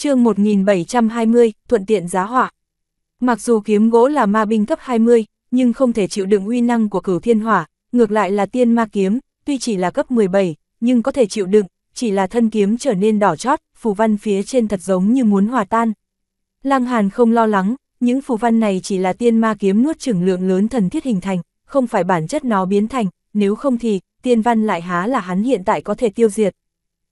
chương 1720, thuận tiện giá hỏa. Mặc dù kiếm gỗ là ma binh cấp 20, nhưng không thể chịu đựng uy năng của cửu thiên hỏa, ngược lại là tiên ma kiếm, tuy chỉ là cấp 17, nhưng có thể chịu đựng, chỉ là thân kiếm trở nên đỏ chót, phù văn phía trên thật giống như muốn hòa tan. Lăng Hàn không lo lắng, những phù văn này chỉ là tiên ma kiếm nuốt chửng lượng lớn thần thiết hình thành, không phải bản chất nó biến thành, nếu không thì, tiên văn lại há là hắn hiện tại có thể tiêu diệt.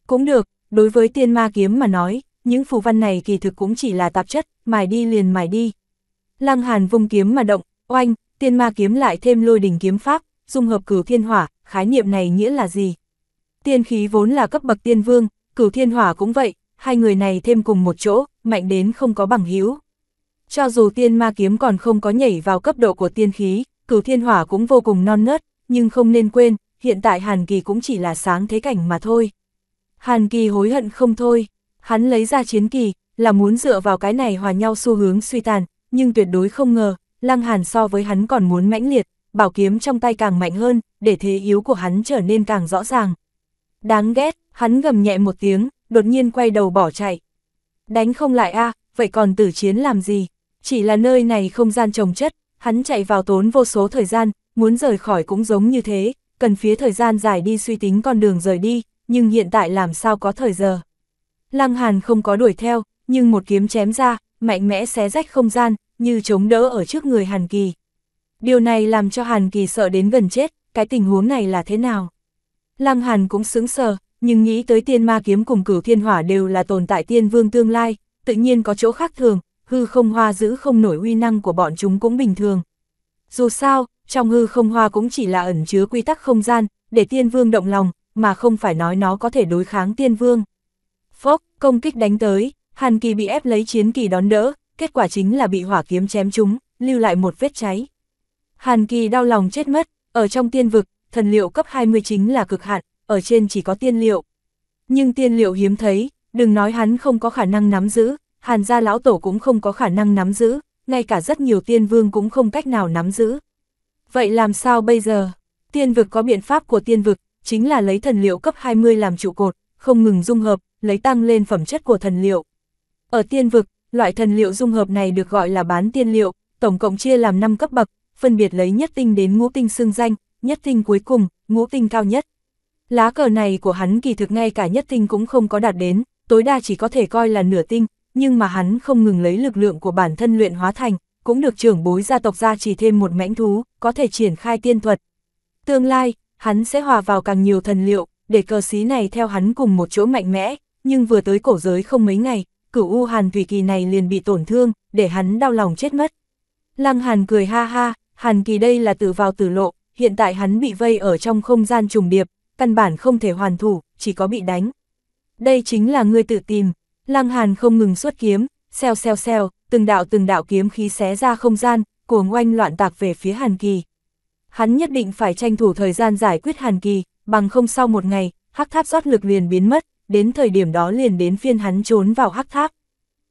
Cũng được, đối với tiên ma kiếm mà nói, những phù văn này kỳ thực cũng chỉ là tạp chất, mài đi liền mài đi. Lăng Hàn vung kiếm mà động, oanh, tiên ma kiếm lại thêm lôi đỉnh kiếm pháp, dung hợp cửu thiên hỏa, khái niệm này nghĩa là gì? Tiên khí vốn là cấp bậc tiên vương, cửu thiên hỏa cũng vậy, hai người này thêm cùng một chỗ, mạnh đến không có bằng hữu. Cho dù tiên ma kiếm còn không có nhảy vào cấp độ của tiên khí, cửu thiên hỏa cũng vô cùng non nớt, nhưng không nên quên, hiện tại Hàn Kỳ cũng chỉ là sáng thế cảnh mà thôi. Hàn Kỳ hối hận không thôi. Hắn lấy ra chiến kỳ, là muốn dựa vào cái này hòa nhau xu hướng suy tàn, nhưng tuyệt đối không ngờ, Lăng Hàn so với hắn còn muốn mãnh liệt, bảo kiếm trong tay càng mạnh hơn, để thế yếu của hắn trở nên càng rõ ràng. Đáng ghét, hắn gầm nhẹ một tiếng, đột nhiên quay đầu bỏ chạy. Đánh không lại a vậy còn tử chiến làm gì? Chỉ là nơi này không gian trồng chất, hắn chạy vào tốn vô số thời gian, muốn rời khỏi cũng giống như thế, cần phía thời gian dài đi suy tính con đường rời đi, nhưng hiện tại làm sao có thời giờ. Lăng Hàn không có đuổi theo, nhưng một kiếm chém ra, mạnh mẽ xé rách không gian, như chống đỡ ở trước người Hàn Kỳ. Điều này làm cho Hàn Kỳ sợ đến gần chết, cái tình huống này là thế nào? Lăng Hàn cũng sững sờ, nhưng nghĩ tới tiên ma kiếm cùng cửu thiên hỏa đều là tồn tại tiên vương tương lai, tự nhiên có chỗ khác thường, hư không hoa giữ không nổi uy năng của bọn chúng cũng bình thường. Dù sao, trong hư không hoa cũng chỉ là ẩn chứa quy tắc không gian, để tiên vương động lòng, mà không phải nói nó có thể đối kháng tiên vương. Phốc, công kích đánh tới, Hàn Kỳ bị ép lấy chiến kỳ đón đỡ, kết quả chính là bị hỏa kiếm chém trúng, lưu lại một vết cháy. Hàn Kỳ đau lòng chết mất, ở trong tiên vực, thần liệu cấp 20 chính là cực hạn, ở trên chỉ có tiên liệu. Nhưng tiên liệu hiếm thấy, đừng nói hắn không có khả năng nắm giữ, Hàn gia lão tổ cũng không có khả năng nắm giữ, ngay cả rất nhiều tiên vương cũng không cách nào nắm giữ. Vậy làm sao bây giờ? Tiên vực có biện pháp của tiên vực, chính là lấy thần liệu cấp 20 làm trụ cột, không ngừng dung hợp, lấy tăng lên phẩm chất của thần liệu. Ở tiên vực, loại thần liệu dung hợp này được gọi là bán tiên liệu, tổng cộng chia làm 5 cấp bậc, phân biệt lấy nhất tinh đến ngũ tinh xương danh, nhất tinh cuối cùng, ngũ tinh cao nhất. Lá cờ này của hắn kỳ thực ngay cả nhất tinh cũng không có đạt đến, tối đa chỉ có thể coi là nửa tinh, nhưng mà hắn không ngừng lấy lực lượng của bản thân luyện hóa thành, cũng được trưởng bối gia tộc gia chỉ thêm một mãnh thú, có thể triển khai tiên thuật. Tương lai, hắn sẽ hòa vào càng nhiều thần liệu, để cờ xí này theo hắn cùng một chỗ mạnh mẽ, nhưng vừa tới cổ giới không mấy ngày, cửu U Hàn Thủy Kỳ này liền bị tổn thương, để hắn đau lòng chết mất. Lăng Hàn cười ha ha, Hàn Kỳ đây là tự vào tử lộ, hiện tại hắn bị vây ở trong không gian trùng điệp, căn bản không thể hoàn thủ, chỉ có bị đánh. Đây chính là người tự tìm, Lăng Hàn không ngừng xuất kiếm, xeo xeo xeo, từng đạo từng đạo kiếm khí xé ra không gian, cuồng oanh loạn tạc về phía Hàn Kỳ. Hắn nhất định phải tranh thủ thời gian giải quyết Hàn Kỳ, bằng không sau một ngày, hắc tháp rót lực liền biến mất, đến thời điểm đó liền đến phiên hắn trốn vào hắc tháp.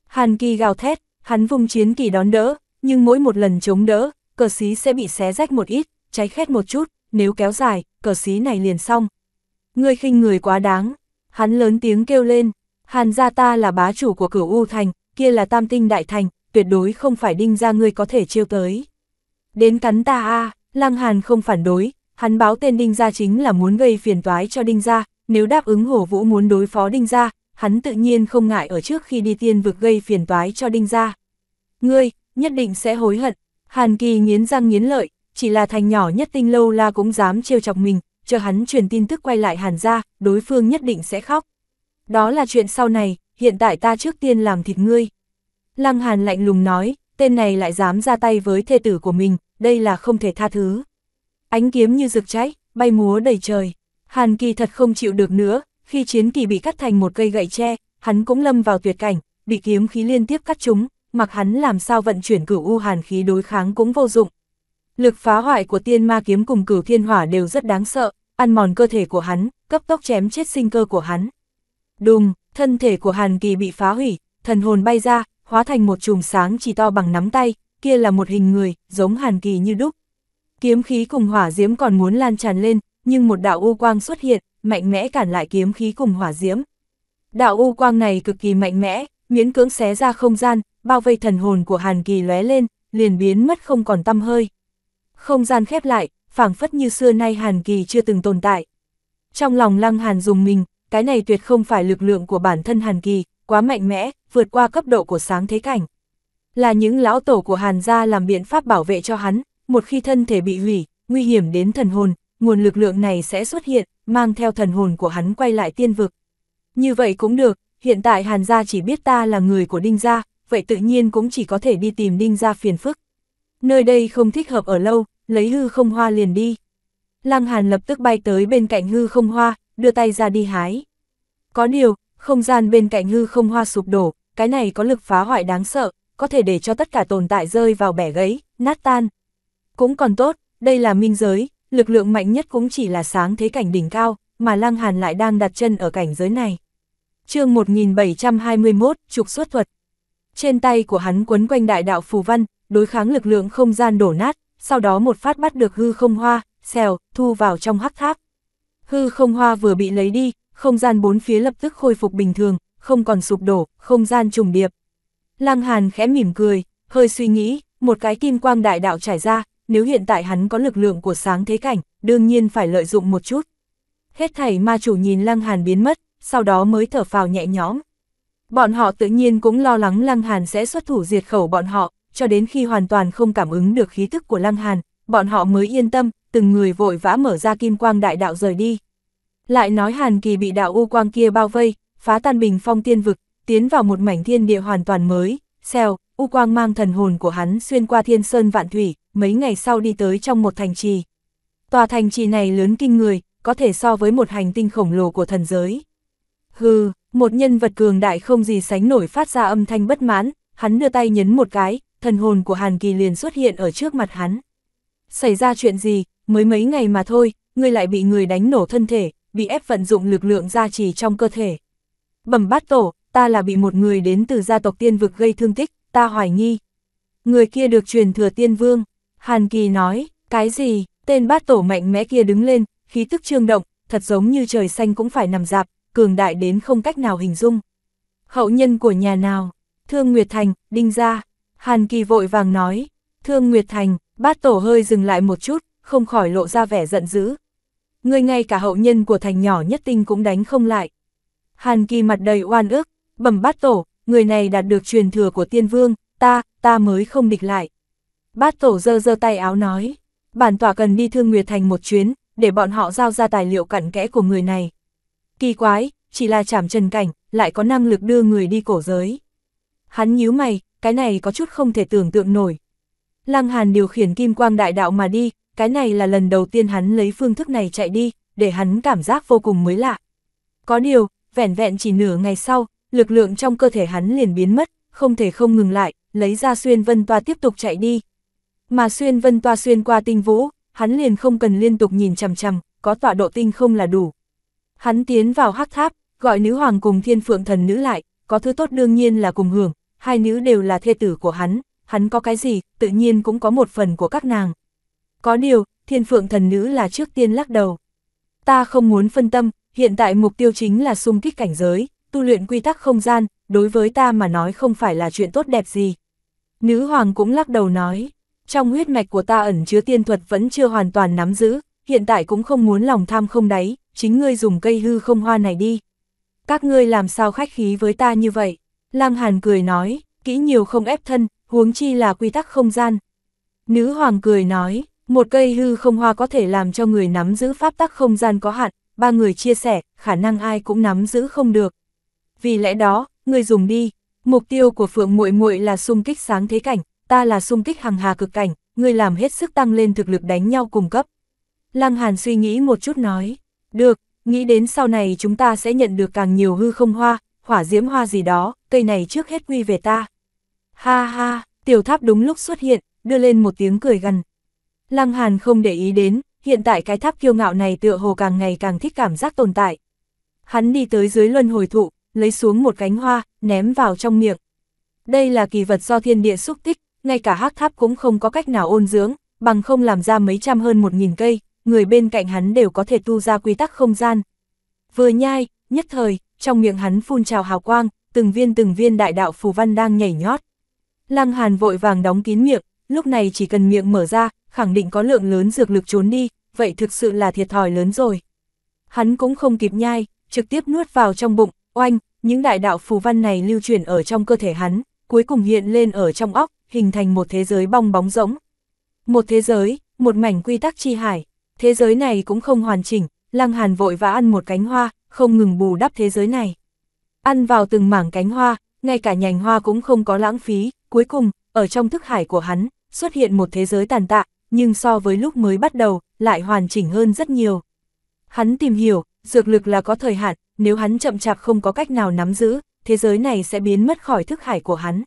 Hàn kỳ gào thét, hắn vùng chiến kỳ đón đỡ, nhưng mỗi một lần chống đỡ, cờ xí sẽ bị xé rách một ít, cháy khét một chút, nếu kéo dài, cờ xí này liền xong. Ngươi khinh người quá đáng, hắn lớn tiếng kêu lên, Hàn gia ta là bá chủ của cửu U Thành, kia là tam tinh đại thành, tuyệt đối không phải đinh ra ngươi có thể chiêu tới. Đến cắn ta a à, Lăng Hàn không phản đối, hắn báo tên đinh gia chính là muốn gây phiền toái cho đinh gia, nếu đáp ứng hổ vũ muốn đối phó đinh gia, hắn tự nhiên không ngại ở trước khi đi tiên vực gây phiền toái cho đinh gia. Ngươi, nhất định sẽ hối hận, Hàn Kỳ nghiến răng nghiến lợi, chỉ là thành nhỏ nhất tinh lâu la cũng dám trêu chọc mình, chờ hắn truyền tin tức quay lại Hàn gia đối phương nhất định sẽ khóc. Đó là chuyện sau này, hiện tại ta trước tiên làm thịt ngươi. Lăng Hàn lạnh lùng nói, tên này lại dám ra tay với thê tử của mình, đây là không thể tha thứ. Ánh kiếm như rực cháy, bay múa đầy trời. Hàn Kỳ thật không chịu được nữa, khi chiến kỳ bị cắt thành một cây gậy tre, hắn cũng lâm vào tuyệt cảnh, bị kiếm khí liên tiếp cắt chúng, mặc hắn làm sao vận chuyển cửu u hàn khí đối kháng cũng vô dụng. Lực phá hoại của tiên ma kiếm cùng cửu thiên hỏa đều rất đáng sợ, ăn mòn cơ thể của hắn, cấp tốc chém chết sinh cơ của hắn. Đùng, thân thể của Hàn Kỳ bị phá hủy, thần hồn bay ra, hóa thành một chùm sáng chỉ to bằng nắm tay, kia là một hình người, giống Hàn Kỳ như đúc. Kiếm khí cùng hỏa diễm còn muốn lan tràn lên, nhưng một đạo u quang xuất hiện, mạnh mẽ cản lại kiếm khí cùng hỏa diễm. Đạo u quang này cực kỳ mạnh mẽ, miễn cưỡng xé ra không gian, bao vây thần hồn của Hàn Kỳ lóe lên, liền biến mất không còn tăm hơi. Không gian khép lại, phảng phất như xưa nay Hàn Kỳ chưa từng tồn tại. Trong lòng Lăng Hàn dùng mình, cái này tuyệt không phải lực lượng của bản thân Hàn Kỳ, quá mạnh mẽ, vượt qua cấp độ của sáng thế cảnh. Là những lão tổ của Hàn gia làm biện pháp bảo vệ cho hắn, một khi thân thể bị hủy, nguy hiểm đến thần hồn, nguồn lực lượng này sẽ xuất hiện, mang theo thần hồn của hắn quay lại tiên vực. Như vậy cũng được, hiện tại Hàn gia chỉ biết ta là người của Đinh gia, vậy tự nhiên cũng chỉ có thể đi tìm Đinh gia phiền phức. Nơi đây không thích hợp ở lâu, lấy hư không hoa liền đi. Lăng Hàn lập tức bay tới bên cạnh hư không hoa, đưa tay ra đi hái. Có điều, không gian bên cạnh hư không hoa sụp đổ, cái này có lực phá hoại đáng sợ, có thể để cho tất cả tồn tại rơi vào bẻ gãy, nát tan. Cũng còn tốt, đây là minh giới, lực lượng mạnh nhất cũng chỉ là sáng thế cảnh đỉnh cao, mà Lăng Hàn lại đang đặt chân ở cảnh giới này. chương 1721, trục xuất thuật. Trên tay của hắn quấn quanh đại đạo phù văn, đối kháng lực lượng không gian đổ nát, sau đó một phát bắt được hư không hoa, xèo, thu vào trong hắc tháp. Hư không hoa vừa bị lấy đi, không gian bốn phía lập tức khôi phục bình thường, không còn sụp đổ, không gian trùng điệp. Lăng Hàn khẽ mỉm cười, hơi suy nghĩ, một cái kim quang đại đạo trải ra, nếu hiện tại hắn có lực lượng của sáng thế cảnh, đương nhiên phải lợi dụng một chút. Hết thảy ma chủ nhìn Lăng Hàn biến mất, sau đó mới thở phào nhẹ nhõm. Bọn họ tự nhiên cũng lo lắng Lăng Hàn sẽ xuất thủ diệt khẩu bọn họ, cho đến khi hoàn toàn không cảm ứng được khí thức của Lăng Hàn, bọn họ mới yên tâm, từng người vội vã mở ra kim quang đại đạo rời đi. Lại nói Hàn Kỳ bị đạo u quang kia bao vây, phá tan bình phong tiên vực, tiến vào một mảnh thiên địa hoàn toàn mới, xèo, u quang mang thần hồn của hắn xuyên qua thiên sơn vạn thủy, mấy ngày sau đi tới trong một thành trì. Tòa thành trì này lớn kinh người, có thể so với một hành tinh khổng lồ của thần giới. Hừ, một nhân vật cường đại không gì sánh nổi phát ra âm thanh bất mãn, hắn đưa tay nhấn một cái, thần hồn của Hàn Kỳ liền xuất hiện ở trước mặt hắn. Xảy ra chuyện gì, mới mấy ngày mà thôi, ngươi lại bị người đánh nổ thân thể, bị ép vận dụng lực lượng gia trì trong cơ thể. Bẩm bát tổ, ta là bị một người đến từ gia tộc tiên vực gây thương tích, ta hoài nghi. Người kia được truyền thừa tiên vương, Hàn Kỳ nói, cái gì, tên bát tổ mạnh mẽ kia đứng lên, khí tức trương động, thật giống như trời xanh cũng phải nằm dạp, cường đại đến không cách nào hình dung. Hậu nhân của nhà nào? Thương Nguyệt Thành, Đinh Gia. Hàn Kỳ vội vàng nói, Thương Nguyệt Thành, bát tổ hơi dừng lại một chút, không khỏi lộ ra vẻ giận dữ. Người ngay cả hậu nhân của thành nhỏ nhất tinh cũng đánh không lại. Hàn Kỳ mặt đầy oan ức, bẩm bát tổ, người này đạt được truyền thừa của tiên vương, ta, ta mới không địch lại. Bát Tổ dơ dơ tay áo nói, bản tỏa cần đi Thương Nguyệt Thành một chuyến, để bọn họ giao ra tài liệu cặn kẽ của người này. Kỳ quái, chỉ là chảm trần cảnh, lại có năng lực đưa người đi cổ giới. Hắn nhíu mày, cái này có chút không thể tưởng tượng nổi. Lăng Hàn điều khiển kim quang đại đạo mà đi, cái này là lần đầu tiên hắn lấy phương thức này chạy đi, để hắn cảm giác vô cùng mới lạ. Có điều, vẻn vẹn chỉ nửa ngày sau, lực lượng trong cơ thể hắn liền biến mất, không thể không ngừng lại, lấy ra xuyên vân toa tiếp tục chạy đi, mà xuyên vân toa xuyên qua tinh vũ, hắn liền không cần liên tục nhìn chằm chằm, có tọa độ tinh không là đủ. Hắn tiến vào hắc tháp, gọi nữ hoàng cùng thiên phượng thần nữ lại, có thứ tốt đương nhiên là cùng hưởng, hai nữ đều là thê tử của hắn, hắn có cái gì, tự nhiên cũng có một phần của các nàng. Có điều, thiên phượng thần nữ là trước tiên lắc đầu. Ta không muốn phân tâm, hiện tại mục tiêu chính là xung kích cảnh giới, tu luyện quy tắc không gian, đối với ta mà nói không phải là chuyện tốt đẹp gì. Nữ hoàng cũng lắc đầu nói trong huyết mạch của ta ẩn chứa tiên thuật vẫn chưa hoàn toàn nắm giữ, hiện tại cũng không muốn lòng tham không đáy, chính ngươi dùng cây hư không hoa này đi. Các ngươi làm sao khách khí với ta như vậy? Lam Hàn cười nói, kỹ nhiều không ép thân, huống chi là quy tắc không gian. Nữ hoàng cười nói, một cây hư không hoa có thể làm cho người nắm giữ pháp tắc không gian có hạn, ba người chia sẻ, khả năng ai cũng nắm giữ không được. Vì lẽ đó, người dùng đi, mục tiêu của Phượng muội muội là xung kích sáng thế cảnh, ta là xung kích hằng hà cực cảnh, ngươi làm hết sức tăng lên thực lực đánh nhau cùng cấp. Lăng Hàn suy nghĩ một chút nói, được, nghĩ đến sau này chúng ta sẽ nhận được càng nhiều hư không hoa, hỏa diễm hoa gì đó, cây này trước hết quy về ta. Ha ha, tiểu tháp đúng lúc xuất hiện, đưa lên một tiếng cười gần. Lăng Hàn không để ý đến, hiện tại cái tháp kiêu ngạo này tựa hồ càng ngày càng thích cảm giác tồn tại. Hắn đi tới dưới luân hồi thụ, lấy xuống một cánh hoa, ném vào trong miệng. Đây là kỳ vật do thiên địa xúc tích, ngay cả hắc tháp cũng không có cách nào ôn dưỡng, bằng không làm ra mấy trăm hơn một nghìn cây, người bên cạnh hắn đều có thể tu ra quy tắc không gian. Vừa nhai, nhất thời, trong miệng hắn phun trào hào quang, từng viên từng viên đại đạo phù văn đang nhảy nhót. Lăng Hàn vội vàng đóng kín miệng, lúc này chỉ cần miệng mở ra, khẳng định có lượng lớn dược lực trốn đi, vậy thực sự là thiệt thòi lớn rồi. Hắn cũng không kịp nhai, trực tiếp nuốt vào trong bụng, oanh, những đại đạo phù văn này lưu chuyển ở trong cơ thể hắn, cuối cùng hiện lên ở trong óc, hình thành một thế giới bong bóng rỗng. Một thế giới, một mảnh quy tắc chi hải, thế giới này cũng không hoàn chỉnh, Lăng Hàn vội vã ăn một cánh hoa, không ngừng bù đắp thế giới này. Ăn vào từng mảng cánh hoa, ngay cả nhành hoa cũng không có lãng phí, cuối cùng, ở trong thức hải của hắn, xuất hiện một thế giới tàn tạ, nhưng so với lúc mới bắt đầu, lại hoàn chỉnh hơn rất nhiều. Hắn tìm hiểu, dược lực là có thời hạn, nếu hắn chậm chạp không có cách nào nắm giữ, thế giới này sẽ biến mất khỏi thức hải của hắn.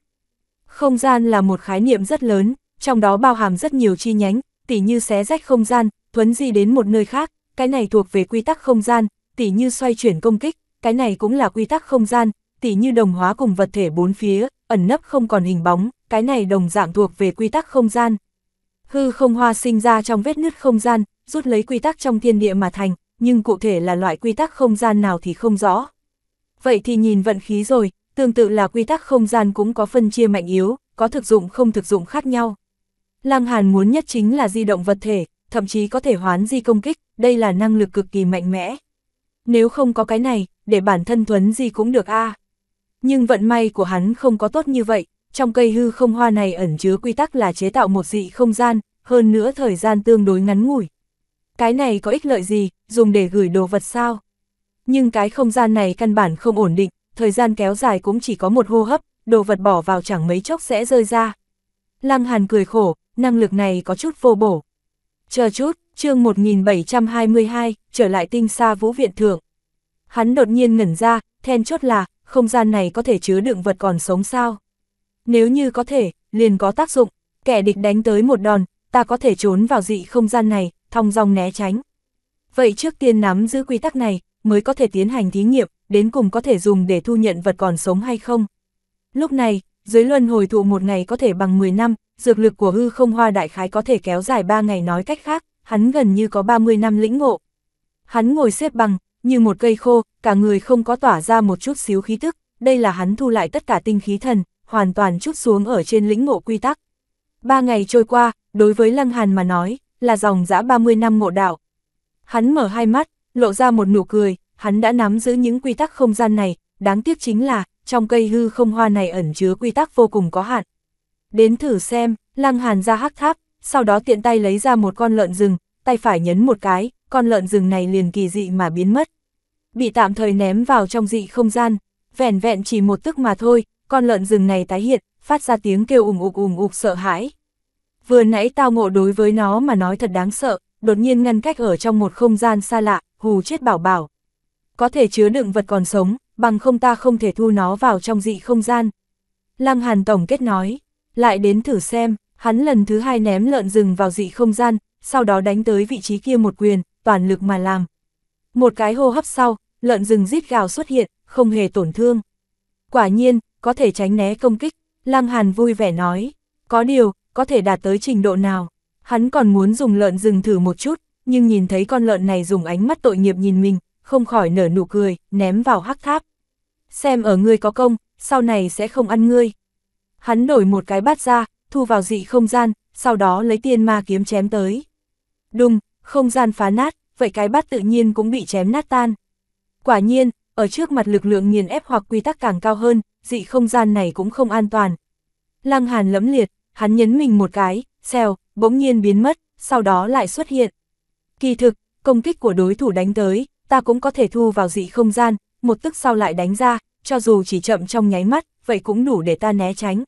Không gian là một khái niệm rất lớn, trong đó bao hàm rất nhiều chi nhánh, tỉ như xé rách không gian, thuấn di đến một nơi khác, cái này thuộc về quy tắc không gian, tỉ như xoay chuyển công kích, cái này cũng là quy tắc không gian, tỉ như đồng hóa cùng vật thể bốn phía, ẩn nấp không còn hình bóng, cái này đồng dạng thuộc về quy tắc không gian. Hư không hoa sinh ra trong vết nứt không gian, rút lấy quy tắc trong thiên địa mà thành, nhưng cụ thể là loại quy tắc không gian nào thì không rõ. Vậy thì nhìn vận khí rồi, Tương tự là quy tắc không gian cũng có phân chia mạnh yếu, có thực dụng không thực dụng khác nhau. Lăng Hàn muốn nhất chính là di động vật thể, thậm chí có thể hoán di công kích, đây là năng lực cực kỳ mạnh mẽ. Nếu không có cái này, để bản thân thuấn di cũng được a. À. Nhưng vận may của hắn không có tốt như vậy, trong cây hư không hoa này ẩn chứa quy tắc là chế tạo một dị không gian, hơn nữa thời gian tương đối ngắn ngủi. Cái này có ích lợi gì, dùng để gửi đồ vật sao? Nhưng cái không gian này căn bản không ổn định, thời gian kéo dài cũng chỉ có một hô hấp, đồ vật bỏ vào chẳng mấy chốc sẽ rơi ra. Lăng Hàn cười khổ, năng lực này có chút vô bổ. Chờ chút, chương 1722, trở lại tinh xa vũ viện thượng. Hắn đột nhiên ngẩn ra, then chốt là, không gian này có thể chứa đựng vật còn sống sao? Nếu như có thể, liền có tác dụng, kẻ địch đánh tới một đòn, ta có thể trốn vào dị không gian này, thong dong né tránh. Vậy trước tiên nắm giữ quy tắc này, mới có thể tiến hành thí nghiệm, đến cùng có thể dùng để thu nhận vật còn sống hay không. Lúc này, dưới luân hồi thụ một ngày có thể bằng 10 năm, dược lực của hư không hoa đại khái có thể kéo dài 3 ngày nói cách khác, hắn gần như có 30 năm lĩnh ngộ. Hắn ngồi xếp bằng, như một cây khô, cả người không có tỏa ra một chút xíu khí tức, đây là hắn thu lại tất cả tinh khí thần, hoàn toàn chút xuống ở trên lĩnh ngộ quy tắc. Ba ngày trôi qua, đối với Lăng Hàn mà nói, là dòng dã 30 năm ngộ đạo. Hắn mở hai mắt, lộ ra một nụ cười, hắn đã nắm giữ những quy tắc không gian này, đáng tiếc chính là, trong cây hư không hoa này ẩn chứa quy tắc vô cùng có hạn. Đến thử xem, Lăng Hàn ra hắc tháp, sau đó tiện tay lấy ra một con lợn rừng, tay phải nhấn một cái, con lợn rừng này liền kỳ dị mà biến mất. Bị tạm thời ném vào trong dị không gian, vẻn vẹn chỉ một tức mà thôi, con lợn rừng này tái hiện, phát ra tiếng kêu ủng ục ủng ục sợ hãi. Vừa nãy tao ngộ đối với nó mà nói thật đáng sợ, đột nhiên ngăn cách ở trong một không gian xa lạ, hù chết bảo bảo có thể chứa đựng vật còn sống, bằng không ta không thể thu nó vào trong dị không gian. Lăng Hàn Tổng kết nói, lại đến thử xem, hắn lần thứ hai ném lợn rừng vào dị không gian, sau đó đánh tới vị trí kia một quyền, toàn lực mà làm. Một cái hô hấp sau, lợn rừng rít gào xuất hiện, không hề tổn thương. Quả nhiên, có thể tránh né công kích, Lăng Hàn vui vẻ nói, có điều, có thể đạt tới trình độ nào. Hắn còn muốn dùng lợn rừng thử một chút, nhưng nhìn thấy con lợn này dùng ánh mắt tội nghiệp nhìn mình, không khỏi nở nụ cười, ném vào hắc tháp. Xem ở ngươi có công, sau này sẽ không ăn ngươi. Hắn đổi một cái bát ra, thu vào dị không gian, sau đó lấy tiên ma kiếm chém tới. Đùng, không gian phá nát, vậy cái bát tự nhiên cũng bị chém nát tan. Quả nhiên, ở trước mặt lực lượng nghiền ép hoặc quy tắc càng cao hơn, dị không gian này cũng không an toàn. Lăng hàn lẫm liệt, hắn nhấn mình một cái, xèo, bỗng nhiên biến mất, sau đó lại xuất hiện. Kỳ thực, công kích của đối thủ đánh tới, ta cũng có thể thu vào dị không gian, một tức sau lại đánh ra, cho dù chỉ chậm trong nháy mắt, vậy cũng đủ để ta né tránh.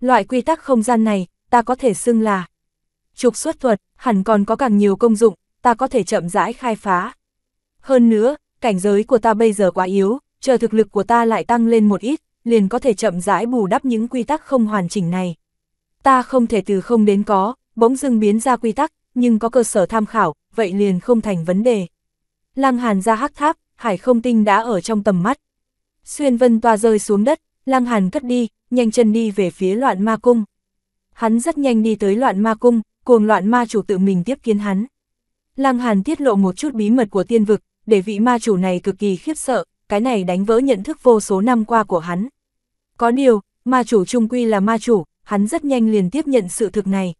Loại quy tắc không gian này, ta có thể xưng là trục xuất thuật, hẳn còn có càng nhiều công dụng, ta có thể chậm rãi khai phá. Hơn nữa, cảnh giới của ta bây giờ quá yếu, chờ thực lực của ta lại tăng lên một ít, liền có thể chậm rãi bù đắp những quy tắc không hoàn chỉnh này. Ta không thể từ không đến có, bỗng dưng biến ra quy tắc, nhưng có cơ sở tham khảo, vậy liền không thành vấn đề. Lăng Hàn ra hắc tháp, hải không tinh đã ở trong tầm mắt. Xuyên vân toa rơi xuống đất, Lăng Hàn cất đi, nhanh chân đi về phía loạn ma cung. Hắn rất nhanh đi tới loạn ma cung, cuồng loạn ma chủ tự mình tiếp kiến hắn. Lăng Hàn tiết lộ một chút bí mật của tiên vực, để vị ma chủ này cực kỳ khiếp sợ, cái này đánh vỡ nhận thức vô số năm qua của hắn. Có điều, ma chủ trung quy là ma chủ, hắn rất nhanh liền tiếp nhận sự thực này.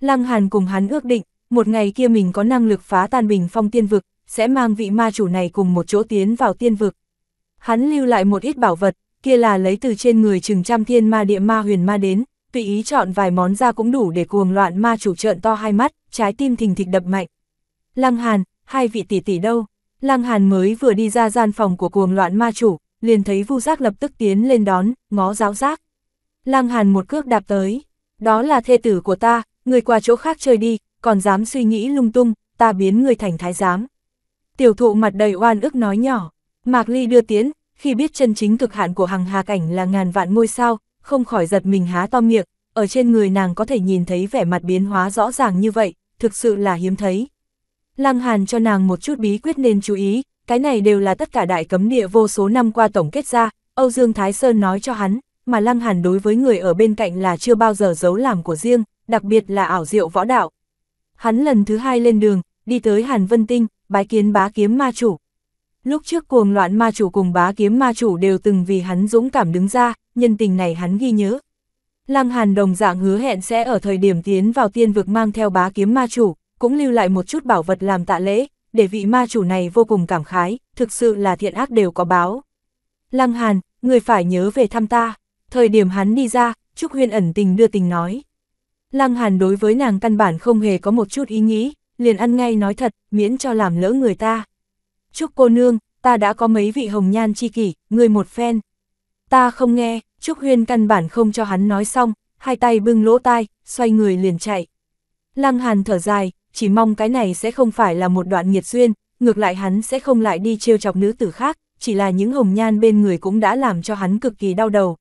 Lăng Hàn cùng hắn ước định, một ngày kia mình có năng lực phá tan bình phong tiên vực, sẽ mang vị ma chủ này cùng một chỗ tiến vào tiên vực. Hắn lưu lại một ít bảo vật, kia là lấy từ trên người chừng trăm thiên ma địa ma huyền ma đến, tùy ý chọn vài món ra cũng đủ để cuồng loạn ma chủ trợn to hai mắt, trái tim thình thịch đập mạnh. Lăng Hàn, hai vị tỷ tỷ đâu? Lăng Hàn mới vừa đi ra gian phòng của cuồng loạn ma chủ, liền thấy Vu Giác lập tức tiến lên đón, ngó giáo giác. Lăng Hàn một cước đạp tới, đó là thê tử của ta, người qua chỗ khác chơi đi, còn dám suy nghĩ lung tung, ta biến người thành thái giám. Tiểu thụ mặt đầy oan ức nói nhỏ, Mạc Ly đưa tiến, khi biết chân chính cực hạn của hằng hà cảnh là ngàn vạn ngôi sao, không khỏi giật mình há to miệng, ở trên người nàng có thể nhìn thấy vẻ mặt biến hóa rõ ràng như vậy, thực sự là hiếm thấy. Lăng Hàn cho nàng một chút bí quyết nên chú ý, cái này đều là tất cả đại cấm địa vô số năm qua tổng kết ra, Âu Dương Thái Sơn nói cho hắn, mà Lăng Hàn đối với người ở bên cạnh là chưa bao giờ giấu làm của riêng, đặc biệt là ảo diệu võ đạo. Hắn lần thứ hai lên đường, đi tới Hàn Vân Tinh, bái kiến bá kiếm ma chủ. Lúc trước cuồng loạn ma chủ cùng bá kiếm ma chủ đều từng vì hắn dũng cảm đứng ra, nhân tình này hắn ghi nhớ. Lăng Hàn đồng dạng hứa hẹn sẽ ở thời điểm tiến vào tiên vực mang theo bá kiếm ma chủ, cũng lưu lại một chút bảo vật làm tạ lễ, để vị ma chủ này vô cùng cảm khái, thực sự là thiện ác đều có báo. Lăng Hàn, người phải nhớ về thăm ta, thời điểm hắn đi ra, Trúc Huyên ẩn tình đưa tình nói. Lăng Hàn đối với nàng căn bản không hề có một chút ý nghĩ, liền ăn ngay nói thật, miễn cho làm lỡ người ta. Trúc cô nương, ta đã có mấy vị hồng nhan chi kỷ, người một phen. Ta không nghe, Trúc Huyên căn bản không cho hắn nói xong, hai tay bưng lỗ tai, xoay người liền chạy. Lăng Hàn thở dài, chỉ mong cái này sẽ không phải là một đoạn nghiệt duyên, ngược lại hắn sẽ không lại đi trêu chọc nữ tử khác, chỉ là những hồng nhan bên người cũng đã làm cho hắn cực kỳ đau đầu.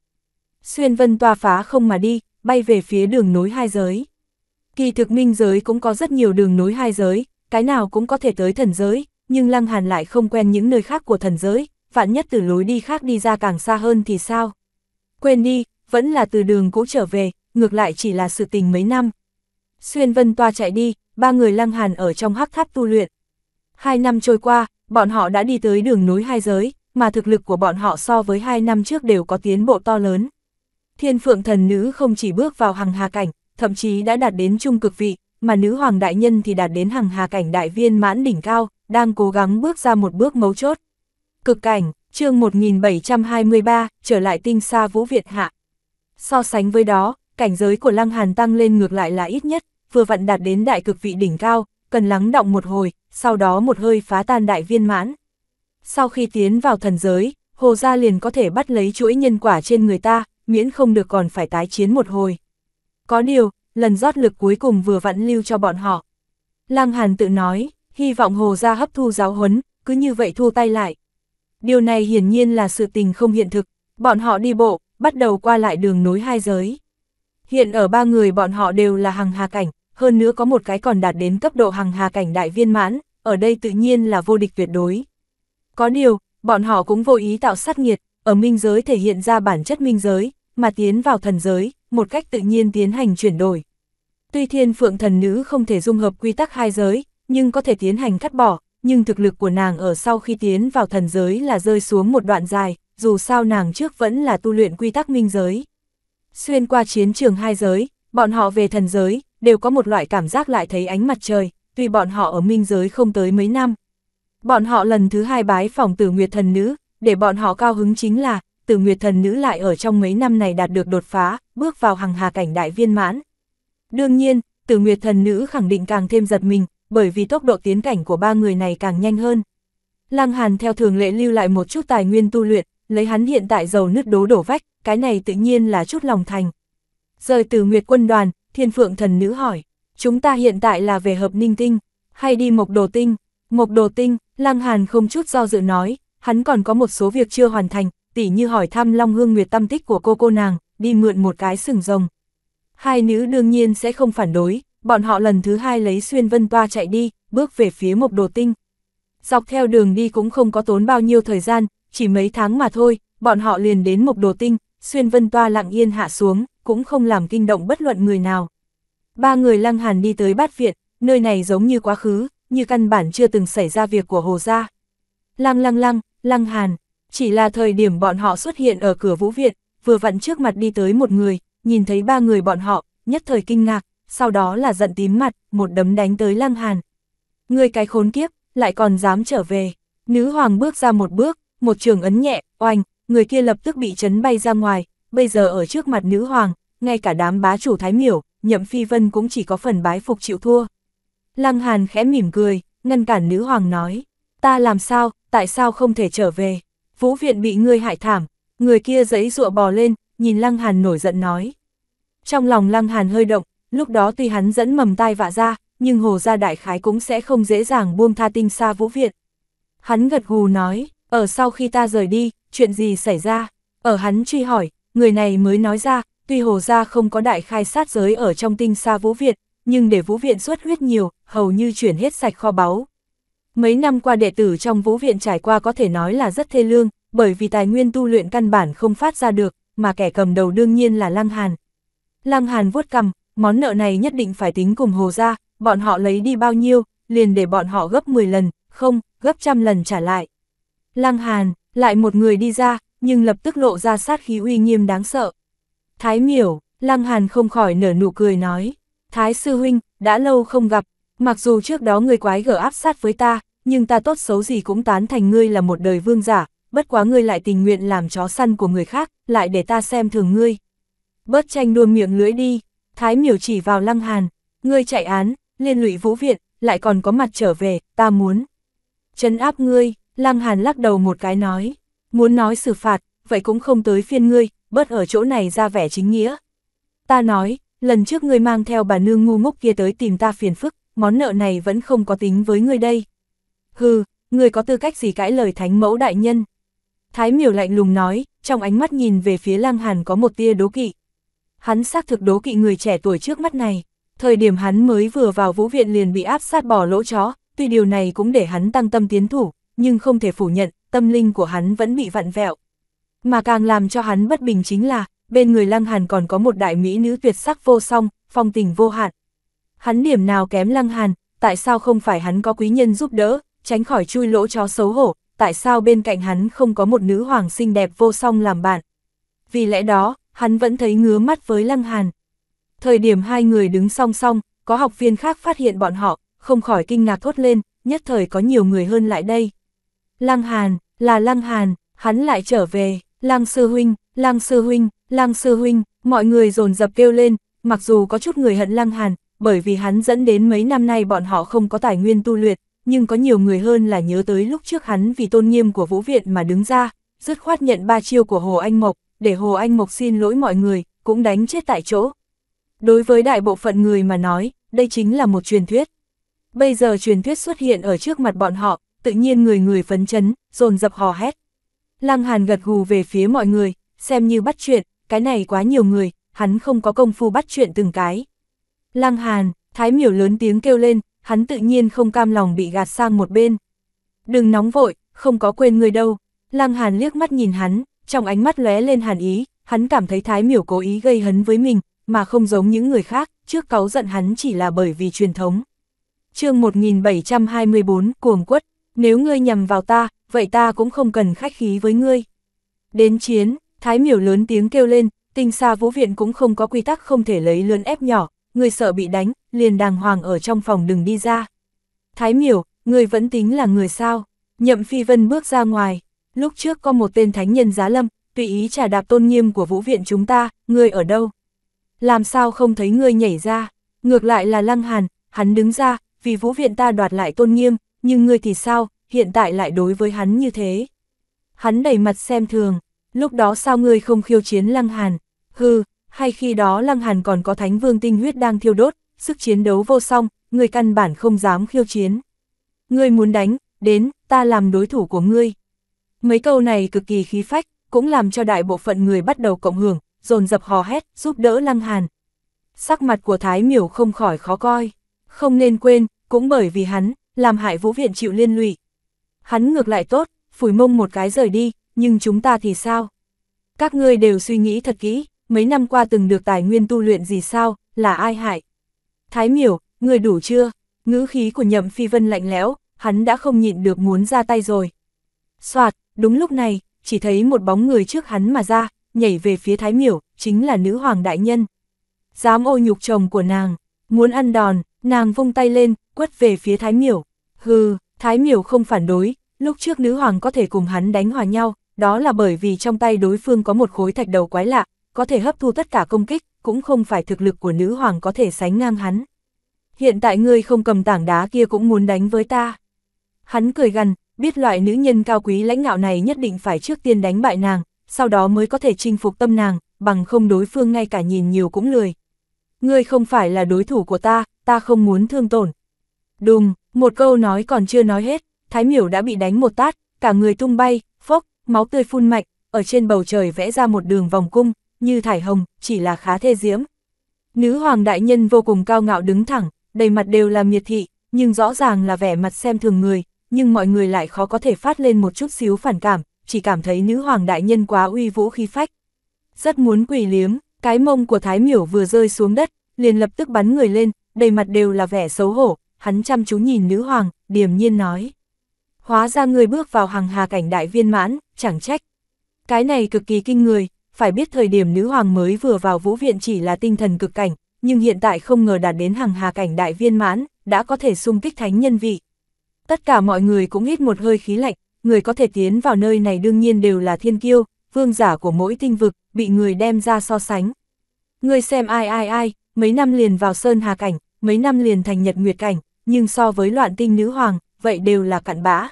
Xuyên vân toa phá không mà đi, bay về phía đường nối hai giới. Kỳ thực minh giới cũng có rất nhiều đường nối hai giới, cái nào cũng có thể tới thần giới, nhưng Lăng Hàn lại không quen những nơi khác của thần giới, vạn nhất từ lối đi khác đi ra càng xa hơn thì sao? Quên đi, vẫn là từ đường cũ trở về, ngược lại chỉ là sự tình mấy năm. Xuyên Vân Toa chạy đi, ba người Lăng Hàn ở trong hắc tháp tu luyện. Hai năm trôi qua, bọn họ đã đi tới đường nối hai giới, mà thực lực của bọn họ so với hai năm trước đều có tiến bộ to lớn. Thiên Phượng Thần Nữ không chỉ bước vào hằng hà cảnh, thậm chí đã đạt đến trung cực vị, mà nữ hoàng đại nhân thì đạt đến hàng hà cảnh đại viên mãn đỉnh cao, đang cố gắng bước ra một bước mấu chốt. Cực cảnh, chương 1723, trở lại tinh xa vũ Việt hạ. So sánh với đó, cảnh giới của Lăng Hàn tăng lên ngược lại là ít nhất, vừa vặn đạt đến đại cực vị đỉnh cao, cần lắng động một hồi, sau đó một hơi phá tan đại viên mãn. Sau khi tiến vào thần giới, Hồ Gia liền có thể bắt lấy chuỗi nhân quả trên người ta, miễn không được còn phải tái chiến một hồi. Có điều, lần rót lực cuối cùng vừa vặn lưu cho bọn họ. Lăng Hàn tự nói, hy vọng Hồ Gia hấp thu giáo huấn, cứ như vậy thu tay lại. Điều này hiển nhiên là sự tình không hiện thực, bọn họ đi bộ, bắt đầu qua lại đường nối hai giới. Hiện ở ba người bọn họ đều là hằng hà cảnh, hơn nữa có một cái còn đạt đến cấp độ hằng hà cảnh đại viên mãn, ở đây tự nhiên là vô địch tuyệt đối. Có điều, bọn họ cũng vô ý tạo sát nghiệt, ở minh giới thể hiện ra bản chất minh giới, mà tiến vào thần giới, một cách tự nhiên tiến hành chuyển đổi. Tuy thiên phượng thần nữ không thể dung hợp quy tắc hai giới, nhưng có thể tiến hành cắt bỏ, nhưng thực lực của nàng ở sau khi tiến vào thần giới là rơi xuống một đoạn dài, dù sao nàng trước vẫn là tu luyện quy tắc minh giới. Xuyên qua chiến trường hai giới, bọn họ về thần giới, đều có một loại cảm giác lại thấy ánh mặt trời, tuy bọn họ ở minh giới không tới mấy năm. Bọn họ lần thứ hai bái phòng tử nguyệt thần nữ, để bọn họ cao hứng chính là, từ Nguyệt Thần Nữ lại ở trong mấy năm này đạt được đột phá, bước vào hằng hà cảnh đại viên mãn. Đương nhiên, từ Nguyệt Thần Nữ khẳng định càng thêm giật mình, bởi vì tốc độ tiến cảnh của ba người này càng nhanh hơn. Lăng Hàn theo thường lệ lưu lại một chút tài nguyên tu luyện, lấy hắn hiện tại giàu nứt đố đổ vách, cái này tự nhiên là chút lòng thành. Rời từ Nguyệt quân đoàn, Thiên Phượng Thần Nữ hỏi, chúng ta hiện tại là về hợp ninh tinh, hay đi mộc đồ tinh? Mộc đồ tinh, Lăng Hàn không chút do dự nói, hắn còn có một số việc chưa hoàn thành, tỉ như hỏi thăm Long Hương Nguyệt tâm tích của cô cô nàng, đi mượn một cái sừng rồng. Hai nữ đương nhiên sẽ không phản đối, bọn họ lần thứ hai lấy xuyên vân toa chạy đi, bước về phía mộc đồ tinh. Dọc theo đường đi cũng không có tốn bao nhiêu thời gian, chỉ mấy tháng mà thôi, bọn họ liền đến mộc đồ tinh, xuyên vân toa lặng yên hạ xuống, cũng không làm kinh động bất luận người nào. Ba người lăng hàn đi tới bát viện, nơi này giống như quá khứ, như căn bản chưa từng xảy ra việc của hồ gia. Lăng lăng lăng, lăng hàn, chỉ là thời điểm bọn họ xuất hiện ở cửa Vũ Viện, vừa vặn trước mặt đi tới một người, nhìn thấy ba người bọn họ, nhất thời kinh ngạc, sau đó là giận tím mặt, một đấm đánh tới Lăng Hàn. Người cái khốn kiếp, lại còn dám trở về. Nữ hoàng bước ra một bước, một trường ấn nhẹ, oanh, người kia lập tức bị chấn bay ra ngoài, bây giờ ở trước mặt nữ hoàng, ngay cả đám bá chủ thái miểu, nhậm phi vân cũng chỉ có phần bái phục chịu thua. Lăng Hàn khẽ mỉm cười, ngăn cản nữ hoàng nói, ta làm sao, tại sao không thể trở về. Vũ viện bị ngươi hại thảm, người kia giấy rụa bò lên, nhìn Lăng Hàn nổi giận nói. Trong lòng Lăng Hàn hơi động, lúc đó tuy hắn dẫn mầm tai vạ ra, nhưng hồ gia đại khái cũng sẽ không dễ dàng buông tha tinh xa vũ viện. Hắn gật gù nói, ở sau khi ta rời đi, chuyện gì xảy ra? Ở hắn truy hỏi, người này mới nói ra, tuy hồ gia không có đại khai sát giới ở trong tinh xa vũ viện, nhưng để vũ viện xuất huyết nhiều, hầu như chuyển hết sạch kho báu, Mấy năm qua đệ tử trong vũ viện trải qua có thể nói là rất thê lương, bởi vì tài nguyên tu luyện căn bản không phát ra được, mà kẻ cầm đầu đương nhiên là Lăng Hàn. Lăng Hàn vuốt cầm, món nợ này nhất định phải tính cùng hồ ra, bọn họ lấy đi bao nhiêu, liền để bọn họ gấp 10 lần, không, gấp trăm lần trả lại. Lăng Hàn, lại một người đi ra, nhưng lập tức lộ ra sát khí uy nghiêm đáng sợ. Thái miểu, Lăng Hàn không khỏi nở nụ cười nói, Thái sư huynh, đã lâu không gặp, mặc dù trước đó người quái gở áp sát với ta, nhưng ta tốt xấu gì cũng tán thành ngươi là một đời vương giả, bất quá ngươi lại tình nguyện làm chó săn của người khác, lại để ta xem thường ngươi. Bớt tranh đua miệng lưỡi đi, thái miểu chỉ vào lăng hàn, ngươi chạy án, liên lụy vũ viện, lại còn có mặt trở về, ta muốn. Chấn áp ngươi, lăng hàn lắc đầu một cái nói, muốn nói xử phạt, vậy cũng không tới phiên ngươi, bớt ở chỗ này ra vẻ chính nghĩa. Ta nói, lần trước ngươi mang theo bà nương ngu ngốc kia tới tìm ta phiền phức, món nợ này vẫn không có tính với ngươi đây. Hừ, người có tư cách gì cãi lời thánh mẫu đại nhân? Thái miểu lạnh lùng nói, trong ánh mắt nhìn về phía lang hàn có một tia đố kỵ. Hắn xác thực đố kỵ người trẻ tuổi trước mắt này. Thời điểm hắn mới vừa vào vũ viện liền bị áp sát bỏ lỗ chó, tuy điều này cũng để hắn tăng tâm tiến thủ, nhưng không thể phủ nhận, tâm linh của hắn vẫn bị vặn vẹo. Mà càng làm cho hắn bất bình chính là, bên người Lăng Hàn còn có một đại mỹ nữ tuyệt sắc vô song, phong tình vô hạn. Hắn điểm nào kém Lăng Hàn, tại sao không phải hắn có quý nhân giúp đỡ, tránh khỏi chui lỗ chó xấu hổ, tại sao bên cạnh hắn không có một nữ hoàng xinh đẹp vô song làm bạn. Vì lẽ đó, hắn vẫn thấy ngứa mắt với Lăng Hàn. Thời điểm hai người đứng song song, có học viên khác phát hiện bọn họ, không khỏi kinh ngạc thốt lên, nhất thời có nhiều người hơn lại đây. Lăng Hàn, là Lăng Hàn, hắn lại trở về, Lăng Sư Huynh, Lăng Sư Huynh, Lăng Sư Huynh, mọi người dồn dập kêu lên, mặc dù có chút người hận Lăng Hàn, bởi vì hắn dẫn đến mấy năm nay bọn họ không có tài nguyên tu luyện, nhưng có nhiều người hơn là nhớ tới lúc trước hắn vì tôn nghiêm của Vũ Viện mà đứng ra, dứt khoát nhận ba chiêu của Hồ Anh Mộc, để Hồ Anh Mộc xin lỗi mọi người, cũng đánh chết tại chỗ. Đối với đại bộ phận người mà nói, đây chính là một truyền thuyết. Bây giờ truyền thuyết xuất hiện ở trước mặt bọn họ, tự nhiên người người phấn chấn, dồn dập hò hét. Lăng Hàn gật gù về phía mọi người, xem như bắt chuyện, cái này quá nhiều người, hắn không có công phu bắt chuyện từng cái. Lăng Hàn, Thái Miểu lớn tiếng kêu lên, hắn tự nhiên không cam lòng bị gạt sang một bên. Đừng nóng vội, không có quên người đâu. Lăng Hàn liếc mắt nhìn hắn, trong ánh mắt lóe lên hàn ý, hắn cảm thấy Thái Miểu cố ý gây hấn với mình, mà không giống những người khác, trước cáu giận hắn chỉ là bởi vì truyền thống. chương 1724, cuồng quất, nếu ngươi nhầm vào ta, vậy ta cũng không cần khách khí với ngươi. Đến chiến, Thái Miểu lớn tiếng kêu lên, tinh xa vũ viện cũng không có quy tắc không thể lấy lớn ép nhỏ, người sợ bị đánh, liền đàng hoàng ở trong phòng đừng đi ra. Thái miểu, người vẫn tính là người sao, nhậm phi vân bước ra ngoài, lúc trước có một tên thánh nhân giá lâm, tùy ý trả đạp tôn nghiêm của vũ viện chúng ta, người ở đâu? Làm sao không thấy người nhảy ra, ngược lại là lăng hàn, hắn đứng ra, vì vũ viện ta đoạt lại tôn nghiêm, nhưng người thì sao, hiện tại lại đối với hắn như thế. Hắn đầy mặt xem thường, lúc đó sao người không khiêu chiến lăng hàn, hừ, hay khi đó Lăng Hàn còn có Thánh Vương tinh huyết đang thiêu đốt, sức chiến đấu vô song, người căn bản không dám khiêu chiến. Ngươi muốn đánh, đến, ta làm đối thủ của ngươi. Mấy câu này cực kỳ khí phách, cũng làm cho đại bộ phận người bắt đầu cộng hưởng, dồn dập hò hét, giúp đỡ Lăng Hàn. Sắc mặt của Thái Miểu không khỏi khó coi, không nên quên, cũng bởi vì hắn, làm hại Vũ Viện chịu liên lụy. Hắn ngược lại tốt, phủi mông một cái rời đi, nhưng chúng ta thì sao? Các ngươi đều suy nghĩ thật kỹ, mấy năm qua từng được tài nguyên tu luyện gì sao, là ai hại? Thái miểu, người đủ chưa? Ngữ khí của nhậm phi vân lạnh lẽo, hắn đã không nhịn được muốn ra tay rồi. Soạt, đúng lúc này, chỉ thấy một bóng người trước hắn mà ra, nhảy về phía thái miểu, chính là nữ hoàng đại nhân. Dám ô nhục chồng của nàng, muốn ăn đòn, nàng vung tay lên, quất về phía thái miểu. Hừ, thái miểu không phản đối, lúc trước nữ hoàng có thể cùng hắn đánh hòa nhau, đó là bởi vì trong tay đối phương có một khối thạch đầu quái lạ, có thể hấp thu tất cả công kích, cũng không phải thực lực của nữ hoàng có thể sánh ngang hắn. Hiện tại ngươi không cầm tảng đá kia cũng muốn đánh với ta. Hắn cười gằn, biết loại nữ nhân cao quý lãnh ngạo này nhất định phải trước tiên đánh bại nàng, sau đó mới có thể chinh phục tâm nàng, bằng không đối phương ngay cả nhìn nhiều cũng lười. Ngươi không phải là đối thủ của ta, ta không muốn thương tổn. Đùng, một câu nói còn chưa nói hết, Thái Miểu đã bị đánh một tát, cả người tung bay, phốc, máu tươi phun mạch ở trên bầu trời vẽ ra một đường vòng cung, như thải hồng, chỉ là khá thê diễm. Nữ hoàng đại nhân vô cùng cao ngạo đứng thẳng, đầy mặt đều là miệt thị, nhưng rõ ràng là vẻ mặt xem thường người, nhưng mọi người lại khó có thể phát lên một chút xíu phản cảm, chỉ cảm thấy nữ hoàng đại nhân quá uy vũ khí phách. Rất muốn quỳ liếm, cái mông của Thái Miểu vừa rơi xuống đất, liền lập tức bắn người lên, đầy mặt đều là vẻ xấu hổ, hắn chăm chú nhìn nữ hoàng, điềm nhiên nói. Hóa ra người bước vào hàng hà cảnh đại viên mãn, chẳng trách. Cái này cực kỳ kinh người, phải biết thời điểm nữ hoàng mới vừa vào vũ viện chỉ là tinh thần cực cảnh, nhưng hiện tại không ngờ đạt đến hàng hà cảnh đại viên mãn, đã có thể xung kích thánh nhân vị. Tất cả mọi người cũng hít một hơi khí lạnh, người có thể tiến vào nơi này đương nhiên đều là thiên kiêu, vương giả của mỗi tinh vực, bị người đem ra so sánh. Người xem ai ai ai, mấy năm liền vào sơn hà cảnh, mấy năm liền thành nhật nguyệt cảnh, nhưng so với loạn tinh nữ hoàng, vậy đều là cặn bã.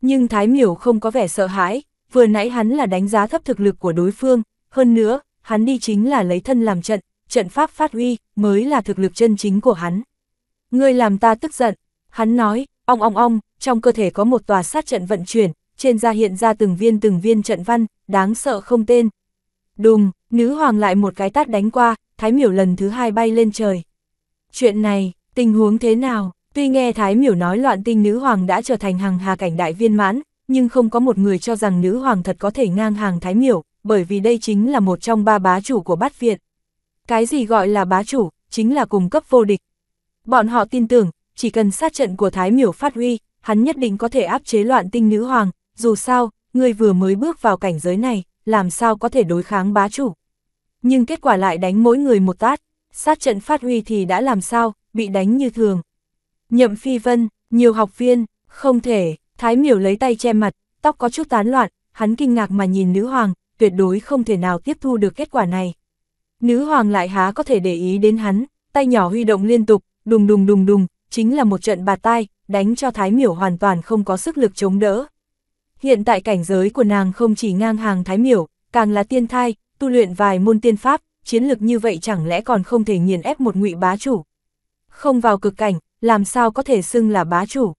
Nhưng Thái Miểu không có vẻ sợ hãi, vừa nãy hắn là đánh giá thấp thực lực của đối phương, hơn nữa, hắn đi chính là lấy thân làm trận, trận pháp phát huy, mới là thực lực chân chính của hắn. Ngươi làm ta tức giận, hắn nói, ong ong ong, trong cơ thể có một tòa sát trận vận chuyển, trên da hiện ra từng viên từng viên trận văn, đáng sợ không tên. Đùng, nữ hoàng lại một cái tát đánh qua, thái miểu lần thứ hai bay lên trời. Chuyện này, tình huống thế nào? Tuy nghe Thái Miểu nói loạn tinh nữ hoàng đã trở thành hằng hà cảnh đại viên mãn, nhưng không có một người cho rằng nữ hoàng thật có thể ngang hàng thái miểu, bởi vì đây chính là một trong ba bá chủ của bát viện Cái gì gọi là bá chủ, chính là cùng cấp vô địch. Bọn họ tin tưởng, chỉ cần sát trận của thái miểu phát huy, hắn nhất định có thể áp chế loạn tinh nữ hoàng, dù sao, người vừa mới bước vào cảnh giới này, làm sao có thể đối kháng bá chủ. Nhưng kết quả lại đánh mỗi người một tát, sát trận phát huy thì đã làm sao, bị đánh như thường. Nhậm Phi Vân, nhiều học viên, không thể, Thái miểu lấy tay che mặt, tóc có chút tán loạn, hắn kinh ngạc mà nhìn nữ hoàng, tuyệt đối không thể nào tiếp thu được kết quả này. Nữ hoàng lại há có thể để ý đến hắn, tay nhỏ huy động liên tục, đùng đùng đùng đùng, chính là một trận bạt tai, đánh cho Thái Miểu hoàn toàn không có sức lực chống đỡ. Hiện tại cảnh giới của nàng không chỉ ngang hàng Thái Miểu, càng là tiên thai, tu luyện vài môn tiên pháp, chiến lực như vậy chẳng lẽ còn không thể nghiền ép một ngụy bá chủ. Không vào cực cảnh, làm sao có thể xưng là bá chủ.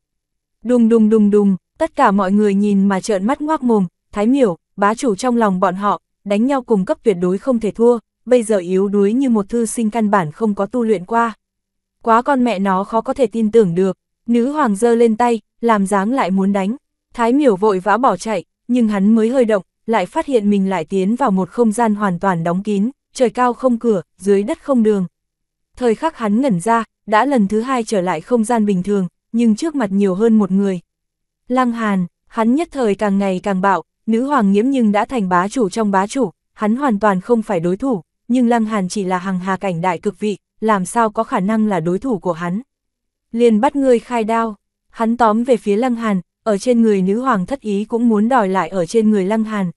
Đùng đùng đùng đùng, tất cả mọi người nhìn mà trợn mắt ngoác mồm, thái miểu, bá chủ trong lòng bọn họ, đánh nhau cùng cấp tuyệt đối không thể thua, bây giờ yếu đuối như một thư sinh căn bản không có tu luyện qua. Quá con mẹ nó khó có thể tin tưởng được, nữ hoàng giơ lên tay, làm dáng lại muốn đánh. Thái miểu vội vã bỏ chạy, nhưng hắn mới hơi động, lại phát hiện mình lại tiến vào một không gian hoàn toàn đóng kín, trời cao không cửa, dưới đất không đường. Thời khắc hắn ngẩn ra, đã lần thứ hai trở lại không gian bình thường, nhưng trước mặt nhiều hơn một người. Lăng Hàn, hắn nhất thời càng ngày càng bạo, nữ hoàng nhiễm nhưng đã thành bá chủ trong bá chủ, hắn hoàn toàn không phải đối thủ, nhưng Lăng Hàn chỉ là hàng hà cảnh đại cực vị, làm sao có khả năng là đối thủ của hắn. Liền bắt người khai đao, hắn tóm về phía Lăng Hàn, ở trên người nữ hoàng thất ý cũng muốn đòi lại ở trên người Lăng Hàn.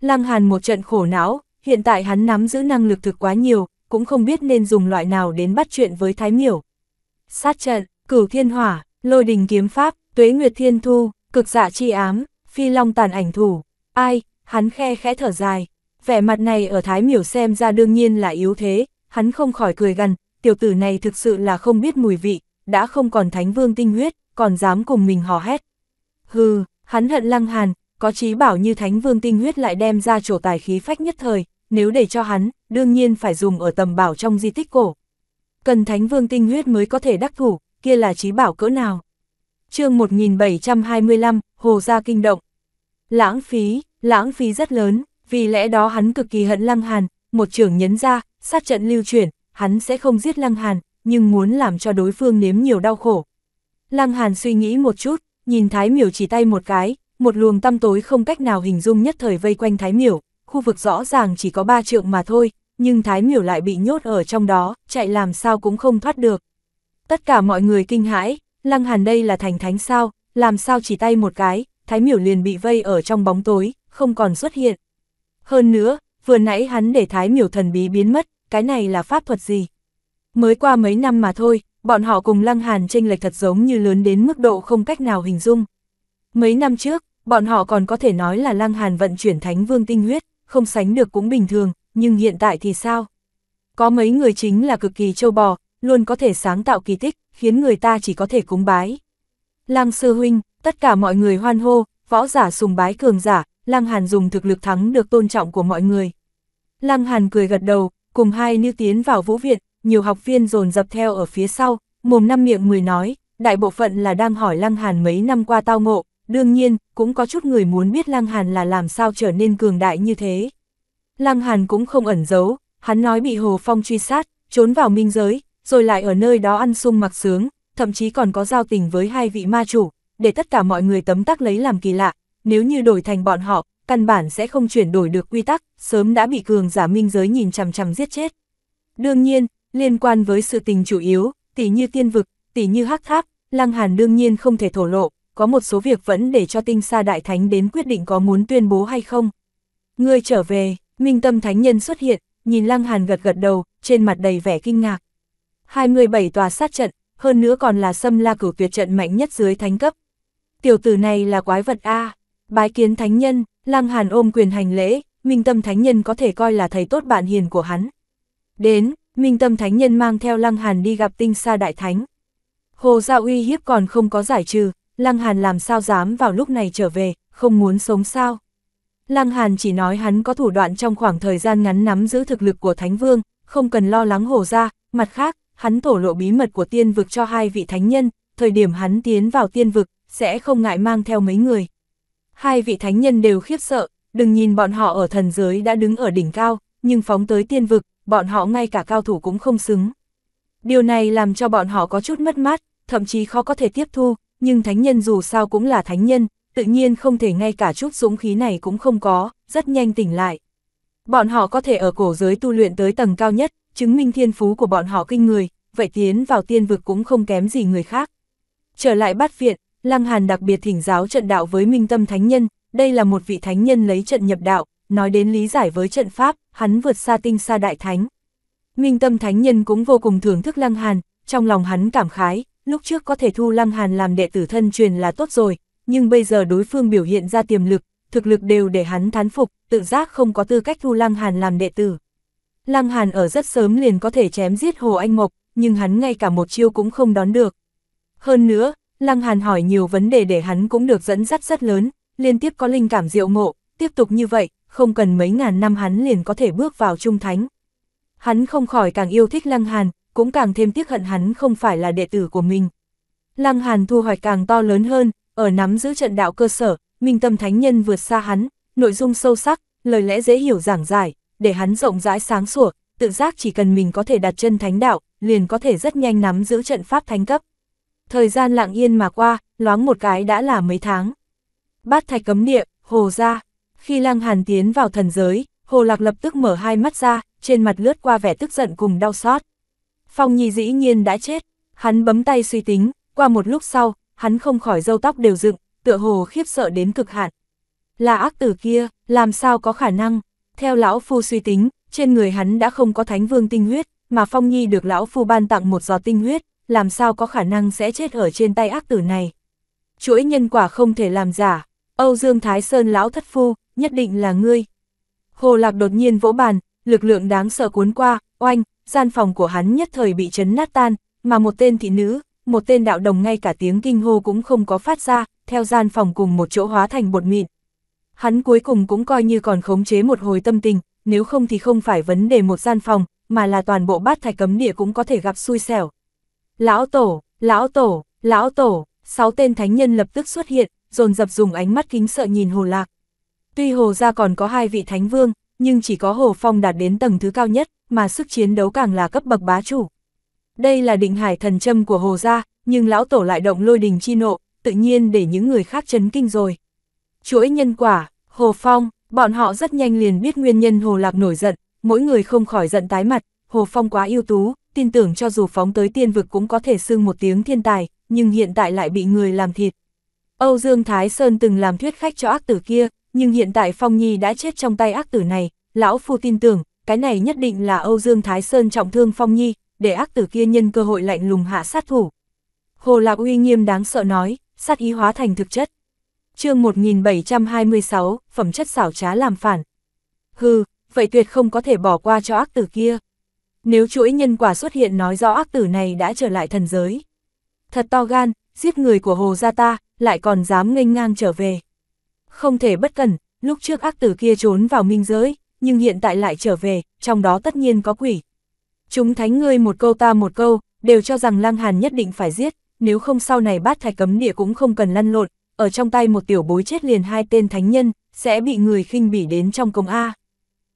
Lăng Hàn một trận khổ não, hiện tại hắn nắm giữ năng lực thực quá nhiều, cũng không biết nên dùng loại nào đến bắt chuyện với Thái Miểu. Sát trận, cửu thiên hỏa, lôi đình kiếm pháp, tuế nguyệt thiên thu, cực dạ chi ám, phi long tàn ảnh thủ. Ai, hắn khe khẽ thở dài. Vẻ mặt này ở Thái Miểu xem ra đương nhiên là yếu thế, hắn không khỏi cười gần, tiểu tử này thực sự là không biết mùi vị, đã không còn thánh vương tinh huyết, còn dám cùng mình hò hét. Hừ, hắn hận lăng hàn, có chí bảo như thánh vương tinh huyết lại đem ra chỗ tài khí phách nhất thời, nếu để cho hắn, đương nhiên phải dùng ở tầm bảo trong di tích cổ. Cần thánh vương tinh huyết mới có thể đắc thủ, kia là trí bảo cỡ nào. chương 1725, Hồ Gia Kinh Động. Lãng phí, lãng phí rất lớn, vì lẽ đó hắn cực kỳ hận Lăng Hàn, một trưởng nhấn ra, sát trận lưu chuyển, hắn sẽ không giết Lăng Hàn, nhưng muốn làm cho đối phương nếm nhiều đau khổ. Lăng Hàn suy nghĩ một chút, nhìn Thái Miểu chỉ tay một cái, một luồng tăm tối không cách nào hình dung nhất thời vây quanh Thái Miểu, khu vực rõ ràng chỉ có ba trượng mà thôi, nhưng Thái Miểu lại bị nhốt ở trong đó, chạy làm sao cũng không thoát được. Tất cả mọi người kinh hãi, Lăng Hàn đây là thành thánh sao, làm sao chỉ tay một cái, Thái Miểu liền bị vây ở trong bóng tối, không còn xuất hiện. Hơn nữa, vừa nãy hắn để Thái Miểu thần bí biến mất, cái này là pháp thuật gì? Mới qua mấy năm mà thôi, bọn họ cùng Lăng Hàn chênh lệch thật giống như lớn đến mức độ không cách nào hình dung. Mấy năm trước, bọn họ còn có thể nói là Lăng Hàn vận chuyển Thánh Vương tinh huyết, không sánh được cũng bình thường, nhưng hiện tại thì sao? Có mấy người chính là cực kỳ châu bò, luôn có thể sáng tạo kỳ tích, khiến người ta chỉ có thể cúng bái. Lăng sư huynh, tất cả mọi người hoan hô, võ giả sùng bái cường giả, Lăng Hàn dùng thực lực thắng được tôn trọng của mọi người. Lăng Hàn cười gật đầu, cùng hai nữ tiến vào vũ viện, nhiều học viên dồn dập theo ở phía sau, mồm năm miệng mười nói, đại bộ phận là đang hỏi Lăng Hàn mấy năm qua tao ngộ, đương nhiên, cũng có chút người muốn biết Lăng Hàn là làm sao trở nên cường đại như thế. Lăng Hàn cũng không ẩn giấu, hắn nói bị Hồ Phong truy sát, trốn vào minh giới, rồi lại ở nơi đó ăn sung mặc sướng, thậm chí còn có giao tình với hai vị ma chủ, để tất cả mọi người tấm tắc lấy làm kỳ lạ, nếu như đổi thành bọn họ, căn bản sẽ không chuyển đổi được quy tắc, sớm đã bị cường giả minh giới nhìn chằm chằm giết chết. Đương nhiên, liên quan với sự tình chủ yếu, tỷ như tiên vực, tỷ như hắc tháp, Lăng Hàn đương nhiên không thể thổ lộ, có một số việc vẫn để cho tinh sa đại thánh đến quyết định có muốn tuyên bố hay không. người trở về, minh tâm thánh nhân xuất hiện, nhìn Lăng Hàn gật gật đầu, trên mặt đầy vẻ kinh ngạc. 27 tòa sát trận, hơn nữa còn là xâm la cửu tuyệt trận mạnh nhất dưới thánh cấp. Tiểu tử này là quái vật A, bái kiến thánh nhân, lăng hàn ôm quyền hành lễ, minh tâm thánh nhân có thể coi là thầy tốt bạn hiền của hắn. Đến, minh tâm thánh nhân mang theo lăng hàn đi gặp tinh sa đại thánh. Hồ gia uy hiếp còn không có giải trừ, lăng hàn làm sao dám vào lúc này trở về, không muốn sống sao. Lăng Hàn chỉ nói hắn có thủ đoạn trong khoảng thời gian ngắn nắm giữ thực lực của Thánh Vương, không cần lo lắng hồ gia. mặt khác, hắn thổ lộ bí mật của tiên vực cho hai vị thánh nhân, thời điểm hắn tiến vào tiên vực, sẽ không ngại mang theo mấy người. Hai vị thánh nhân đều khiếp sợ, đừng nhìn bọn họ ở thần giới đã đứng ở đỉnh cao, nhưng phóng tới tiên vực, bọn họ ngay cả cao thủ cũng không xứng. Điều này làm cho bọn họ có chút mất mát, thậm chí khó có thể tiếp thu, nhưng thánh nhân dù sao cũng là thánh nhân, tự nhiên không thể ngay cả chút dũng khí này cũng không có, rất nhanh tỉnh lại. Bọn họ có thể ở cổ giới tu luyện tới tầng cao nhất, chứng minh thiên phú của bọn họ kinh người, vậy tiến vào tiên vực cũng không kém gì người khác. Trở lại bát viện, Lăng Hàn đặc biệt thỉnh giáo trận đạo với Minh Tâm Thánh Nhân, đây là một vị thánh nhân lấy trận nhập đạo, nói đến lý giải với trận pháp, hắn vượt xa tinh xa đại thánh. Minh Tâm Thánh Nhân cũng vô cùng thưởng thức Lăng Hàn, trong lòng hắn cảm khái, lúc trước có thể thu Lăng Hàn làm đệ tử thân truyền là tốt rồi, nhưng bây giờ đối phương biểu hiện ra tiềm lực, thực lực đều để hắn thán phục, tự giác không có tư cách thu Lăng Hàn làm đệ tử. Lăng Hàn ở rất sớm liền có thể chém giết Hồ Anh Mộc, nhưng hắn ngay cả một chiêu cũng không đón được. Hơn nữa, Lăng Hàn hỏi nhiều vấn đề để hắn cũng được dẫn dắt rất lớn, liên tiếp có linh cảm diệu ngộ, tiếp tục như vậy, không cần mấy ngàn năm hắn liền có thể bước vào trung thánh. Hắn không khỏi càng yêu thích Lăng Hàn, cũng càng thêm tiếc hận hắn không phải là đệ tử của mình. Lăng Hàn thu hoạch càng to lớn hơn, ở nắm giữ trận đạo cơ sở, minh tâm thánh nhân vượt xa hắn, nội dung sâu sắc, lời lẽ dễ hiểu giảng giải, để hắn rộng rãi sáng sủa, tự giác chỉ cần mình có thể đặt chân thánh đạo, liền có thể rất nhanh nắm giữ trận pháp thánh cấp. Thời gian lặng yên mà qua, loáng một cái đã là mấy tháng. Bát thạch cấm địa, hồ ra. Khi Lăng Hàn tiến vào thần giới, hồ lạc lập tức mở hai mắt ra, trên mặt lướt qua vẻ tức giận cùng đau xót. Phong Nhi dĩ nhiên đã chết, hắn bấm tay suy tính, qua một lúc sau, hắn không khỏi râu tóc đều dựng, tựa hồ khiếp sợ đến cực hạn. Là ác tử kia, làm sao có khả năng? Theo lão phu suy tính, trên người hắn đã không có thánh vương tinh huyết, mà Phong Nhi được lão phu ban tặng một giọt tinh huyết, làm sao có khả năng sẽ chết ở trên tay ác tử này. Chuỗi nhân quả không thể làm giả, Âu Dương Thái Sơn lão thất phu, nhất định là ngươi. Hồ Lạc đột nhiên vỗ bàn, lực lượng đáng sợ cuốn qua, oanh, gian phòng của hắn nhất thời bị chấn nát tan, mà một tên thị nữ, một tên đạo đồng ngay cả tiếng kinh hô cũng không có phát ra, theo gian phòng cùng một chỗ hóa thành bột mịn. Hắn cuối cùng cũng coi như còn khống chế một hồi tâm tình, nếu không thì không phải vấn đề một gian phòng, mà là toàn bộ bát thạch cấm địa cũng có thể gặp xui xẻo. Lão tổ, lão tổ, lão tổ, sáu tên thánh nhân lập tức xuất hiện, dồn dập dùng ánh mắt kính sợ nhìn hồ lạc. Tuy hồ ra còn có hai vị thánh vương, nhưng chỉ có hồ phong đạt đến tầng thứ cao nhất, mà sức chiến đấu càng là cấp bậc bá chủ. Đây là định hải thần châm của hồ gia, nhưng lão tổ lại động lôi đình chi nộ, tự nhiên để những người khác chấn kinh rồi chuỗi nhân quả, Hồ Phong, bọn họ rất nhanh liền biết nguyên nhân Hồ Lạc nổi giận, mỗi người không khỏi giận tái mặt, Hồ Phong quá ưu tú, tin tưởng cho dù phóng tới tiên vực cũng có thể xưng một tiếng thiên tài, nhưng hiện tại lại bị người làm thịt. Âu Dương Thái Sơn từng làm thuyết khách cho ác tử kia, nhưng hiện tại Phong Nhi đã chết trong tay ác tử này, lão phu tin tưởng, cái này nhất định là Âu Dương Thái Sơn trọng thương Phong Nhi, để ác tử kia nhân cơ hội lạnh lùng hạ sát thủ. Hồ Lạc uy nghiêm đáng sợ nói, sát ý hóa thành thực chất chương 1726, phẩm chất xảo trá làm phản. Hừ, vậy tuyệt không có thể bỏ qua cho ác tử kia. Nếu chuỗi nhân quả xuất hiện nói rõ ác tử này đã trở lại thần giới. Thật to gan, giết người của hồ gia ta, lại còn dám nghênh ngang trở về. Không thể bất cẩn, lúc trước ác tử kia trốn vào minh giới, nhưng hiện tại lại trở về, trong đó tất nhiên có quỷ. Chúng thánh ngươi một câu ta một câu, đều cho rằng lang Hàn nhất định phải giết, nếu không sau này bát thạch cấm địa cũng không cần lăn lộn, ở trong tay một tiểu bối chết liền hai tên thánh nhân, sẽ bị người khinh bỉ đến trong công A.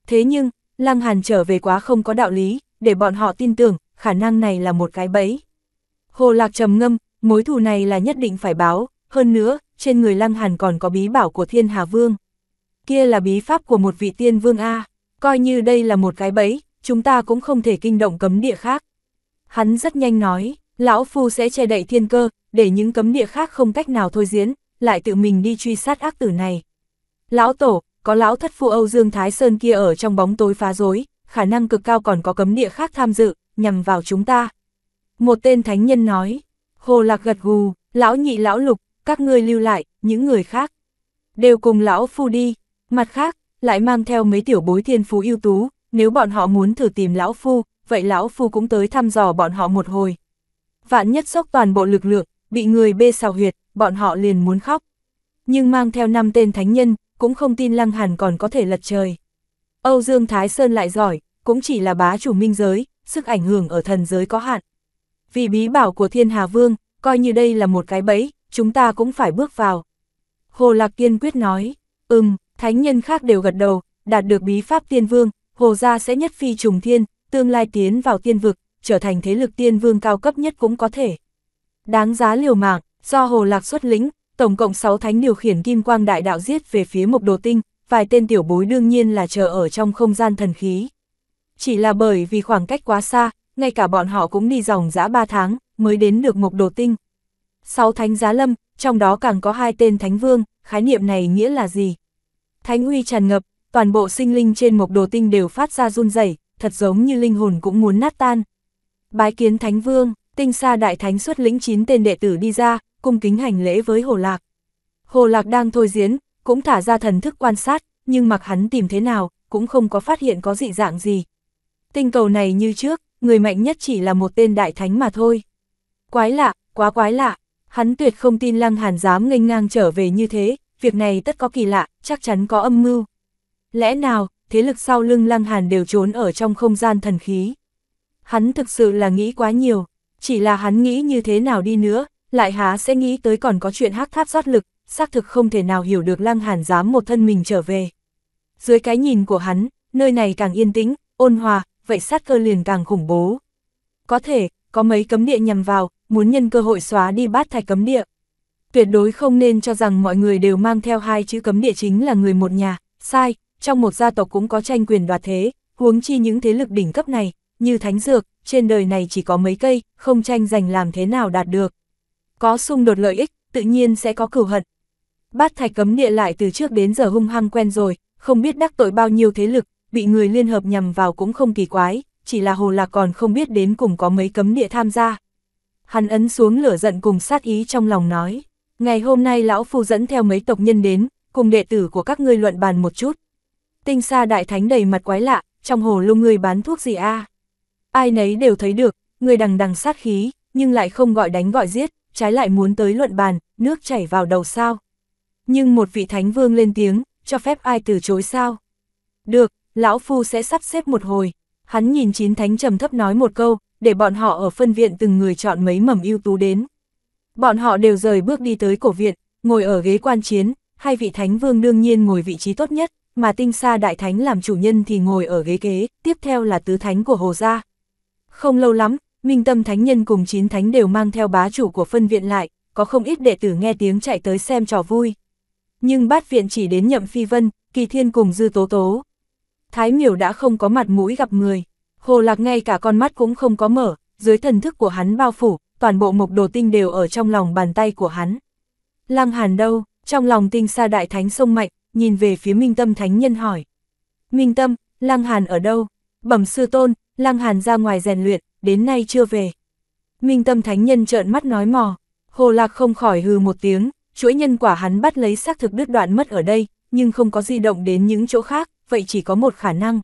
Thế nhưng, Lăng Hàn trở về quá không có đạo lý, để bọn họ tin tưởng, khả năng này là một cái bẫy. Hồ Lạc trầm ngâm, mối thù này là nhất định phải báo, hơn nữa, trên người Lăng Hàn còn có bí bảo của Thiên Hà Vương. Kia là bí pháp của một vị tiên vương A, coi như đây là một cái bẫy, chúng ta cũng không thể kinh động cấm địa khác. Hắn rất nhanh nói, Lão Phu sẽ che đậy thiên cơ, để những cấm địa khác không cách nào thôi diễn, lại tự mình đi truy sát ác tử này. Lão Tổ, có lão thất phu Âu Dương Thái Sơn kia ở trong bóng tối phá rối, khả năng cực cao còn có cấm địa khác tham dự, nhằm vào chúng ta. Một tên thánh nhân nói, Hồ Lạc gật gù, lão nhị lão lục, các ngươi lưu lại, những người khác. Đều cùng lão phu đi, mặt khác, lại mang theo mấy tiểu bối thiên phú ưu tú, nếu bọn họ muốn thử tìm lão phu, vậy lão phu cũng tới thăm dò bọn họ một hồi. Vạn nhất sốc toàn bộ lực lượng, bị người bê xào huyệt, bọn họ liền muốn khóc. Nhưng mang theo năm tên thánh nhân, cũng không tin Lăng Hàn còn có thể lật trời. Âu Dương Thái Sơn lại giỏi, cũng chỉ là bá chủ minh giới, sức ảnh hưởng ở thần giới có hạn. Vì bí bảo của Thiên Hà Vương, coi như đây là một cái bẫy, chúng ta cũng phải bước vào. Hồ Lạc Kiên quyết nói, ừm, thánh nhân khác đều gật đầu, đạt được bí pháp tiên vương, Hồ Gia sẽ nhất phi trùng thiên, tương lai tiến vào tiên vực, trở thành thế lực tiên vương cao cấp nhất cũng có thể. Đáng giá liều mạng, Do Hồ Lạc xuất lĩnh, tổng cộng 6 thánh điều khiển kim quang đại đạo giết về phía mục đồ tinh, vài tên tiểu bối đương nhiên là chờ ở trong không gian thần khí. Chỉ là bởi vì khoảng cách quá xa, ngay cả bọn họ cũng đi dòng dã 3 tháng, mới đến được mục đồ tinh. 6 thánh giá lâm, trong đó càng có hai tên thánh vương, khái niệm này nghĩa là gì? Thánh uy tràn ngập, toàn bộ sinh linh trên mục đồ tinh đều phát ra run rẩy, thật giống như linh hồn cũng muốn nát tan. Bái kiến thánh vương, tinh xa đại thánh xuất lĩnh 9 tên đệ tử đi ra, cung kính hành lễ với Hồ Lạc. Hồ Lạc đang thôi diễn, cũng thả ra thần thức quan sát, nhưng mặc hắn tìm thế nào, cũng không có phát hiện có dị dạng gì. Tinh cầu này như trước, người mạnh nhất chỉ là một tên đại thánh mà thôi. Quái lạ, quá quái lạ, hắn tuyệt không tin Lăng Hàn dám nghênh ngang trở về như thế, việc này tất có kỳ lạ, chắc chắn có âm mưu. Lẽ nào, thế lực sau lưng Lăng Hàn đều trốn ở trong không gian thần khí. Hắn thực sự là nghĩ quá nhiều, chỉ là hắn nghĩ như thế nào đi nữa, lại há sẽ nghĩ tới còn có chuyện hắc tháp rót lực, xác thực không thể nào hiểu được Lăng Hàn dám một thân mình trở về. Dưới cái nhìn của hắn, nơi này càng yên tĩnh, ôn hòa, vậy sát cơ liền càng khủng bố. Có thể, có mấy cấm địa nhằm vào, muốn nhân cơ hội xóa đi bát thạch cấm địa. Tuyệt đối không nên cho rằng mọi người đều mang theo hai chữ cấm địa chính là người một nhà, sai, trong một gia tộc cũng có tranh quyền đoạt thế, huống chi những thế lực đỉnh cấp này, như thánh dược, trên đời này chỉ có mấy cây, không tranh giành làm thế nào đạt được. Có xung đột lợi ích, tự nhiên sẽ có cửu hận. Bát Thạch cấm địa lại từ trước đến giờ hung hăng quen rồi, không biết đắc tội bao nhiêu thế lực, bị người liên hợp nhằm vào cũng không kỳ quái, chỉ là Hồ Lạc còn không biết đến cùng có mấy cấm địa tham gia. Hắn ấn xuống lửa giận cùng sát ý trong lòng nói, ngày hôm nay lão phu dẫn theo mấy tộc nhân đến, cùng đệ tử của các ngươi luận bàn một chút. Tinh xa đại thánh đầy mặt quái lạ, trong hồ lô ngươi bán thuốc gì a? Ai nấy đều thấy được, người đằng đằng sát khí, nhưng lại không gọi đánh gọi giết, trái lại muốn tới luận bàn, nước chảy vào đầu sao. Nhưng một vị thánh vương lên tiếng, cho phép ai từ chối sao. Được, lão phu sẽ sắp xếp một hồi. Hắn nhìn chín thánh trầm thấp nói một câu, để bọn họ ở phân viện từng người chọn mấy mầm ưu tú đến. Bọn họ đều rời bước đi tới cổ viện, ngồi ở ghế quan chiến, hai vị thánh vương đương nhiên ngồi vị trí tốt nhất, mà tinh xa đại thánh làm chủ nhân thì ngồi ở ghế kế, tiếp theo là tứ thánh của hồ gia. Không lâu lắm, Minh Tâm Thánh Nhân cùng chín thánh đều mang theo bá chủ của phân viện lại, có không ít đệ tử nghe tiếng chạy tới xem trò vui. Nhưng bát viện chỉ đến nhậm phi vân, kỳ thiên cùng dư tố tố. Thái miểu đã không có mặt mũi gặp người, hồ lạc ngay cả con mắt cũng không có mở, dưới thần thức của hắn bao phủ, toàn bộ mộc đồ tinh đều ở trong lòng bàn tay của hắn. Lăng hàn đâu, trong lòng tinh xa đại thánh sông mạnh, nhìn về phía minh tâm thánh nhân hỏi. Minh tâm, lăng hàn ở đâu? Bẩm sư tôn, Lăng Hàn ra ngoài rèn luyện, đến nay chưa về. Minh tâm thánh nhân trợn mắt nói mò, hồ lạc không khỏi hừ một tiếng, chuỗi nhân quả hắn bắt lấy xác thực đứt đoạn mất ở đây, nhưng không có di động đến những chỗ khác, vậy chỉ có một khả năng.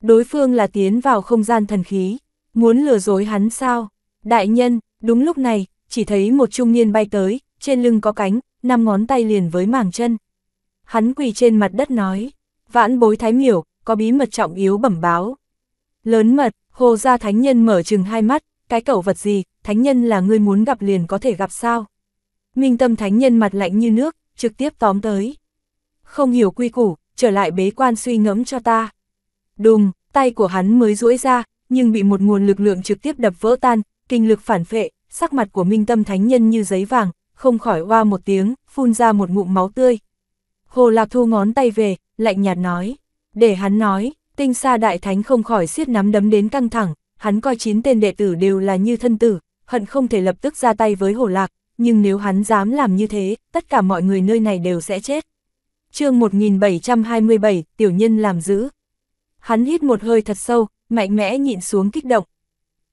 Đối phương là tiến vào không gian thần khí, muốn lừa dối hắn sao? Đại nhân, đúng lúc này, chỉ thấy một trung niên bay tới, trên lưng có cánh, năm ngón tay liền với màng chân. Hắn quỳ trên mặt đất nói, vãn bối thái miểu, có bí mật trọng yếu bẩm báo. Lớn mật, hồ gia thánh nhân mở chừng hai mắt, cái cẩu vật gì, thánh nhân là ngươi muốn gặp liền có thể gặp sao. Minh tâm thánh nhân mặt lạnh như nước, trực tiếp tóm tới. Không hiểu quy củ, trở lại bế quan suy ngẫm cho ta. Đùng, tay của hắn mới duỗi ra, nhưng bị một nguồn lực lượng trực tiếp đập vỡ tan, kinh lực phản phệ, sắc mặt của minh tâm thánh nhân như giấy vàng, không khỏi oa một tiếng, phun ra một ngụm máu tươi. Hồ Lạc Thu ngón tay về, lạnh nhạt nói, để hắn nói, Tinh xa Đại Thánh không khỏi siết nắm đấm đến căng thẳng, hắn coi chín tên đệ tử đều là như thân tử, hận không thể lập tức ra tay với hổ lạc, nhưng nếu hắn dám làm như thế, tất cả mọi người nơi này đều sẽ chết. chương 1727, tiểu nhân làm giữ. Hắn hít một hơi thật sâu, mạnh mẽ nhịn xuống kích động.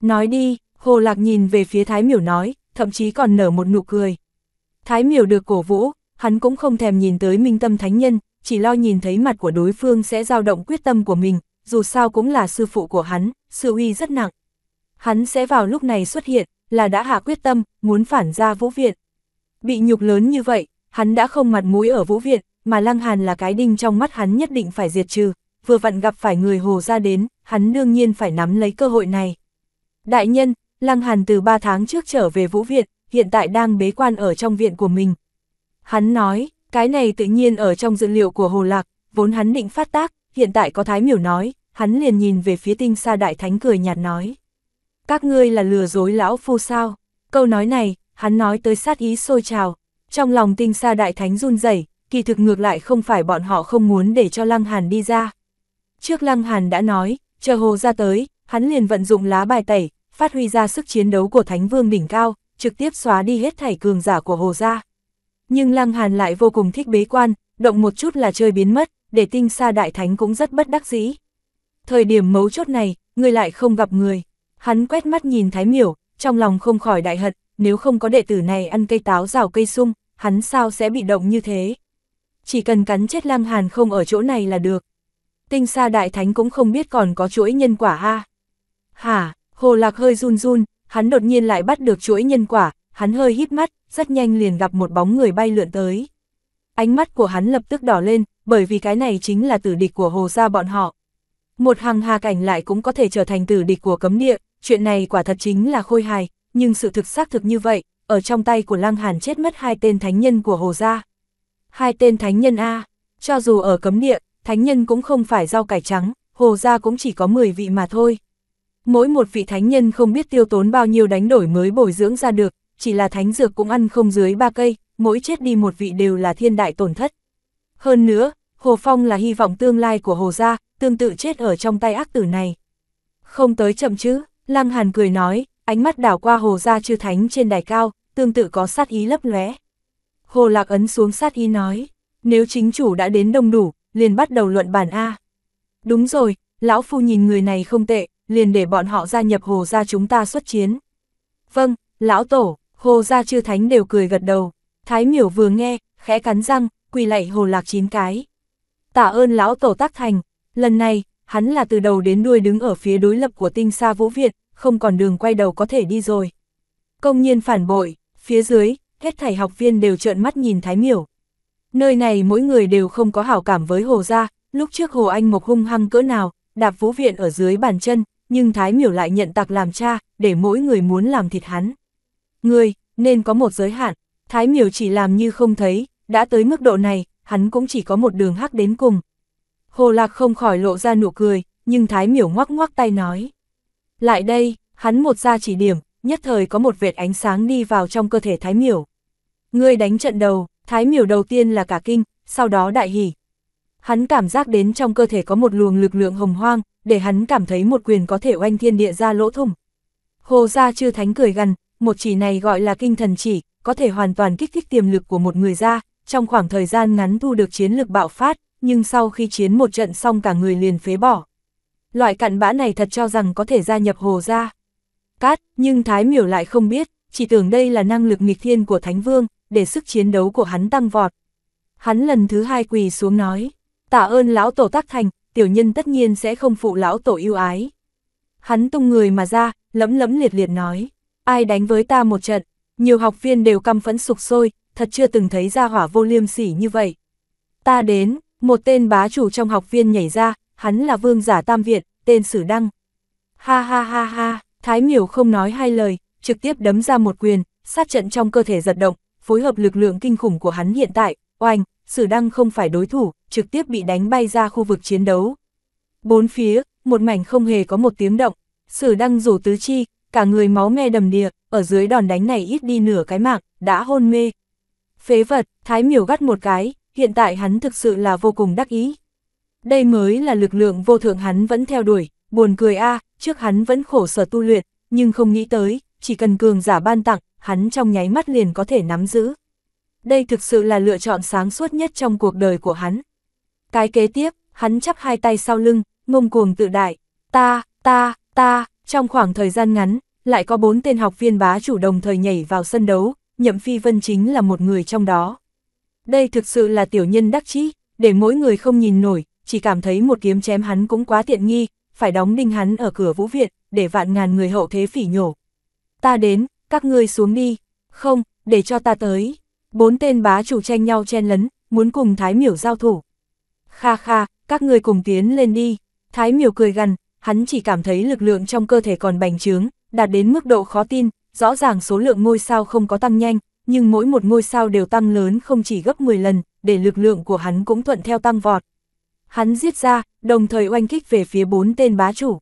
Nói đi, hồ lạc nhìn về phía Thái Miểu nói, thậm chí còn nở một nụ cười. Thái Miểu được cổ vũ, hắn cũng không thèm nhìn tới minh tâm thánh nhân, chỉ lo nhìn thấy mặt của đối phương sẽ dao động quyết tâm của mình, dù sao cũng là sư phụ của hắn, sư uy rất nặng. Hắn sẽ vào lúc này xuất hiện, là đã hạ quyết tâm, muốn phản ra vũ viện. Bị nhục lớn như vậy, hắn đã không mặt mũi ở vũ viện, mà Lăng Hàn là cái đinh trong mắt hắn nhất định phải diệt trừ, vừa vặn gặp phải người hồ ra đến, hắn đương nhiên phải nắm lấy cơ hội này. Đại nhân, Lăng Hàn từ 3 tháng trước trở về Vũ Viện, hiện tại đang bế quan ở trong viện của mình. Hắn nói, cái này tự nhiên ở trong dự liệu của Hồ Lạc, vốn hắn định phát tác, hiện tại có Thái Miểu nói, hắn liền nhìn về phía tinh sa đại thánh cười nhạt nói. Các ngươi là lừa dối lão phu sao? Câu nói này, hắn nói tới sát ý sôi trào. Trong lòng tinh sa đại thánh run rẩy kỳ thực ngược lại không phải bọn họ không muốn để cho Lăng Hàn đi ra. Trước Lăng Hàn đã nói, chờ hồ ra tới, hắn liền vận dụng lá bài tẩy, phát huy ra sức chiến đấu của Thánh Vương đỉnh cao, trực tiếp xóa đi hết thảy cường giả của hồ gia nhưng Lăng Hàn lại vô cùng thích bế quan, động một chút là chơi biến mất, để tinh xa đại thánh cũng rất bất đắc dĩ. Thời điểm mấu chốt này, người lại không gặp người. Hắn quét mắt nhìn Thái Miểu, trong lòng không khỏi đại hận, nếu không có đệ tử này ăn cây táo rào cây sung, hắn sao sẽ bị động như thế. Chỉ cần cắn chết Lăng Hàn không ở chỗ này là được. Tinh xa đại thánh cũng không biết còn có chuỗi nhân quả ha. Hả, hồ lạc hơi run run, hắn đột nhiên lại bắt được chuỗi nhân quả, hắn hơi hít mắt, rất nhanh liền gặp một bóng người bay lượn tới. Ánh mắt của hắn lập tức đỏ lên, bởi vì cái này chính là tử địch của hồ gia bọn họ. Một hàng hà cảnh lại cũng có thể trở thành tử địch của cấm địa, chuyện này quả thật chính là khôi hài, nhưng sự thực xác thực như vậy, ở trong tay của Lăng Hàn chết mất hai tên thánh nhân của hồ gia. Hai tên thánh nhân A, cho dù ở cấm địa, thánh nhân cũng không phải rau cải trắng, hồ gia cũng chỉ có 10 vị mà thôi. Mỗi một vị thánh nhân không biết tiêu tốn bao nhiêu đánh đổi mới bồi dưỡng ra được, chỉ là thánh dược cũng ăn không dưới ba cây, mỗi chết đi một vị đều là thiên đại tổn thất. Hơn nữa, Hồ Phong là hy vọng tương lai của Hồ Gia, tương tự chết ở trong tay ác tử này. Không tới chậm chứ, Lăng Hàn cười nói, ánh mắt đảo qua Hồ Gia chư thánh trên đài cao, tương tự có sát ý lấp lóe. Hồ Lạc ấn xuống sát ý nói, nếu chính chủ đã đến đông đủ, liền bắt đầu luận bản A. Đúng rồi, lão phu nhìn người này không tệ, liền để bọn họ gia nhập Hồ Gia chúng ta xuất chiến. Vâng, lão tổ. Hồ gia chư thánh đều cười gật đầu. Thái miểu vừa nghe, khẽ cắn răng, quỳ lạy hồ lạc chín cái. Tạ ơn lão tổ tác thành, lần này, hắn là từ đầu đến đuôi đứng ở phía đối lập của tinh xa vũ Việt, không còn đường quay đầu có thể đi rồi. Công nhiên phản bội, phía dưới, hết thảy học viên đều trợn mắt nhìn Thái miểu. Nơi này mỗi người đều không có hảo cảm với hồ gia, lúc trước hồ anh mộc hung hăng cỡ nào, đạp vũ viện ở dưới bàn chân, nhưng Thái miểu lại nhận tặc làm cha, để mỗi người muốn làm thịt hắn. Ngươi, nên có một giới hạn, Thái Miểu chỉ làm như không thấy, đã tới mức độ này, hắn cũng chỉ có một đường hắc đến cùng. Hồ Lạc không khỏi lộ ra nụ cười, nhưng Thái Miểu ngoắc ngoắc tay nói. Lại đây, hắn một ra chỉ điểm, nhất thời có một vệt ánh sáng đi vào trong cơ thể Thái Miểu. Ngươi đánh trận đầu, Thái Miểu đầu tiên là cả kinh, sau đó đại hỉ. Hắn cảm giác đến trong cơ thể có một luồng lực lượng hồng hoang, để hắn cảm thấy một quyền có thể oanh thiên địa ra lỗ thủng. Hồ gia chư thánh cười gần, một chỉ này gọi là kinh thần chỉ, có thể hoàn toàn kích thích tiềm lực của một người ra, trong khoảng thời gian ngắn thu được chiến lực bạo phát, nhưng sau khi chiến một trận xong cả người liền phế bỏ. Loại cặn bã này thật cho rằng có thể gia nhập hồ ra. Cát, nhưng Thái Miểu lại không biết, chỉ tưởng đây là năng lực nghịch thiên của Thánh Vương, để sức chiến đấu của hắn tăng vọt. Hắn lần thứ hai quỳ xuống nói, tạ ơn lão tổ tác thành, tiểu nhân tất nhiên sẽ không phụ lão tổ yêu ái. Hắn tung người mà ra, lấm lấm liệt liệt nói, ai đánh với ta một trận, nhiều học viên đều căm phẫn sục sôi, thật chưa từng thấy ra hỏa vô liêm sỉ như vậy. Ta đến, một tên bá chủ trong học viên nhảy ra, hắn là vương giả Tam viện tên Sử Đăng. Ha ha ha ha, Thái Miểu không nói hai lời, trực tiếp đấm ra một quyền, sát trận trong cơ thể giật động, phối hợp lực lượng kinh khủng của hắn hiện tại, oanh, Sử Đăng không phải đối thủ, trực tiếp bị đánh bay ra khu vực chiến đấu. Bốn phía, một mảnh không hề có một tiếng động, Sử Đăng rủ tứ chi, cả người máu me đầm đìa, ở dưới đòn đánh này ít đi nửa cái mạng, đã hôn mê. Phế vật, Thái Miểu gắt một cái, hiện tại hắn thực sự là vô cùng đắc ý. Đây mới là lực lượng vô thượng hắn vẫn theo đuổi, buồn cười a trước hắn vẫn khổ sở tu luyện, nhưng không nghĩ tới, chỉ cần cường giả ban tặng, hắn trong nháy mắt liền có thể nắm giữ. Đây thực sự là lựa chọn sáng suốt nhất trong cuộc đời của hắn. Cái kế tiếp, hắn chắp hai tay sau lưng, ngông cuồng tự đại, ta, ta, ta, trong khoảng thời gian ngắn, lại có bốn tên học viên bá chủ đồng thời nhảy vào sân đấu, Nhậm Phi Vân chính là một người trong đó. Đây thực sự là tiểu nhân đắc chí, để mỗi người không nhìn nổi, chỉ cảm thấy một kiếm chém hắn cũng quá tiện nghi, phải đóng đinh hắn ở cửa vũ viện, để vạn ngàn người hậu thế phỉ nhổ. Ta đến, các ngươi xuống đi, không, để cho ta tới. Bốn tên bá chủ tranh nhau chen lấn, muốn cùng Thái Miểu giao thủ. Kha kha, các ngươi cùng tiến lên đi. Thái Miểu cười gằn, hắn chỉ cảm thấy lực lượng trong cơ thể còn bành trướng, đạt đến mức độ khó tin, rõ ràng số lượng ngôi sao không có tăng nhanh, nhưng mỗi một ngôi sao đều tăng lớn không chỉ gấp 10 lần, để lực lượng của hắn cũng thuận theo tăng vọt. Hắn giết ra, đồng thời oanh kích về phía bốn tên bá chủ.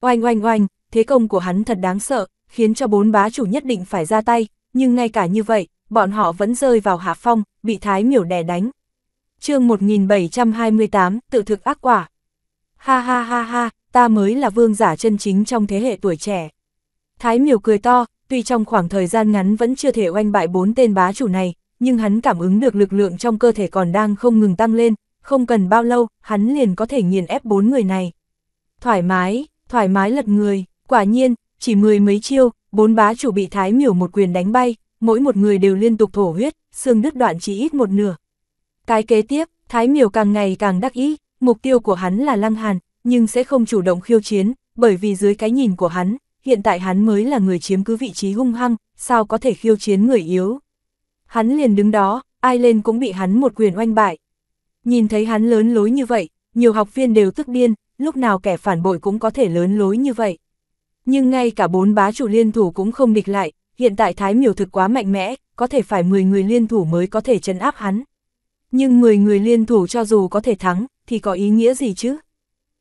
Oanh oanh oanh, thế công của hắn thật đáng sợ, khiến cho bốn bá chủ nhất định phải ra tay, nhưng ngay cả như vậy, bọn họ vẫn rơi vào hạ phong, bị thái miểu đè đánh. chương 1728, tự thực ác quả. Ha ha ha ha, ta mới là vương giả chân chính trong thế hệ tuổi trẻ. Thái miều cười to, tuy trong khoảng thời gian ngắn vẫn chưa thể oanh bại bốn tên bá chủ này, nhưng hắn cảm ứng được lực lượng trong cơ thể còn đang không ngừng tăng lên, không cần bao lâu, hắn liền có thể nghiền ép bốn người này. Thoải mái, thoải mái lật người, quả nhiên, chỉ mười mấy chiêu, bốn bá chủ bị thái miểu một quyền đánh bay, mỗi một người đều liên tục thổ huyết, xương đứt đoạn chỉ ít một nửa. Cái kế tiếp, thái miểu càng ngày càng đắc ý, mục tiêu của hắn là Lăng Hàn, nhưng sẽ không chủ động khiêu chiến, bởi vì dưới cái nhìn của hắn, hiện tại hắn mới là người chiếm cứ vị trí hung hăng, sao có thể khiêu chiến người yếu. Hắn liền đứng đó, ai lên cũng bị hắn một quyền oanh bại. Nhìn thấy hắn lớn lối như vậy, nhiều học viên đều tức điên, lúc nào kẻ phản bội cũng có thể lớn lối như vậy. Nhưng ngay cả bốn bá chủ liên thủ cũng không địch lại, hiện tại Thái Miểu thực quá mạnh mẽ, có thể phải 10 người liên thủ mới có thể chấn áp hắn. Nhưng 10 người liên thủ cho dù có thể thắng, thì có ý nghĩa gì chứ?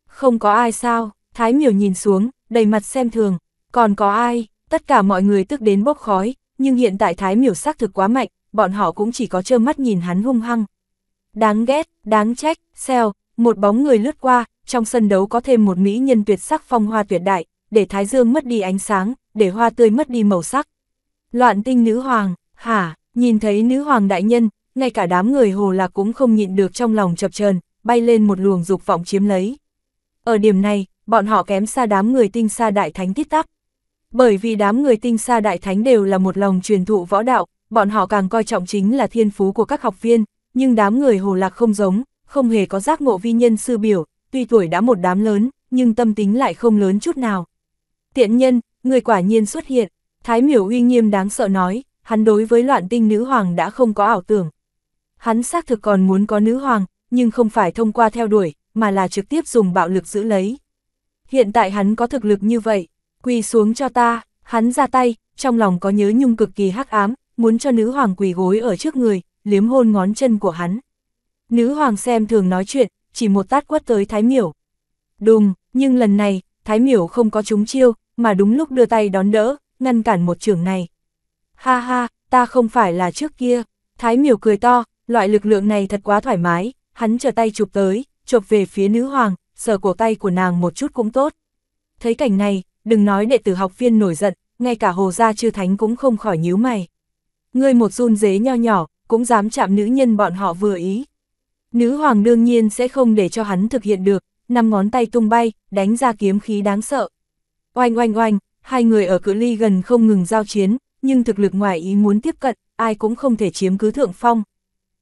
Không có ai sao, Thái Miểu nhìn xuống, đầy mặt xem thường, còn có ai, tất cả mọi người tức đến bốc khói, nhưng hiện tại Thái Miểu xác thực quá mạnh, bọn họ cũng chỉ có trơ mắt nhìn hắn hung hăng. Đáng ghét, đáng trách, xèo, một bóng người lướt qua, trong sân đấu có thêm một mỹ nhân tuyệt sắc phong hoa tuyệt đại, để thái dương mất đi ánh sáng, để hoa tươi mất đi màu sắc. Loạn tinh nữ hoàng, hả, nhìn thấy nữ hoàng đại nhân, ngay cả đám người hồ lạc cũng không nhịn được trong lòng chập chờn bay lên một luồng dục vọng chiếm lấy. Ở điểm này, bọn họ kém xa đám người tinh xa đại thánh tiết tắc. Bởi vì đám người tinh xa đại thánh đều là một lòng truyền thụ võ đạo, bọn họ càng coi trọng chính là thiên phú của các học viên, nhưng đám người hồ lạc không giống, không hề có giác ngộ vi nhân sư biểu, tuy tuổi đã một đám lớn, nhưng tâm tính lại không lớn chút nào. Tiện nhân, người quả nhiên xuất hiện, Thái miểu uy nghiêm đáng sợ nói, hắn đối với loạn tinh nữ hoàng đã không có ảo tưởng. Hắn xác thực còn muốn có nữ hoàng, nhưng không phải thông qua theo đuổi, mà là trực tiếp dùng bạo lực giữ lấy. Hiện tại hắn có thực lực như vậy, quỳ xuống cho ta, hắn ra tay, trong lòng có nhớ nhung cực kỳ hắc ám, muốn cho nữ hoàng quỳ gối ở trước người, liếm hôn ngón chân của hắn. Nữ hoàng xem thường nói chuyện, chỉ một tát quất tới Thái Miểu. Đùng, nhưng lần này, Thái Miểu không có trúng chiêu, mà đúng lúc đưa tay đón đỡ, ngăn cản một trường này. Ha ha, ta không phải là trước kia. Thái Miểu cười to, loại lực lượng này thật quá thoải mái, hắn trở tay chụp tới, chộp về phía nữ hoàng, sờ cổ tay của nàng một chút cũng tốt. Thấy cảnh này, đừng nói đệ tử học viên nổi giận, ngay cả hồ gia chư thánh cũng không khỏi nhíu mày. Ngươi một run dế nho nhỏ, cũng dám chạm nữ nhân bọn họ vừa ý. Nữ hoàng đương nhiên sẽ không để cho hắn thực hiện được, năm ngón tay tung bay, đánh ra kiếm khí đáng sợ. Oanh oanh oanh, hai người ở cự ly gần không ngừng giao chiến, nhưng thực lực ngoài ý muốn tiếp cận, ai cũng không thể chiếm cứ thượng phong.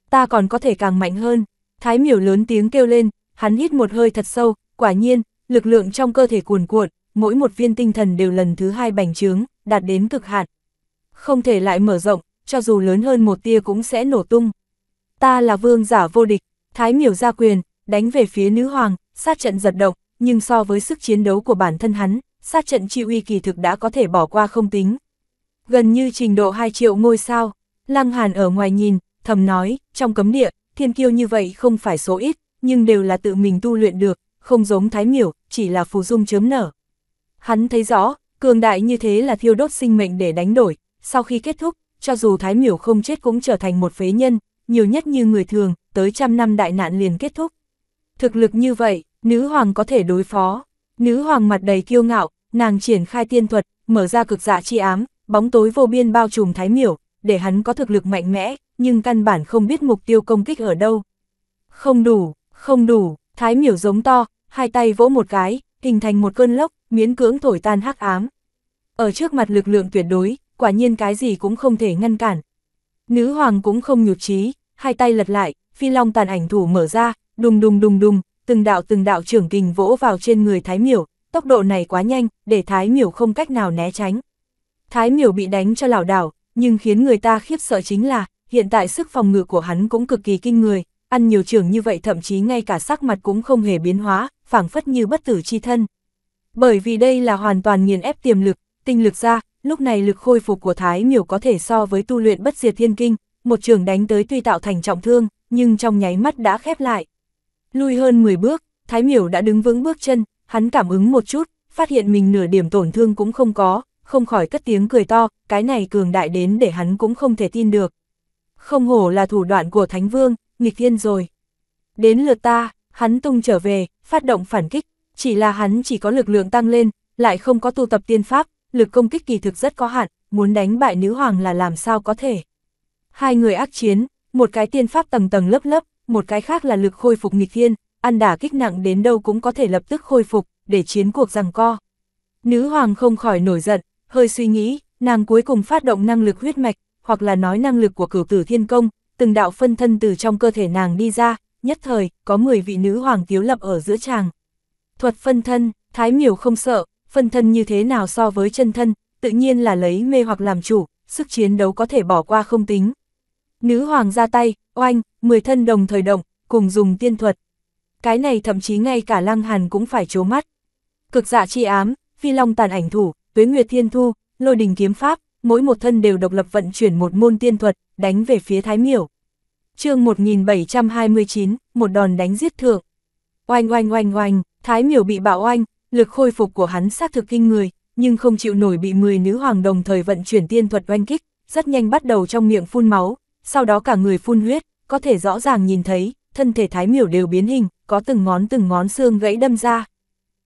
Ta còn có thể càng mạnh hơn. Thái miểu lớn tiếng kêu lên, hắn hít một hơi thật sâu, quả nhiên, lực lượng trong cơ thể cuồn cuộn, mỗi một viên tinh thần đều lần thứ hai bành trướng, đạt đến cực hạn. Không thể lại mở rộng, cho dù lớn hơn một tia cũng sẽ nổ tung. Ta là vương giả vô địch, thái miểu gia quyền, đánh về phía nữ hoàng, sát trận giật động, nhưng so với sức chiến đấu của bản thân hắn, sát trận chi uy kỳ thực đã có thể bỏ qua không tính. Gần như trình độ 2 triệu ngôi sao, Lăng Hàn ở ngoài nhìn, thầm nói, trong cấm địa, thiên kiêu như vậy không phải số ít, nhưng đều là tự mình tu luyện được, không giống thái miểu, chỉ là phù dung chớm nở. Hắn thấy rõ, cường đại như thế là thiêu đốt sinh mệnh để đánh đổi, sau khi kết thúc, cho dù thái miểu không chết cũng trở thành một phế nhân, nhiều nhất như người thường, tới trăm năm đại nạn liền kết thúc. Thực lực như vậy, nữ hoàng có thể đối phó. Nữ hoàng mặt đầy kiêu ngạo, nàng triển khai tiên thuật, mở ra cực dạ chi ám, bóng tối vô biên bao trùm thái miểu, để hắn có thực lực mạnh mẽ, nhưng căn bản không biết mục tiêu công kích ở đâu. Không đủ, không đủ, thái miểu giống to, hai tay vỗ một cái, hình thành một cơn lốc, miến cưỡng thổi tan hắc ám. Ở trước mặt lực lượng tuyệt đối, quả nhiên cái gì cũng không thể ngăn cản. Nữ hoàng cũng không nhụt chí, hai tay lật lại, phi long tàn ảnh thủ mở ra, đùng đùng đùng đùng, từng đạo từng đạo trưởng kình vỗ vào trên người thái miểu, tốc độ này quá nhanh, để thái miểu không cách nào né tránh. Thái miểu bị đánh cho lảo đảo, nhưng khiến người ta khiếp sợ chính là, hiện tại sức phòng ngự của hắn cũng cực kỳ kinh người, ăn nhiều trường như vậy thậm chí ngay cả sắc mặt cũng không hề biến hóa, phảng phất như bất tử chi thân. Bởi vì đây là hoàn toàn nghiền ép tiềm lực, tinh lực ra, lúc này lực khôi phục của Thái Miểu có thể so với tu luyện bất diệt thiên kinh, một trường đánh tới tuy tạo thành trọng thương, nhưng trong nháy mắt đã khép lại. lùi hơn 10 bước, Thái Miểu đã đứng vững bước chân, hắn cảm ứng một chút, phát hiện mình nửa điểm tổn thương cũng không có, không khỏi cất tiếng cười to, cái này cường đại đến để hắn cũng không thể tin được. Không hổ là thủ đoạn của Thánh Vương, nghịch thiên rồi. Đến lượt ta, hắn tung trở về, phát động phản kích, chỉ là hắn chỉ có lực lượng tăng lên, lại không có tu tập tiên pháp, lực công kích kỳ thực rất có hạn, muốn đánh bại nữ hoàng là làm sao có thể. Hai người ác chiến, một cái tiên pháp tầng tầng lớp lớp, một cái khác là lực khôi phục nghịch thiên, ăn đả kích nặng đến đâu cũng có thể lập tức khôi phục, để chiến cuộc rằng co. Nữ hoàng không khỏi nổi giận, hơi suy nghĩ, nàng cuối cùng phát động năng lực huyết mạch, hoặc là nói năng lực của cửu tử thiên công, từng đạo phân thân từ trong cơ thể nàng đi ra, nhất thời, có 10 vị nữ hoàng tiếu lập ở giữa chàng. Thuật phân thân, Thái Miểu không sợ, phân thân như thế nào so với chân thân, tự nhiên là lấy mê hoặc làm chủ, sức chiến đấu có thể bỏ qua không tính. Nữ hoàng ra tay, oanh, 10 thân đồng thời động, cùng dùng tiên thuật. Cái này thậm chí ngay cả lăng hàn cũng phải chố mắt. Cực dạ chi ám, phi long tàn ảnh thủ, tuế nguyệt thiên thu, lôi đình kiếm pháp, mỗi một thân đều độc lập vận chuyển một môn tiên thuật, đánh về phía Thái Miểu. chương 1729, một đòn đánh giết thượng. Oanh oanh oanh oanh, Thái Miểu bị bạo oanh, lực khôi phục của hắn xác thực kinh người, nhưng không chịu nổi bị 10 nữ hoàng đồng thời vận chuyển tiên thuật oanh kích, rất nhanh bắt đầu trong miệng phun máu, sau đó cả người phun huyết, có thể rõ ràng nhìn thấy, thân thể Thái Miểu đều biến hình, có từng ngón từng ngón xương gãy đâm ra.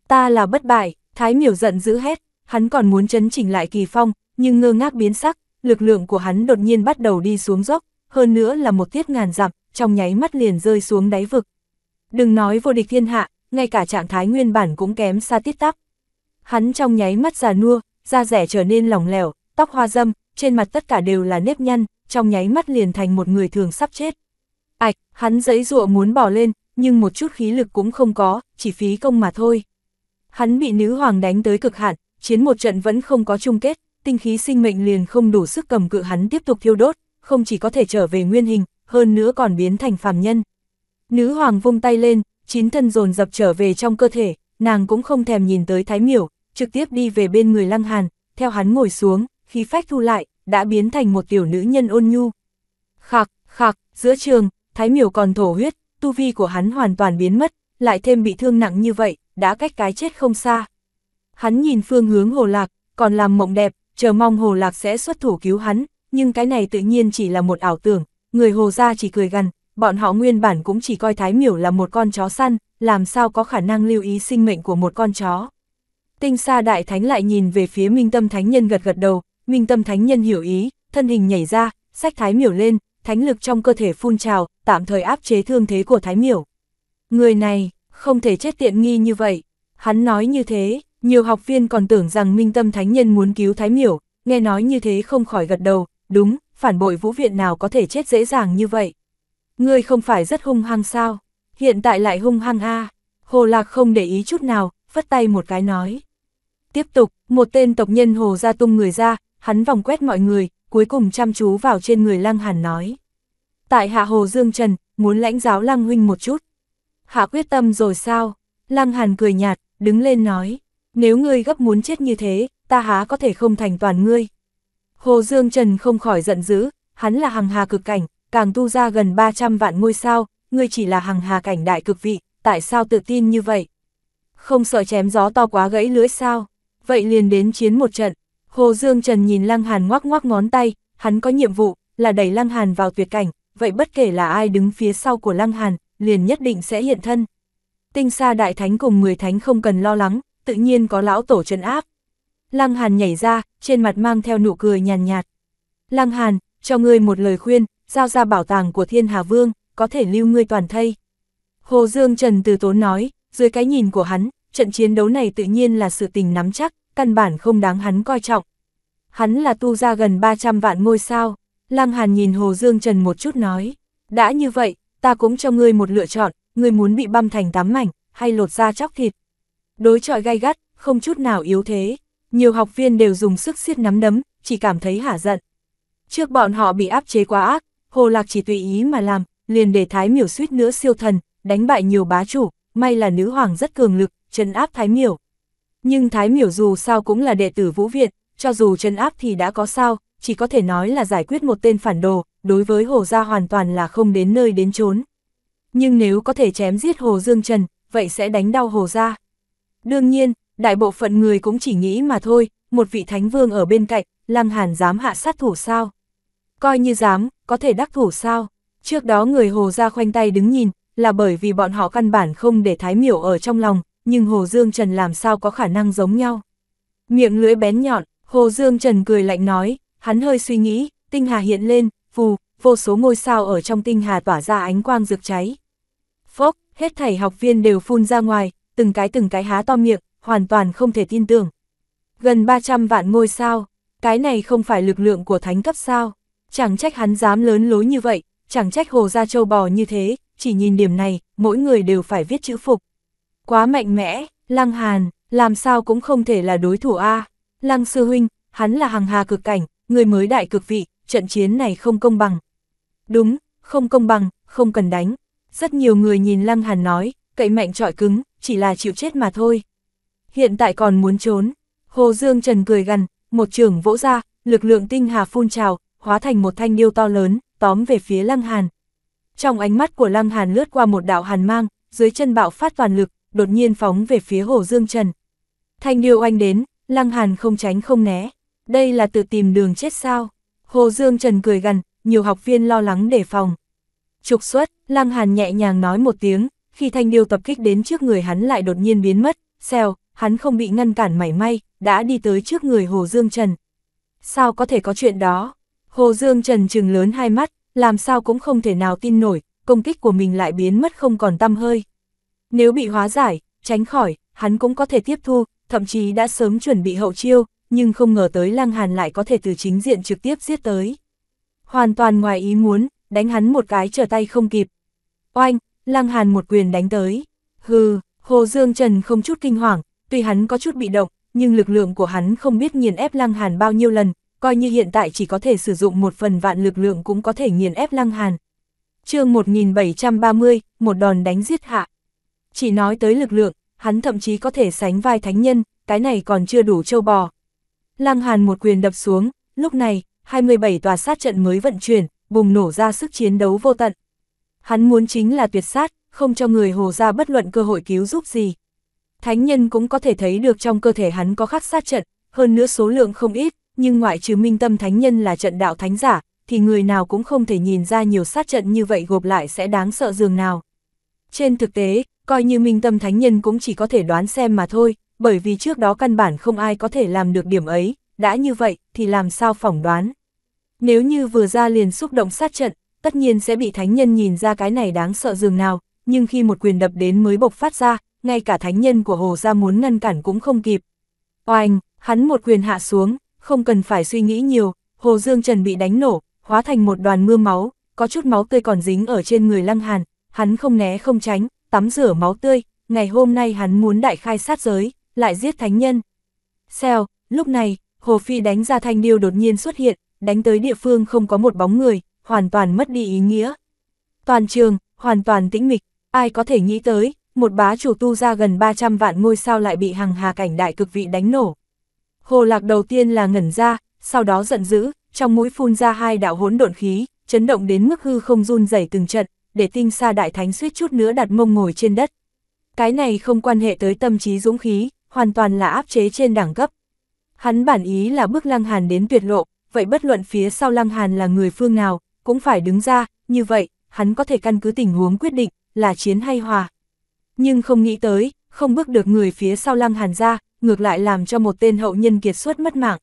Ta là bất bại, Thái Miểu giận dữ hét, hắn còn muốn chấn chỉnh lại Kỳ Phong, nhưng ngơ ngác biến sắc, lực lượng của hắn đột nhiên bắt đầu đi xuống dốc, hơn nữa là một tiết ngàn dặm, trong nháy mắt liền rơi xuống đáy vực. Đừng nói vô địch thiên hạ, ngay cả trạng thái nguyên bản cũng kém xa tiết tắc. Hắn trong nháy mắt già nua, da rẻ trở nên lỏng lẻo, tóc hoa dâm, trên mặt tất cả đều là nếp nhăn, trong nháy mắt liền thành một người thường sắp chết. ạch, hắn giấy rụa muốn bỏ lên, nhưng một chút khí lực cũng không có, chỉ phí công mà thôi. Hắn bị nữ hoàng đánh tới cực hạn, chiến một trận vẫn không có chung kết, tinh khí sinh mệnh liền không đủ sức cầm cự hắn tiếp tục thiêu đốt, không chỉ có thể trở về nguyên hình, hơn nữa còn biến thành phàm nhân. Nữ hoàng vung tay lên, chín thân dồn dập trở về trong cơ thể, nàng cũng không thèm nhìn tới thái miểu, trực tiếp đi về bên người lăng hàn, theo hắn ngồi xuống, khí phách thu lại, đã biến thành một tiểu nữ nhân ôn nhu. Khạc, khạc, giữa trường, thái miểu còn thổ huyết, tu vi của hắn hoàn toàn biến mất, lại thêm bị thương nặng như vậy, đã cách cái chết không xa. Hắn nhìn phương hướng hồ lạc, còn làm mộng đẹp, chờ mong Hồ Lạc sẽ xuất thủ cứu hắn, nhưng cái này tự nhiên chỉ là một ảo tưởng, người Hồ gia chỉ cười gằn, bọn họ nguyên bản cũng chỉ coi Thái Miểu là một con chó săn, làm sao có khả năng lưu ý sinh mệnh của một con chó. Tinh Sa Đại Thánh lại nhìn về phía Minh Tâm Thánh Nhân gật gật đầu, Minh Tâm Thánh Nhân hiểu ý, thân hình nhảy ra, sách Thái Miểu lên, thánh lực trong cơ thể phun trào, tạm thời áp chế thương thế của Thái Miểu. Người này, không thể chết tiện nghi như vậy, hắn nói như thế, nhiều học viên còn tưởng rằng Minh Tâm Thánh Nhân muốn cứu Thái Miểu, nghe nói như thế không khỏi gật đầu, đúng, phản bội vũ viện nào có thể chết dễ dàng như vậy. Ngươi không phải rất hung hăng sao, hiện tại lại hung hăng a Hồ Lạc không để ý chút nào, phất tay một cái nói. Tiếp tục, một tên tộc nhân Hồ ra tung người ra, hắn vòng quét mọi người, cuối cùng chăm chú vào trên người Lăng Hàn nói. Tại hạ Hồ Dương Trần, muốn lãnh giáo Lăng Huynh một chút. Hạ quyết tâm rồi sao? Lăng Hàn cười nhạt, đứng lên nói nếu ngươi gấp muốn chết như thế, ta há có thể không thành toàn ngươi. Hồ Dương Trần không khỏi giận dữ, hắn là hằng hà cực cảnh, càng tu ra gần 300 vạn ngôi sao, ngươi chỉ là hằng hà cảnh đại cực vị, tại sao tự tin như vậy? Không sợ chém gió to quá gãy lưỡi sao? Vậy liền đến chiến một trận. Hồ Dương Trần nhìn Lăng Hàn ngoắc ngoắc ngón tay, hắn có nhiệm vụ là đẩy Lăng Hàn vào tuyệt cảnh, vậy bất kể là ai đứng phía sau của Lăng Hàn, liền nhất định sẽ hiện thân. Tinh Sa Đại Thánh cùng 10 Thánh không cần lo lắng, tự nhiên có lão tổ trấn áp. Lăng Hàn nhảy ra, trên mặt mang theo nụ cười nhàn nhạt, nhạt. Lăng Hàn, cho ngươi một lời khuyên, giao ra bảo tàng của Thiên Hà Vương, có thể lưu ngươi toàn thây. Hồ Dương Trần từ tốn nói, dưới cái nhìn của hắn, trận chiến đấu này tự nhiên là sự tình nắm chắc, căn bản không đáng hắn coi trọng. Hắn là tu ra gần 300 vạn ngôi sao, Lăng Hàn nhìn Hồ Dương Trần một chút nói, đã như vậy, ta cũng cho ngươi một lựa chọn, ngươi muốn bị băm thành tám mảnh, hay lột ra chóc thịt đối trọi gay gắt, không chút nào yếu thế. Nhiều học viên đều dùng sức siết nắm đấm, chỉ cảm thấy hả giận. Trước bọn họ bị áp chế quá ác, Hồ Lạc chỉ tùy ý mà làm, liền để Thái Miểu suýt nữa siêu thần, đánh bại nhiều bá chủ, may là nữ hoàng rất cường lực, chân áp Thái Miểu. Nhưng Thái Miểu dù sao cũng là đệ tử Vũ Việt, cho dù chân áp thì đã có sao, chỉ có thể nói là giải quyết một tên phản đồ, đối với Hồ Gia hoàn toàn là không đến nơi đến chốn. Nhưng nếu có thể chém giết Hồ Dương Trần, vậy sẽ đánh đau Hồ Gia. Đương nhiên, đại bộ phận người cũng chỉ nghĩ mà thôi, một vị thánh vương ở bên cạnh, Lăng Hàn dám hạ sát thủ sao? Coi như dám, có thể đắc thủ sao? Trước đó người Hồ ra khoanh tay đứng nhìn, là bởi vì bọn họ căn bản không để Thái Miểu ở trong lòng, nhưng Hồ Dương Trần làm sao có khả năng giống nhau. Miệng lưỡi bén nhọn, Hồ Dương Trần cười lạnh nói, hắn hơi suy nghĩ, tinh hà hiện lên, phù, vô số ngôi sao ở trong tinh hà tỏa ra ánh quang rực cháy. Phốc, hết thảy học viên đều phun ra ngoài, từng cái từng cái há to miệng, hoàn toàn không thể tin tưởng. Gần 300 vạn ngôi sao, cái này không phải lực lượng của thánh cấp sao, chẳng trách hắn dám lớn lối như vậy, chẳng trách hồ gia châu bò như thế, chỉ nhìn điểm này, mỗi người đều phải viết chữ phục. Quá mạnh mẽ, Lăng Hàn, làm sao cũng không thể là đối thủ A. Lăng Sư Huynh, hắn là hàng hà cực cảnh, người mới đại cực vị, trận chiến này không công bằng. Đúng, không công bằng, không cần đánh. Rất nhiều người nhìn Lăng Hàn nói, cậy mạnh trọi cứng, chỉ là chịu chết mà thôi. Hiện tại còn muốn trốn, Hồ Dương Trần cười gần, một trường vỗ ra, lực lượng tinh hà phun trào, hóa thành một thanh điêu to lớn, tóm về phía Lăng Hàn. Trong ánh mắt của Lăng Hàn lướt qua một đạo hàn mang, dưới chân bạo phát toàn lực, đột nhiên phóng về phía Hồ Dương Trần. Thanh điêu anh đến, Lăng Hàn không tránh không né. Đây là tự tìm đường chết sao? Hồ Dương Trần cười gần, nhiều học viên lo lắng đề phòng. Trục xuất, Lăng Hàn nhẹ nhàng nói một tiếng, khi thanh điêu tập kích đến trước người hắn lại đột nhiên biến mất, xèo, hắn không bị ngăn cản mảy may, đã đi tới trước người Hồ Dương Trần. Sao có thể có chuyện đó? Hồ Dương Trần trừng lớn hai mắt, làm sao cũng không thể nào tin nổi, công kích của mình lại biến mất không còn tăm hơi. Nếu bị hóa giải, tránh khỏi, hắn cũng có thể tiếp thu, thậm chí đã sớm chuẩn bị hậu chiêu, nhưng không ngờ tới Lăng Hàn lại có thể từ chính diện trực tiếp giết tới. Hoàn toàn ngoài ý muốn, đánh hắn một cái trở tay không kịp. Oanh, Lăng Hàn một quyền đánh tới. Hừ, Hồ Dương Trần không chút kinh hoàng, tuy hắn có chút bị động, nhưng lực lượng của hắn không biết nghiền ép Lăng Hàn bao nhiêu lần, coi như hiện tại chỉ có thể sử dụng một phần vạn lực lượng cũng có thể nghiền ép Lăng Hàn. chương 1730, một đòn đánh giết hạ. Chỉ nói tới lực lượng, hắn thậm chí có thể sánh vai thánh nhân, cái này còn chưa đủ châu bò. Lăng Hàn một quyền đập xuống, lúc này, 27 tòa sát trận mới vận chuyển, bùng nổ ra sức chiến đấu vô tận hắn muốn chính là tuyệt sát, không cho người hồ ra bất luận cơ hội cứu giúp gì. Thánh nhân cũng có thể thấy được trong cơ thể hắn có khắc sát trận, hơn nữa số lượng không ít, nhưng ngoại trừ minh tâm thánh nhân là trận đạo thánh giả, thì người nào cũng không thể nhìn ra nhiều sát trận như vậy gộp lại sẽ đáng sợ dường nào. Trên thực tế, coi như minh tâm thánh nhân cũng chỉ có thể đoán xem mà thôi, bởi vì trước đó căn bản không ai có thể làm được điểm ấy, đã như vậy thì làm sao phỏng đoán. Nếu như vừa ra liền xúc động sát trận, tất nhiên sẽ bị thánh nhân nhìn ra cái này đáng sợ dường nào, nhưng khi một quyền đập đến mới bộc phát ra, ngay cả thánh nhân của Hồ Gia muốn ngăn cản cũng không kịp. Oanh, hắn một quyền hạ xuống, không cần phải suy nghĩ nhiều, Hồ Dương Trần bị đánh nổ, hóa thành một đoàn mưa máu, có chút máu tươi còn dính ở trên người Lăng Hàn, hắn không né không tránh, tắm rửa máu tươi, ngày hôm nay hắn muốn đại khai sát giới, lại giết thánh nhân. Xeo, lúc này, Hồ Phi đánh ra thanh điêu đột nhiên xuất hiện, đánh tới địa phương không có một bóng người, hoàn toàn mất đi ý nghĩa. Toàn trường, hoàn toàn tĩnh mịch, ai có thể nghĩ tới, một bá chủ tu ra gần 300 vạn ngôi sao lại bị hằng hà cảnh đại cực vị đánh nổ. Hồ lạc đầu tiên là ngẩn ra, sau đó giận dữ, trong mũi phun ra hai đạo hỗn độn khí, chấn động đến mức hư không run rẩy từng trận, để tinh xa đại thánh suýt chút nữa đặt mông ngồi trên đất. Cái này không quan hệ tới tâm trí dũng khí, hoàn toàn là áp chế trên đẳng cấp. Hắn bản ý là bước Lăng Hàn đến tuyệt lộ, vậy bất luận phía sau Lăng Hàn là người phương nào, cũng phải đứng ra, như vậy, hắn có thể căn cứ tình huống quyết định, là chiến hay hòa. Nhưng không nghĩ tới, không bước được người phía sau Lăng Hàn ra, ngược lại làm cho một tên hậu nhân kiệt xuất mất mạng.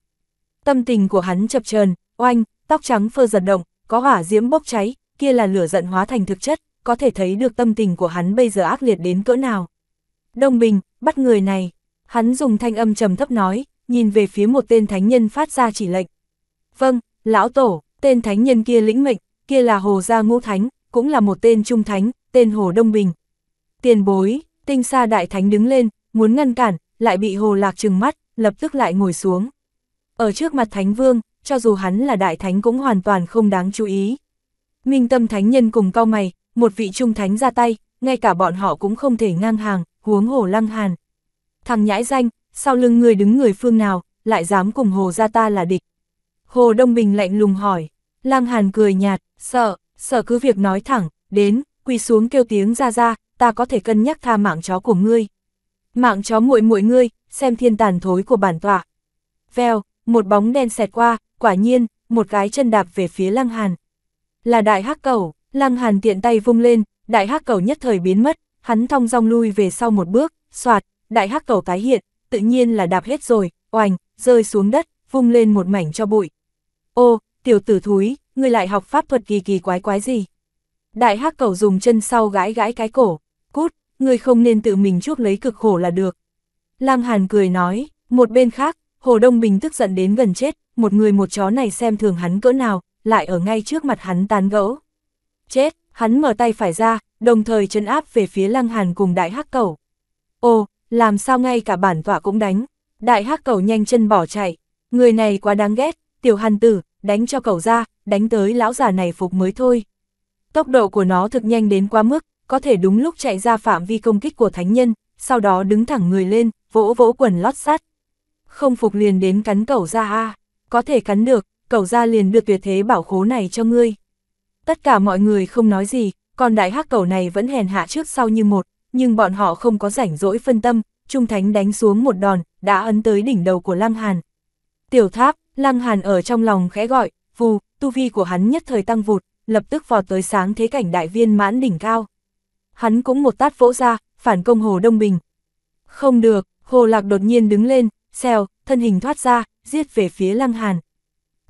Tâm tình của hắn chập chờn, oanh, tóc trắng phơ giật động, có hỏa diễm bốc cháy, kia là lửa giận hóa thành thực chất, có thể thấy được tâm tình của hắn bây giờ ác liệt đến cỡ nào. Đông Bình, bắt người này. Hắn dùng thanh âm trầm thấp nói, nhìn về phía một tên thánh nhân phát ra chỉ lệnh. Vâng, lão tổ. Tên thánh nhân kia lĩnh mệnh, kia là Hồ Gia Ngũ Thánh, cũng là một tên trung thánh, tên Hồ Đông Bình. Tiền bối, tinh xa đại thánh đứng lên, muốn ngăn cản, lại bị Hồ Lạc trừng mắt, lập tức lại ngồi xuống. Ở trước mặt thánh vương, cho dù hắn là đại thánh cũng hoàn toàn không đáng chú ý. Minh tâm thánh nhân cùng cao mày, một vị trung thánh ra tay, ngay cả bọn họ cũng không thể ngang hàng, huống Hồ Lăng Hàn. Thằng nhãi danh, sau lưng người đứng người phương nào, lại dám cùng Hồ ra ta là địch. Hồ Đông Bình lạnh lùng hỏi. Lăng Hàn cười nhạt, sợ, sợ cứ việc nói thẳng, đến, quỳ xuống kêu tiếng ra ra, ta có thể cân nhắc tha mạng chó của ngươi. Mạng chó muội muội ngươi, xem thiên tàn thối của bản tọa. Vèo, một bóng đen xẹt qua, quả nhiên, một cái chân đạp về phía Lăng Hàn. Là đại hắc cầu, Lăng Hàn tiện tay vung lên, đại hắc cầu nhất thời biến mất, hắn thong dong lui về sau một bước, soạt, đại hắc cầu tái hiện, tự nhiên là đạp hết rồi, oành, rơi xuống đất, vung lên một mảnh cho bụi, Ô, tiểu tử thúi, ngươi lại học pháp thuật kỳ kỳ quái quái gì? Đại hắc cầu dùng chân sau gãi gãi cái cổ, cút, ngươi không nên tự mình chuốc lấy cực khổ là được. Lăng Hàn cười nói, một bên khác, Hồ Đông Bình tức giận đến gần chết, một người một chó này xem thường hắn cỡ nào, lại ở ngay trước mặt hắn tán gẫu. Chết, hắn mở tay phải ra, đồng thời chân áp về phía Lăng Hàn cùng đại hắc cầu. Ô, làm sao ngay cả bản tọa cũng đánh, đại hắc cầu nhanh chân bỏ chạy, người này quá đáng ghét, tiểu hàn tử, đánh cho cậu ra, đánh tới lão già này phục mới thôi. Tốc độ của nó thực nhanh đến quá mức, có thể đúng lúc chạy ra phạm vi công kích của thánh nhân, sau đó đứng thẳng người lên, vỗ vỗ quần lót sắt. Không phục liền đến cắn cậu ra a có thể cắn được, cậu ra liền đưa tuyệt thế bảo khố này cho ngươi. Tất cả mọi người không nói gì, còn đại hắc cẩu này vẫn hèn hạ trước sau như một, nhưng bọn họ không có rảnh rỗi phân tâm, Trung Thánh đánh xuống một đòn, đã ấn tới đỉnh đầu của Lăng Hàn. Tiểu tháp, Lăng Hàn ở trong lòng khẽ gọi, vù, tu vi của hắn nhất thời tăng vụt, lập tức vọt tới sáng thế cảnh đại viên mãn đỉnh cao. Hắn cũng một tát vỗ ra, phản công Hồ Đông Bình. Không được, Hồ Lạc đột nhiên đứng lên, xèo, thân hình thoát ra, giết về phía Lăng Hàn.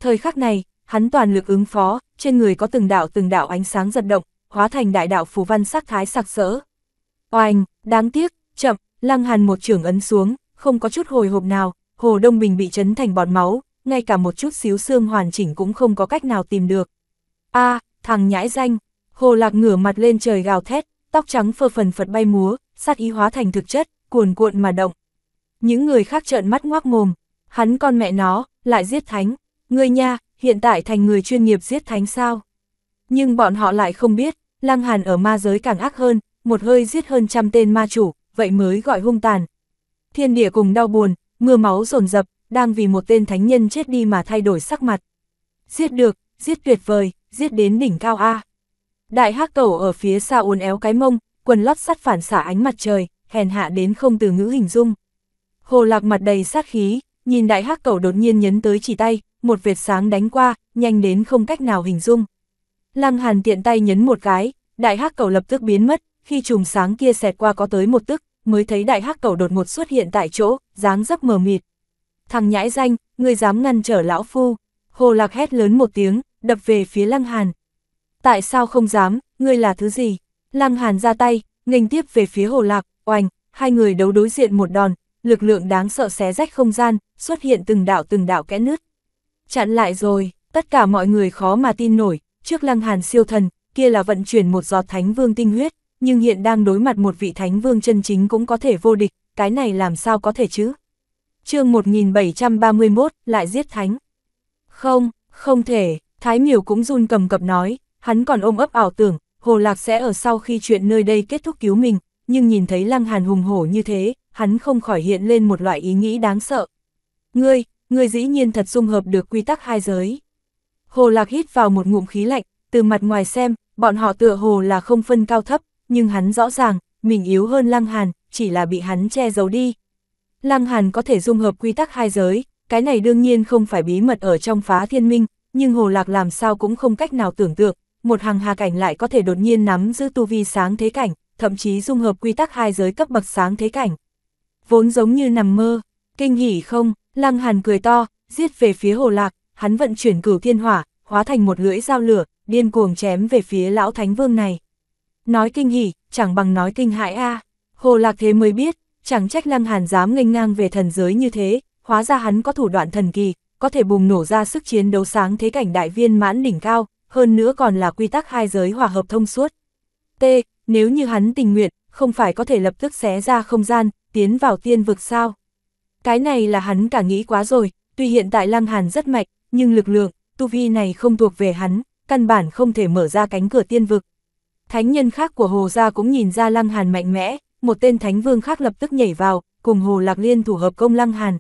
Thời khắc này, hắn toàn lực ứng phó, trên người có từng đạo từng đạo ánh sáng giật động, hóa thành đại đạo phù văn sắc thái sặc sỡ. Oanh, đáng tiếc, chậm, Lăng Hàn một trường ấn xuống, không có chút hồi hộp nào, Hồ Đông Bình bị chấn thành bọt máu, ngay cả một chút xíu xương hoàn chỉnh cũng không có cách nào tìm được. a thằng nhãi danh, hồ lạc ngửa mặt lên trời gào thét, tóc trắng phơ phần phật bay múa, sát ý hóa thành thực chất, cuồn cuộn mà động. Những người khác trợn mắt ngoác mồm, hắn con mẹ nó, lại giết thánh, người nha, hiện tại thành người chuyên nghiệp giết thánh sao. Nhưng bọn họ lại không biết, Lăng Hàn ở ma giới càng ác hơn, một hơi giết hơn trăm tên ma chủ, vậy mới gọi hung tàn. Thiên địa cùng đau buồn, mưa máu rồn rập, đang vì một tên thánh nhân chết đi mà thay đổi sắc mặt. Giết được, giết tuyệt vời, giết đến đỉnh cao A. Đại hắc Cầu ở phía xa uốn éo cái mông, quần lót sắt phản xả ánh mặt trời, hèn hạ đến không từ ngữ hình dung. Hồ lạc mặt đầy sát khí, nhìn đại hắc Cầu đột nhiên nhấn tới chỉ tay, một vệt sáng đánh qua, nhanh đến không cách nào hình dung. Lăng hàn tiện tay nhấn một cái, đại hắc Cầu lập tức biến mất, khi chùm sáng kia xẹt qua có tới một tức, mới thấy đại hắc Cầu đột ngột xuất hiện tại chỗ, dáng dấp mờ mịt thằng nhãi danh, ngươi dám ngăn trở lão phu. Hồ Lạc hét lớn một tiếng, đập về phía Lăng Hàn. Tại sao không dám, ngươi là thứ gì? Lăng Hàn ra tay, nghênh tiếp về phía Hồ Lạc, oành, hai người đấu đối diện một đòn, lực lượng đáng sợ xé rách không gian, xuất hiện từng đạo từng đạo kẽ nứt. Chặn lại rồi, tất cả mọi người khó mà tin nổi, trước Lăng Hàn siêu thần, kia là vận chuyển một giọt thánh vương tinh huyết, nhưng hiện đang đối mặt một vị thánh vương chân chính cũng có thể vô địch, cái này làm sao có thể chứ? chương 1731, lại giết thánh. Không, không thể, Thái Miểu cũng run cầm cập nói, hắn còn ôm ấp ảo tưởng, Hồ Lạc sẽ ở sau khi chuyện nơi đây kết thúc cứu mình, nhưng nhìn thấy Lăng Hàn hùng hổ như thế, hắn không khỏi hiện lên một loại ý nghĩ đáng sợ. Ngươi, ngươi dĩ nhiên thật dung hợp được quy tắc hai giới. Hồ Lạc hít vào một ngụm khí lạnh, từ mặt ngoài xem, bọn họ tựa hồ là không phân cao thấp, nhưng hắn rõ ràng, mình yếu hơn Lăng Hàn, chỉ là bị hắn che giấu đi, Lăng Hàn có thể dung hợp quy tắc hai giới, cái này đương nhiên không phải bí mật ở trong phá thiên minh, nhưng Hồ Lạc làm sao cũng không cách nào tưởng tượng, một hàng hà cảnh lại có thể đột nhiên nắm giữ tu vi sáng thế cảnh, thậm chí dung hợp quy tắc hai giới cấp bậc sáng thế cảnh. Vốn giống như nằm mơ, kinh hỉ không, Lăng Hàn cười to, giết về phía Hồ Lạc, hắn vận chuyển cửu thiên hỏa, hóa thành một lưỡi dao lửa, điên cuồng chém về phía lão thánh vương này. Nói kinh hỉ, chẳng bằng nói kinh hãi a. Hồ Lạc thế mới biết, chẳng trách Lăng Hàn dám nghênh ngang về thần giới như thế, hóa ra hắn có thủ đoạn thần kỳ, có thể bùng nổ ra sức chiến đấu sáng thế cảnh đại viên mãn đỉnh cao, hơn nữa còn là quy tắc hai giới hòa hợp thông suốt. T, nếu như hắn tình nguyện, không phải có thể lập tức xé ra không gian, tiến vào tiên vực sao? Cái này là hắn cả nghĩ quá rồi, tuy hiện tại Lăng Hàn rất mạnh, nhưng lực lượng, tu vi này không thuộc về hắn, căn bản không thể mở ra cánh cửa tiên vực. Thánh nhân khác của Hồ Gia cũng nhìn ra Lăng Hàn mạnh mẽ, một tên thánh vương khác lập tức nhảy vào, cùng Hồ Lạc Liên thủ hợp công Lăng Hàn.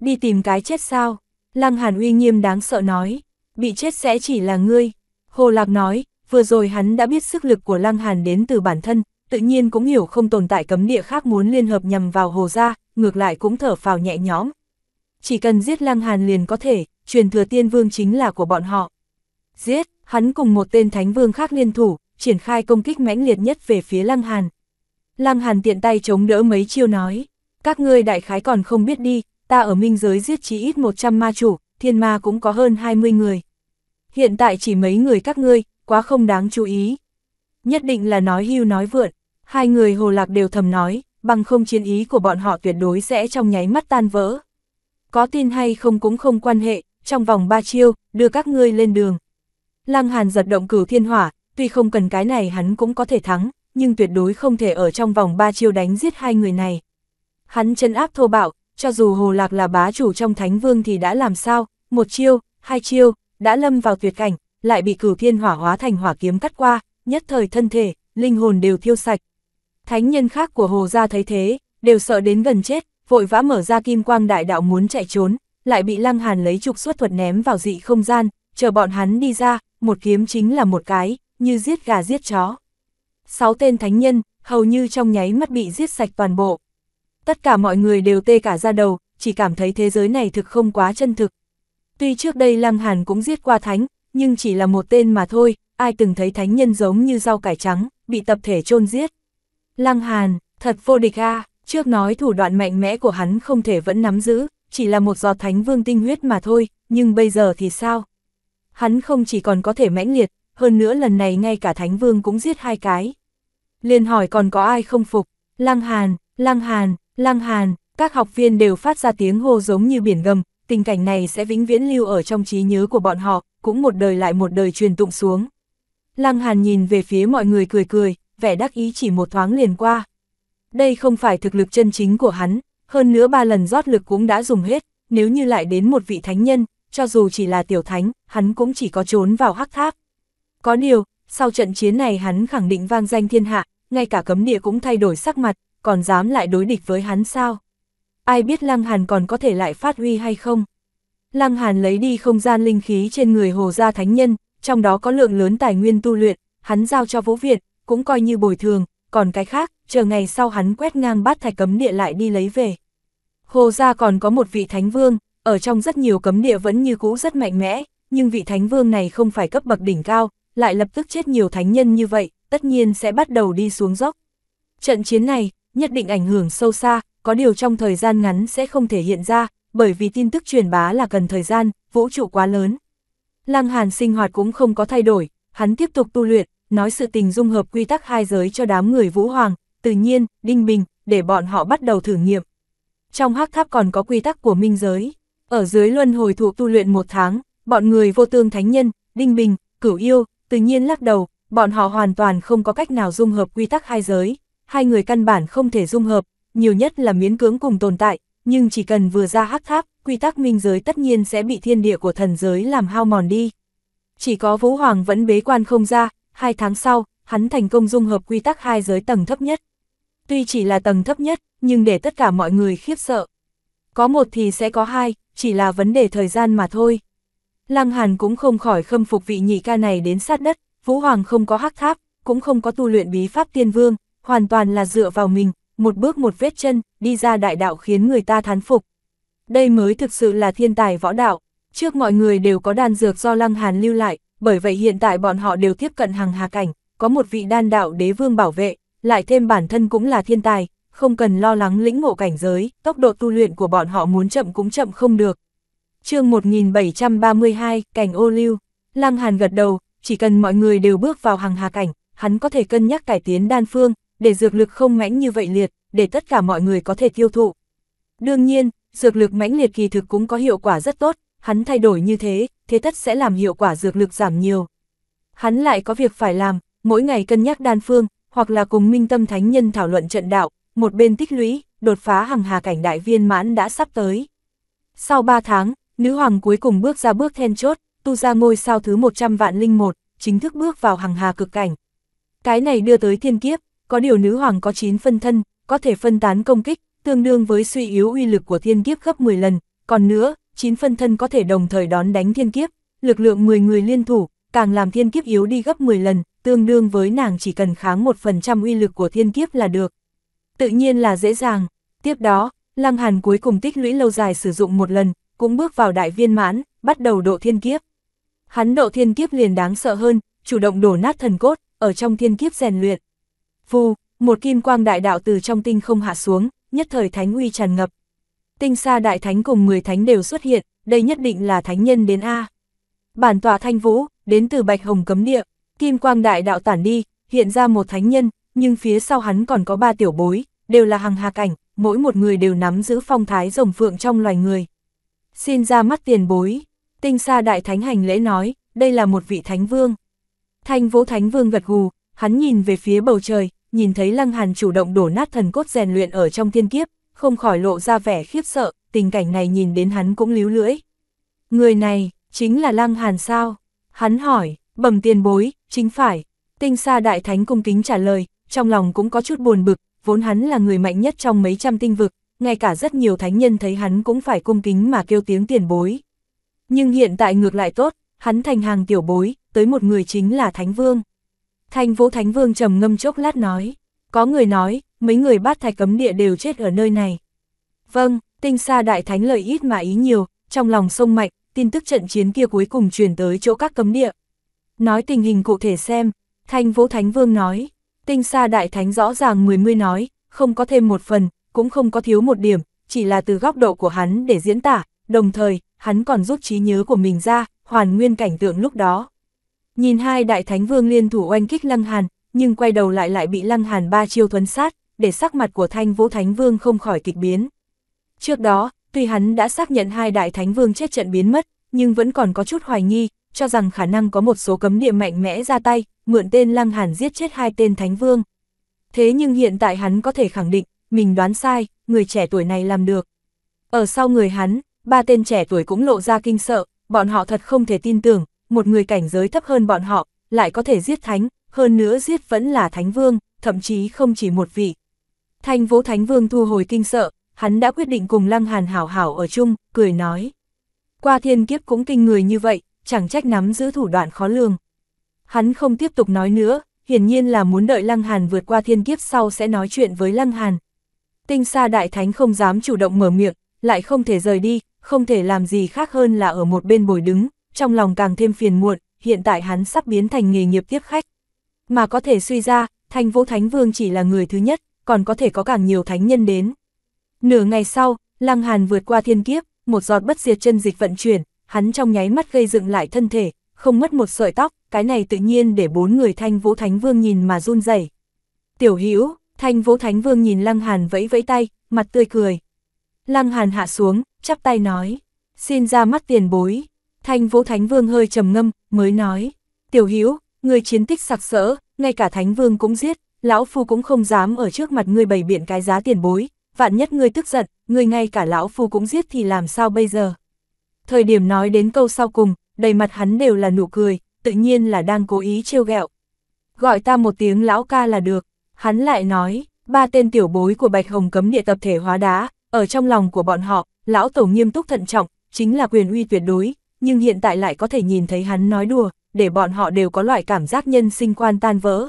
Đi tìm cái chết sao? Lăng Hàn uy nghiêm đáng sợ nói, bị chết sẽ chỉ là ngươi. Hồ Lạc nói, vừa rồi hắn đã biết sức lực của Lăng Hàn đến từ bản thân, tự nhiên cũng hiểu không tồn tại cấm địa khác muốn liên hợp nhằm vào Hồ gia, ngược lại cũng thở phào nhẹ nhõm. Chỉ cần giết Lăng Hàn liền có thể, truyền thừa tiên vương chính là của bọn họ. Giết, hắn cùng một tên thánh vương khác liên thủ, triển khai công kích mãnh liệt nhất về phía Lăng Hàn. Lăng Hàn tiện tay chống đỡ mấy chiêu nói, các ngươi đại khái còn không biết đi, ta ở minh giới giết chí ít 100 ma chủ, thiên ma cũng có hơn 20 người. Hiện tại chỉ mấy người các ngươi, quá không đáng chú ý. Nhất định là nói hưu nói vượn, hai người hồ lạc đều thầm nói, bằng không chiến ý của bọn họ tuyệt đối sẽ trong nháy mắt tan vỡ. Có tin hay không cũng không quan hệ, trong vòng ba chiêu, đưa các ngươi lên đường. Lăng Hàn giật động cửu thiên hỏa, tuy không cần cái này hắn cũng có thể thắng, nhưng tuyệt đối không thể ở trong vòng ba chiêu đánh giết hai người này. Hắn chân áp thô bạo, cho dù Hồ Lạc là bá chủ trong Thánh Vương thì đã làm sao, một chiêu, hai chiêu, đã lâm vào tuyệt cảnh, lại bị cửu thiên hỏa hóa thành hỏa kiếm cắt qua, nhất thời thân thể, linh hồn đều thiêu sạch. Thánh nhân khác của Hồ gia thấy thế, đều sợ đến gần chết, vội vã mở ra kim quang đại đạo muốn chạy trốn, lại bị Lăng Hàn lấy trục xuất thuật ném vào dị không gian, chờ bọn hắn đi ra, một kiếm chính là một cái, như giết gà giết chó sáu tên thánh nhân, hầu như trong nháy mắt bị giết sạch toàn bộ. Tất cả mọi người đều tê cả ra đầu, chỉ cảm thấy thế giới này thực không quá chân thực. Tuy trước đây Lăng Hàn cũng giết qua thánh, nhưng chỉ là một tên mà thôi, ai từng thấy thánh nhân giống như rau cải trắng, bị tập thể chôn giết. Lăng Hàn, thật vô địch a trước nói thủ đoạn mạnh mẽ của hắn không thể vẫn nắm giữ, chỉ là một giọt thánh vương tinh huyết mà thôi, nhưng bây giờ thì sao? Hắn không chỉ còn có thể mãnh liệt, hơn nữa lần này ngay cả thánh vương cũng giết hai cái liền hỏi còn có ai không phục, Lăng Hàn, Lăng Hàn, Lăng Hàn, các học viên đều phát ra tiếng hô giống như biển gầm, tình cảnh này sẽ vĩnh viễn lưu ở trong trí nhớ của bọn họ, cũng một đời lại một đời truyền tụng xuống. Lăng Hàn nhìn về phía mọi người cười cười, vẻ đắc ý chỉ một thoáng liền qua. Đây không phải thực lực chân chính của hắn, hơn nữa ba lần rót lực cũng đã dùng hết, nếu như lại đến một vị thánh nhân, cho dù chỉ là tiểu thánh, hắn cũng chỉ có trốn vào hắc tháp. Có điều, sau trận chiến này hắn khẳng định vang danh thiên hạ, ngay cả cấm địa cũng thay đổi sắc mặt, còn dám lại đối địch với hắn sao? Ai biết Lăng Hàn còn có thể lại phát huy hay không? Lăng Hàn lấy đi không gian linh khí trên người Hồ Gia Thánh Nhân, trong đó có lượng lớn tài nguyên tu luyện, hắn giao cho Vũ Việt, cũng coi như bồi thường, còn cái khác, chờ ngày sau hắn quét ngang bát thạch cấm địa lại đi lấy về. Hồ Gia còn có một vị Thánh Vương, ở trong rất nhiều cấm địa vẫn như cũ rất mạnh mẽ, nhưng vị Thánh Vương này không phải cấp bậc đỉnh cao, lại lập tức chết nhiều Thánh Nhân như vậy, tất nhiên sẽ bắt đầu đi xuống dốc. Trận chiến này, nhất định ảnh hưởng sâu xa, có điều trong thời gian ngắn sẽ không thể hiện ra, bởi vì tin tức truyền bá là cần thời gian, vũ trụ quá lớn. Lăng Hàn sinh hoạt cũng không có thay đổi, hắn tiếp tục tu luyện, nói sự tình dung hợp quy tắc hai giới cho đám người Vũ Hoàng, tự nhiên, Đinh Bình, để bọn họ bắt đầu thử nghiệm. Trong hắc tháp còn có quy tắc của minh giới, ở dưới luân hồi thụ tu luyện một tháng, bọn người vô tương thánh nhân, Đinh Bình, cửu yêu, tự nhiên lắc đầu, bọn họ hoàn toàn không có cách nào dung hợp quy tắc hai giới, hai người căn bản không thể dung hợp, nhiều nhất là miễn cưỡng cùng tồn tại, nhưng chỉ cần vừa ra hắc tháp, quy tắc minh giới tất nhiên sẽ bị thiên địa của thần giới làm hao mòn đi. Chỉ có Vũ Hoàng vẫn bế quan không ra, hai tháng sau, hắn thành công dung hợp quy tắc hai giới tầng thấp nhất. Tuy chỉ là tầng thấp nhất, nhưng để tất cả mọi người khiếp sợ. Có một thì sẽ có hai, chỉ là vấn đề thời gian mà thôi. Lăng Hàn cũng không khỏi khâm phục vị nhị ca này đến sát đất, Vũ Hoàng không có hắc tháp, cũng không có tu luyện bí pháp tiên vương, hoàn toàn là dựa vào mình, một bước một vết chân, đi ra đại đạo khiến người ta thán phục. Đây mới thực sự là thiên tài võ đạo, trước mọi người đều có đan dược do Lăng Hàn lưu lại, bởi vậy hiện tại bọn họ đều tiếp cận hàng hà cảnh, có một vị đan đạo đế vương bảo vệ, lại thêm bản thân cũng là thiên tài, không cần lo lắng lĩnh ngộ cảnh giới, tốc độ tu luyện của bọn họ muốn chậm cũng chậm không được. chương 1732, cảnh ô lưu, Lăng Hàn gật đầu, chỉ cần mọi người đều bước vào hàng hà cảnh, hắn có thể cân nhắc cải tiến đan phương, để dược lực không mãnh như vậy liệt, để tất cả mọi người có thể tiêu thụ. Đương nhiên, dược lực mãnh liệt kỳ thực cũng có hiệu quả rất tốt, hắn thay đổi như thế, thế tất sẽ làm hiệu quả dược lực giảm nhiều. Hắn lại có việc phải làm, mỗi ngày cân nhắc đan phương, hoặc là cùng minh tâm thánh nhân thảo luận trận đạo, một bên tích lũy, đột phá hàng hà cảnh đại viên mãn đã sắp tới. Sau 3 tháng, nữ hoàng cuối cùng bước ra bước then chốt, tu ra ngôi sao thứ 100 vạn linh một, chính thức bước vào hằng hà cực cảnh. Cái này đưa tới thiên kiếp, có điều nữ hoàng có 9 phân thân, có thể phân tán công kích, tương đương với suy yếu uy lực của thiên kiếp gấp 10 lần, còn nữa, 9 phân thân có thể đồng thời đón đánh thiên kiếp, lực lượng 10 người liên thủ, càng làm thiên kiếp yếu đi gấp 10 lần, tương đương với nàng chỉ cần kháng 1% uy lực của thiên kiếp là được. Tự nhiên là dễ dàng. Tiếp đó, Lăng Hàn cuối cùng tích lũy lâu dài sử dụng một lần, cũng bước vào đại viên mãn, bắt đầu độ thiên kiếp hắn độ thiên kiếp liền đáng sợ hơn, chủ động đổ nát thần cốt, ở trong thiên kiếp rèn luyện. Vù, một kim quang đại đạo từ trong tinh không hạ xuống, nhất thời thánh uy tràn ngập. Tinh xa đại thánh cùng 10 thánh đều xuất hiện, đây nhất định là thánh nhân đến A. Bản tòa thanh vũ, đến từ bạch hồng cấm địa, kim quang đại đạo tản đi, hiện ra một thánh nhân, nhưng phía sau hắn còn có ba tiểu bối, đều là hàng hà cảnh, mỗi một người đều nắm giữ phong thái rồng phượng trong loài người. Xin ra mắt tiền bối. Tinh Sa Đại Thánh hành lễ nói, đây là một vị Thánh Vương. Thanh Vũ Thánh Vương gật gù, hắn nhìn về phía bầu trời, nhìn thấy Lăng Hàn chủ động đổ nát thần cốt rèn luyện ở trong thiên kiếp, không khỏi lộ ra vẻ khiếp sợ, tình cảnh này nhìn đến hắn cũng líu lưỡi. Người này, chính là Lăng Hàn sao? Hắn hỏi, bẩm tiền bối, chính phải. Tinh Sa Đại Thánh cung kính trả lời, trong lòng cũng có chút buồn bực, vốn hắn là người mạnh nhất trong mấy trăm tinh vực, ngay cả rất nhiều thánh nhân thấy hắn cũng phải cung kính mà kêu tiếng tiền bối. Nhưng hiện tại ngược lại tốt, hắn thành hàng tiểu bối, tới một người chính là Thánh Vương. Thành vũ Thánh Vương trầm ngâm chốc lát nói, có người nói, mấy người bát thạch cấm địa đều chết ở nơi này. Vâng, tinh xa đại thánh lợi ít mà ý nhiều, trong lòng sông mạnh, tin tức trận chiến kia cuối cùng truyền tới chỗ các cấm địa. Nói tình hình cụ thể xem, Thanh Vũ Thánh Vương nói, tinh xa đại thánh rõ ràng mười mươi nói, không có thêm một phần, cũng không có thiếu một điểm, chỉ là từ góc độ của hắn để diễn tả, đồng thời, hắn còn rút trí nhớ của mình ra, hoàn nguyên cảnh tượng lúc đó. Nhìn hai đại thánh vương liên thủ oanh kích Lăng Hàn, nhưng quay đầu lại lại bị Lăng Hàn ba chiêu thuấn sát, để sắc mặt của Thanh Vũ Thánh Vương không khỏi kịch biến. Trước đó, tuy hắn đã xác nhận hai đại thánh vương chết trận biến mất, nhưng vẫn còn có chút hoài nghi, cho rằng khả năng có một số cấm địa mạnh mẽ ra tay, mượn tên Lăng Hàn giết chết hai tên thánh vương. Thế nhưng hiện tại hắn có thể khẳng định, mình đoán sai, người trẻ tuổi này làm được. Ở sau người hắn, ba tên trẻ tuổi cũng lộ ra kinh sợ, bọn họ thật không thể tin tưởng, một người cảnh giới thấp hơn bọn họ, lại có thể giết thánh, hơn nữa giết vẫn là thánh vương, thậm chí không chỉ một vị. Thanh vỗ thánh vương thu hồi kinh sợ, hắn đã quyết định cùng lăng hàn hảo hảo ở chung, cười nói. Qua thiên kiếp cũng kinh người như vậy, chẳng trách nắm giữ thủ đoạn khó lường. Hắn không tiếp tục nói nữa, hiển nhiên là muốn đợi lăng hàn vượt qua thiên kiếp sau sẽ nói chuyện với lăng hàn. Tinh xa đại thánh không dám chủ động mở miệng, lại không thể rời đi, không thể làm gì khác hơn là ở một bên bồi đứng, trong lòng càng thêm phiền muộn, hiện tại hắn sắp biến thành nghề nghiệp tiếp khách. Mà có thể suy ra, Thanh Vũ Thánh Vương chỉ là người thứ nhất, còn có thể có càng nhiều thánh nhân đến. Nửa ngày sau, Lăng Hàn vượt qua thiên kiếp, một giọt bất diệt chân dịch vận chuyển, hắn trong nháy mắt gây dựng lại thân thể, không mất một sợi tóc, cái này tự nhiên để bốn người Thanh Vũ Thánh Vương nhìn mà run rẩy. Tiểu Hữu, Thanh Vũ Thánh Vương nhìn Lăng Hàn vẫy vẫy tay, mặt tươi cười. Lăng Hàn hạ xuống, chắp tay nói, xin ra mắt tiền bối. Thanh Vũ Thánh Vương hơi trầm ngâm, mới nói, tiểu hữu người chiến tích sặc sỡ, ngay cả Thánh Vương cũng giết, lão phu cũng không dám ở trước mặt ngươi bày biện cái giá tiền bối, vạn nhất ngươi tức giận, ngươi ngay cả lão phu cũng giết thì làm sao bây giờ. Thời điểm nói đến câu sau cùng, đầy mặt hắn đều là nụ cười, tự nhiên là đang cố ý trêu ghẹo. Gọi ta một tiếng lão ca là được, hắn lại nói, ba tên tiểu bối của Bạch Hồng cấm địa tập thể hóa đá, ở trong lòng của bọn họ, lão tổ nghiêm túc thận trọng, chính là quyền uy tuyệt đối, nhưng hiện tại lại có thể nhìn thấy hắn nói đùa, để bọn họ đều có loại cảm giác nhân sinh quan tan vỡ.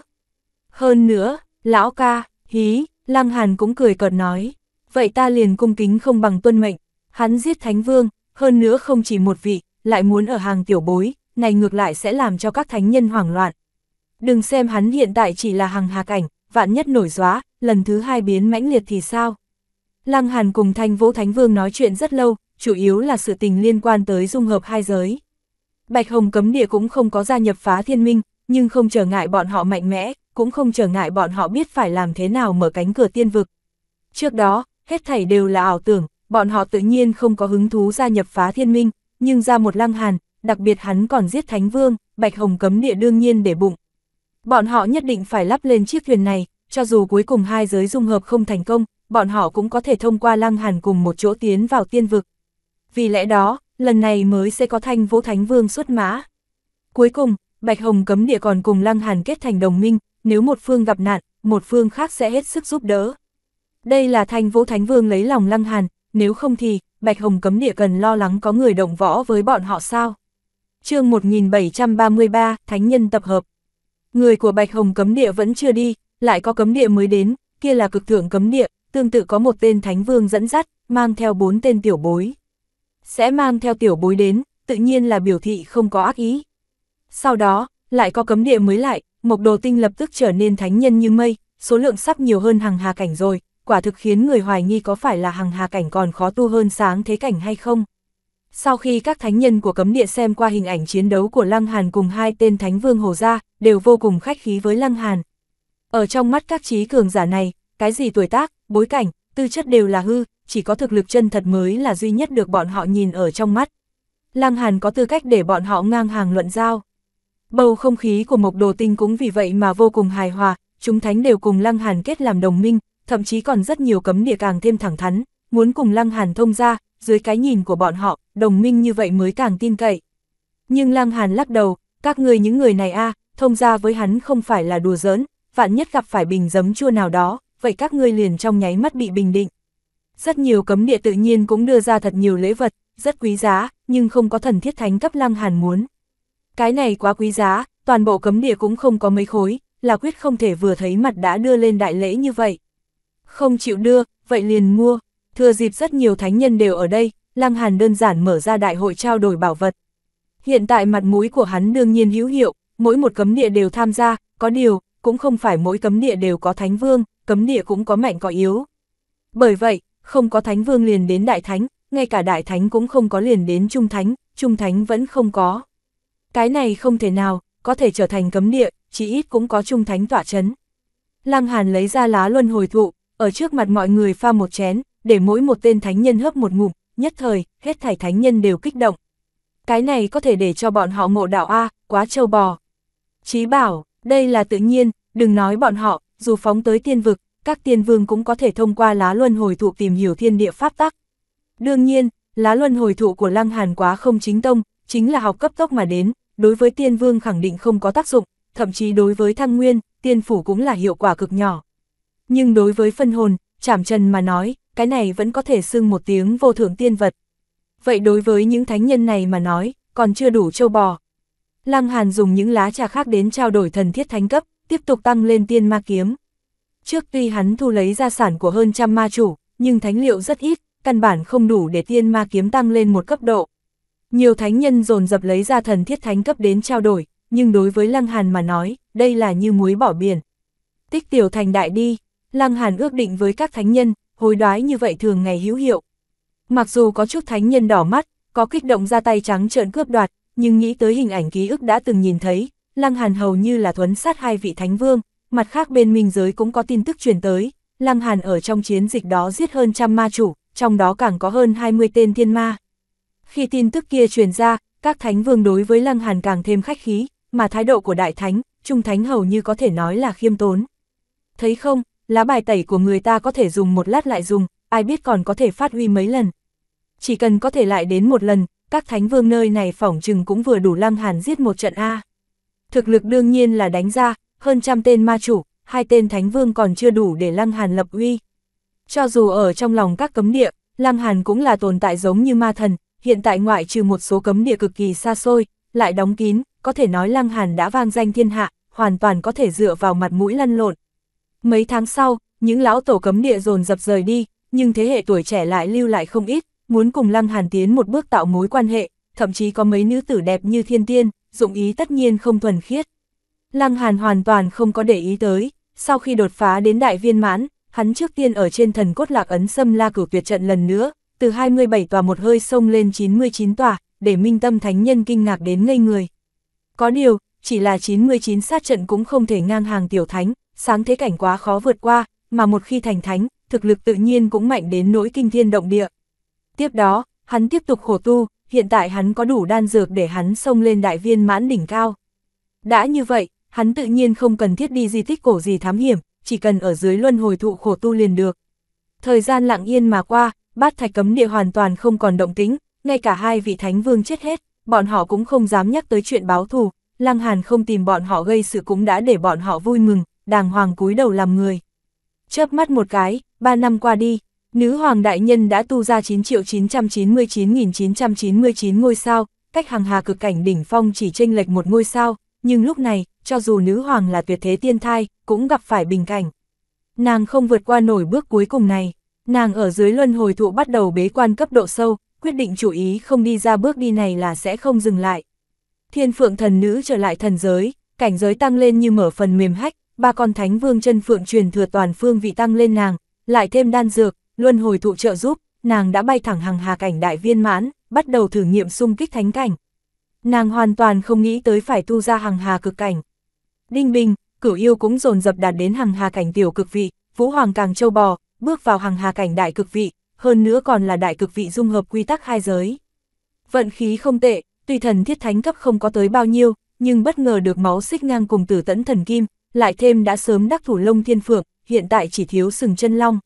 Hơn nữa, lão ca, hí, Lăng Hàn cũng cười cợt nói, vậy ta liền cung kính không bằng tuân mệnh, hắn giết Thánh Vương, hơn nữa không chỉ một vị, lại muốn ở hàng tiểu bối, này ngược lại sẽ làm cho các thánh nhân hoảng loạn. Đừng xem hắn hiện tại chỉ là hàng hà cảnh, vạn nhất nổi gióa, lần thứ hai biến mãnh liệt thì sao? Lăng Hàn cùng Thanh Vũ Thánh Vương nói chuyện rất lâu, chủ yếu là sự tình liên quan tới dung hợp hai giới. Bạch Hồng cấm địa cũng không có gia nhập phá thiên minh, nhưng không trở ngại bọn họ mạnh mẽ, cũng không trở ngại bọn họ biết phải làm thế nào mở cánh cửa tiên vực. Trước đó, hết thảy đều là ảo tưởng, bọn họ tự nhiên không có hứng thú gia nhập phá thiên minh, nhưng ra một lăng hàn, đặc biệt hắn còn giết Thánh Vương, Bạch Hồng cấm địa đương nhiên để bụng. Bọn họ nhất định phải lắp lên chiếc thuyền này, cho dù cuối cùng hai giới dung hợp không thành công, bọn họ cũng có thể thông qua lăng hàn cùng một chỗ tiến vào tiên vực. Vì lẽ đó, lần này mới sẽ có thanh vũ thánh vương xuất mã. Cuối cùng, Bạch Hồng cấm địa còn cùng lăng hàn kết thành đồng minh, nếu một phương gặp nạn, một phương khác sẽ hết sức giúp đỡ. Đây là thanh vũ thánh vương lấy lòng lăng hàn, nếu không thì, Bạch Hồng cấm địa cần lo lắng có người động võ với bọn họ sao. chương 1733, Thánh nhân tập hợp. Người của Bạch Hồng cấm địa vẫn chưa đi, lại có cấm địa mới đến, kia là cực thượng cấm địa, tương tự có một tên thánh vương dẫn dắt, mang theo bốn tên tiểu bối. Sẽ mang theo tiểu bối đến, tự nhiên là biểu thị không có ác ý. Sau đó, lại có cấm địa mới lại, Mộc Đồ Tinh lập tức trở nên thánh nhân như mây, số lượng sắp nhiều hơn hàng hà cảnh rồi, quả thực khiến người hoài nghi có phải là hàng hà cảnh còn khó tu hơn sáng thế cảnh hay không. Sau khi các thánh nhân của cấm địa xem qua hình ảnh chiến đấu của Lăng Hàn cùng hai tên thánh vương hồ ra đều vô cùng khách khí với Lăng Hàn. Ở trong mắt các trí cường giả này, cái gì tuổi tác, bối cảnh, tư chất đều là hư, chỉ có thực lực chân thật mới là duy nhất được bọn họ nhìn ở trong mắt. Lăng Hàn có tư cách để bọn họ ngang hàng luận giao. Bầu không khí của Mộc Đồ Tinh cũng vì vậy mà vô cùng hài hòa, chúng thánh đều cùng Lăng Hàn kết làm đồng minh, thậm chí còn rất nhiều cấm địa càng thêm thẳng thắn, muốn cùng Lăng Hàn thông ra, dưới cái nhìn của bọn họ, đồng minh như vậy mới càng tin cậy. Nhưng Lăng Hàn lắc đầu, các người những người này a, thông ra với hắn không phải là đùa giỡn, vạn nhất gặp phải bình giấm chua nào đó, vậy các ngươi liền trong nháy mắt bị bình định. Rất nhiều cấm địa tự nhiên cũng đưa ra thật nhiều lễ vật, rất quý giá, nhưng không có thần thiết thánh cấp lăng hàn muốn. Cái này quá quý giá, toàn bộ cấm địa cũng không có mấy khối, là quyết không thể vừa thấy mặt đã đưa lên đại lễ như vậy. Không chịu đưa, vậy liền mua, thừa dịp rất nhiều thánh nhân đều ở đây, lăng hàn đơn giản mở ra đại hội trao đổi bảo vật. Hiện tại mặt mũi của hắn đương nhiên hữu hiệu, mỗi một cấm địa đều tham gia, có điều, cũng không phải mỗi cấm địa đều có thánh vương cấm địa cũng có mạnh có yếu. Bởi vậy, không có thánh vương liền đến đại thánh, ngay cả đại thánh cũng không có liền đến trung thánh, trung thánh vẫn không có. Cái này không thể nào, có thể trở thành cấm địa, chỉ ít cũng có trung thánh tỏa chấn. Lăng Hàn lấy ra lá luân hồi thụ, ở trước mặt mọi người pha một chén, để mỗi một tên thánh nhân hớp một ngụm, nhất thời, hết thảy thánh nhân đều kích động. Cái này có thể để cho bọn họ ngộ đạo A, quá trâu bò. Chí bảo, đây là tự nhiên, đừng nói bọn họ, dù phóng tới tiên vực, các tiên vương cũng có thể thông qua lá luân hồi thụ tìm hiểu thiên địa pháp tắc. Đương nhiên, lá luân hồi thụ của Lăng Hàn quá không chính tông, chính là học cấp tốc mà đến, đối với tiên vương khẳng định không có tác dụng, thậm chí đối với thăng nguyên, tiên phủ cũng là hiệu quả cực nhỏ. Nhưng đối với phân hồn, chảm trần mà nói, cái này vẫn có thể xưng một tiếng vô thượng tiên vật. Vậy đối với những thánh nhân này mà nói, còn chưa đủ châu bò. Lăng Hàn dùng những lá trà khác đến trao đổi thần thiết thánh cấp tiếp tục tăng lên tiên ma kiếm. Trước tuy hắn thu lấy gia sản của hơn trăm ma chủ, nhưng thánh liệu rất ít, căn bản không đủ để tiên ma kiếm tăng lên một cấp độ. Nhiều thánh nhân dồn dập lấy ra thần thiết thánh cấp đến trao đổi, nhưng đối với Lăng Hàn mà nói, đây là như muối bỏ biển. Tích tiểu thành đại đi, Lăng Hàn ước định với các thánh nhân, hối đoái như vậy thường ngày hữu hiệu. Mặc dù có chút thánh nhân đỏ mắt, có kích động ra tay trắng trợn cướp đoạt, nhưng nghĩ tới hình ảnh ký ức đã từng nhìn thấy, Lăng Hàn hầu như là thuấn sát hai vị thánh vương, mặt khác bên minh giới cũng có tin tức truyền tới, Lăng Hàn ở trong chiến dịch đó giết hơn trăm ma chủ, trong đó càng có hơn 20 tên thiên ma. Khi tin tức kia truyền ra, các thánh vương đối với Lăng Hàn càng thêm khách khí, mà thái độ của đại thánh, trung thánh hầu như có thể nói là khiêm tốn. Thấy không, lá bài tẩy của người ta có thể dùng một lát lại dùng, ai biết còn có thể phát huy mấy lần. Chỉ cần có thể lại đến một lần, các thánh vương nơi này phỏng chừng cũng vừa đủ Lăng Hàn giết một trận A thực lực đương nhiên là đánh ra, hơn trăm tên ma chủ, hai tên thánh vương còn chưa đủ để Lăng Hàn lập uy. Cho dù ở trong lòng các cấm địa, Lăng Hàn cũng là tồn tại giống như ma thần, hiện tại ngoại trừ một số cấm địa cực kỳ xa xôi, lại đóng kín, có thể nói Lăng Hàn đã vang danh thiên hạ, hoàn toàn có thể dựa vào mặt mũi lăn lộn. Mấy tháng sau, những lão tổ cấm địa dồn dập rời đi, nhưng thế hệ tuổi trẻ lại lưu lại không ít, muốn cùng Lăng Hàn tiến một bước tạo mối quan hệ, thậm chí có mấy nữ tử đẹp như thiên tiên, dụng ý tất nhiên không thuần khiết. Lăng Hàn hoàn toàn không có để ý tới, sau khi đột phá đến đại viên mãn, hắn trước tiên ở trên thần cốt lạc ấn xâm la cửu tuyệt trận lần nữa, từ 27 tòa một hơi sông lên 99 tòa, để minh tâm thánh nhân kinh ngạc đến ngây người. Có điều, chỉ là 99 sát trận cũng không thể ngang hàng tiểu thánh, sáng thế cảnh quá khó vượt qua, mà một khi thành thánh, thực lực tự nhiên cũng mạnh đến nỗi kinh thiên động địa. Tiếp đó, hắn tiếp tục khổ tu, hiện tại hắn có đủ đan dược để hắn xông lên đại viên mãn đỉnh cao. Đã như vậy, hắn tự nhiên không cần thiết đi di tích cổ gì thám hiểm, chỉ cần ở dưới luân hồi thụ khổ tu liền được. Thời gian lặng yên mà qua, bát thạch cấm địa hoàn toàn không còn động tính, ngay cả hai vị thánh vương chết hết, bọn họ cũng không dám nhắc tới chuyện báo thù, Lăng Hàn không tìm bọn họ gây sự cũng đã để bọn họ vui mừng, đàng hoàng cúi đầu làm người. Chớp mắt một cái, ba năm qua đi, Nữ hoàng đại nhân đã tu ra 9.999.999 ngôi sao, cách hàng hà cực cảnh đỉnh phong chỉ chênh lệch một ngôi sao, nhưng lúc này, cho dù nữ hoàng là tuyệt thế tiên thai, cũng gặp phải bình cảnh. Nàng không vượt qua nổi bước cuối cùng này, nàng ở dưới luân hồi thụ bắt đầu bế quan cấp độ sâu, quyết định chủ ý không đi ra bước đi này là sẽ không dừng lại. Thiên phượng thần nữ trở lại thần giới, cảnh giới tăng lên như mở phần mềm hách, ba con thánh vương chân phượng truyền thừa toàn phương vị tăng lên nàng, lại thêm đan dược, luân hồi thụ trợ giúp, nàng đã bay thẳng hàng hà cảnh đại viên mãn, bắt đầu thử nghiệm xung kích thánh cảnh. Nàng hoàn toàn không nghĩ tới phải tu ra hàng hà cực cảnh. Đinh Bình, cửu yêu cũng dồn dập đạt đến hàng hà cảnh tiểu cực vị, Vũ Hoàng càng châu bò, bước vào hàng hà cảnh đại cực vị, hơn nữa còn là đại cực vị dung hợp quy tắc hai giới. Vận khí không tệ, tùy thần thiết thánh cấp không có tới bao nhiêu, nhưng bất ngờ được máu xích ngang cùng tử tẫn thần kim, lại thêm đã sớm đắc thủ lông thiên phượng, hiện tại chỉ thiếu sừng chân long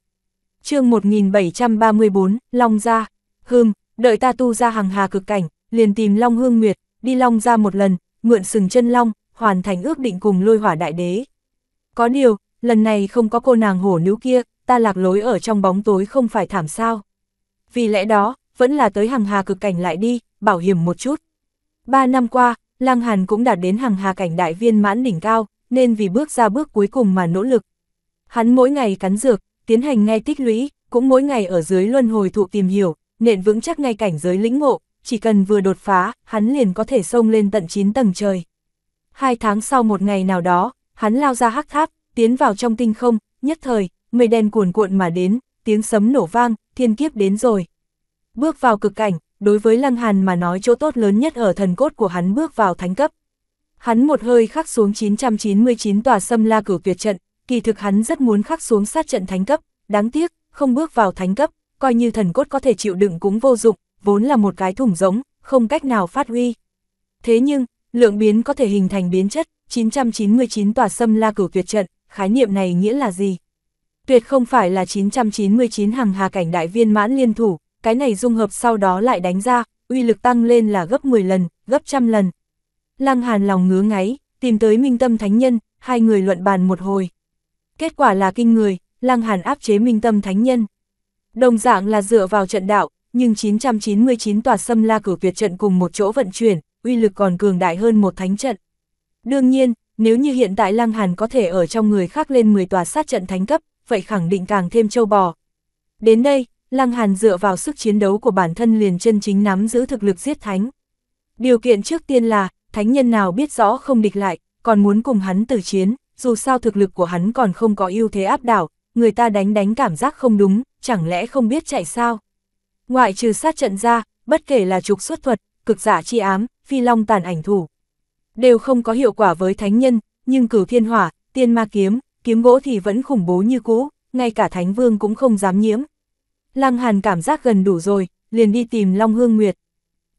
chương 1734, Long Gia, Hưng, đợi ta tu ra hàng hà cực cảnh, liền tìm Long Hương Nguyệt, đi Long Gia một lần, mượn sừng chân Long, hoàn thành ước định cùng lôi hỏa đại đế. Có điều, lần này không có cô nàng hổ nữ kia, ta lạc lối ở trong bóng tối không phải thảm sao. Vì lẽ đó, vẫn là tới hàng hà cực cảnh lại đi, bảo hiểm một chút. Ba năm qua, Lang Hàn cũng đạt đến hàng hà cảnh đại viên mãn đỉnh cao, nên vì bước ra bước cuối cùng mà nỗ lực. Hắn mỗi ngày cắn dược, tiến hành ngay tích lũy, cũng mỗi ngày ở dưới luân hồi thụ tìm hiểu, nện vững chắc ngay cảnh giới lĩnh ngộ, chỉ cần vừa đột phá, hắn liền có thể xông lên tận 9 tầng trời. Hai tháng sau một ngày nào đó, hắn lao ra hắc tháp, tiến vào trong tinh không, nhất thời, mây đen cuồn cuộn mà đến, tiếng sấm nổ vang, thiên kiếp đến rồi. Bước vào cực cảnh, đối với Lăng Hàn mà nói chỗ tốt lớn nhất ở thần cốt của hắn bước vào thánh cấp. Hắn một hơi khắc xuống 999 tòa sâm la cửu tuyệt trận, kỳ thực hắn rất muốn khắc xuống sát trận thánh cấp, đáng tiếc, không bước vào thánh cấp, coi như thần cốt có thể chịu đựng cũng vô dụng, vốn là một cái thủng giống, không cách nào phát huy. Thế nhưng, lượng biến có thể hình thành biến chất, 999 tòa sâm la cửu tuyệt trận, khái niệm này nghĩa là gì? Tuyệt không phải là 999 hàng hà cảnh đại viên mãn liên thủ, cái này dung hợp sau đó lại đánh ra, uy lực tăng lên là gấp 10 lần, gấp trăm lần. Lăng Hàn lòng ngứa ngáy, tìm tới Minh Tâm Thánh Nhân, hai người luận bàn một hồi kết quả là kinh người, Lăng Hàn áp chế minh tâm thánh nhân. Đồng dạng là dựa vào trận đạo, nhưng 999 tòa xâm la cử việt trận cùng một chỗ vận chuyển, uy lực còn cường đại hơn một thánh trận. Đương nhiên, nếu như hiện tại Lăng Hàn có thể ở trong người khác lên 10 tòa sát trận thánh cấp, vậy khẳng định càng thêm châu bò. Đến đây, Lăng Hàn dựa vào sức chiến đấu của bản thân liền chân chính nắm giữ thực lực giết thánh. Điều kiện trước tiên là, thánh nhân nào biết rõ không địch lại, còn muốn cùng hắn tử chiến, dù sao thực lực của hắn còn không có ưu thế áp đảo, người ta đánh đánh cảm giác không đúng, chẳng lẽ không biết chạy sao? Ngoại trừ sát trận ra, bất kể là trục xuất thuật, cực giả chi ám, phi long tàn ảnh thủ, đều không có hiệu quả với thánh nhân, nhưng cử thiên hỏa, tiên ma kiếm, kiếm gỗ thì vẫn khủng bố như cũ, ngay cả thánh vương cũng không dám nhiễm. Lăng Hàn cảm giác gần đủ rồi, liền đi tìm Long Hương Nguyệt.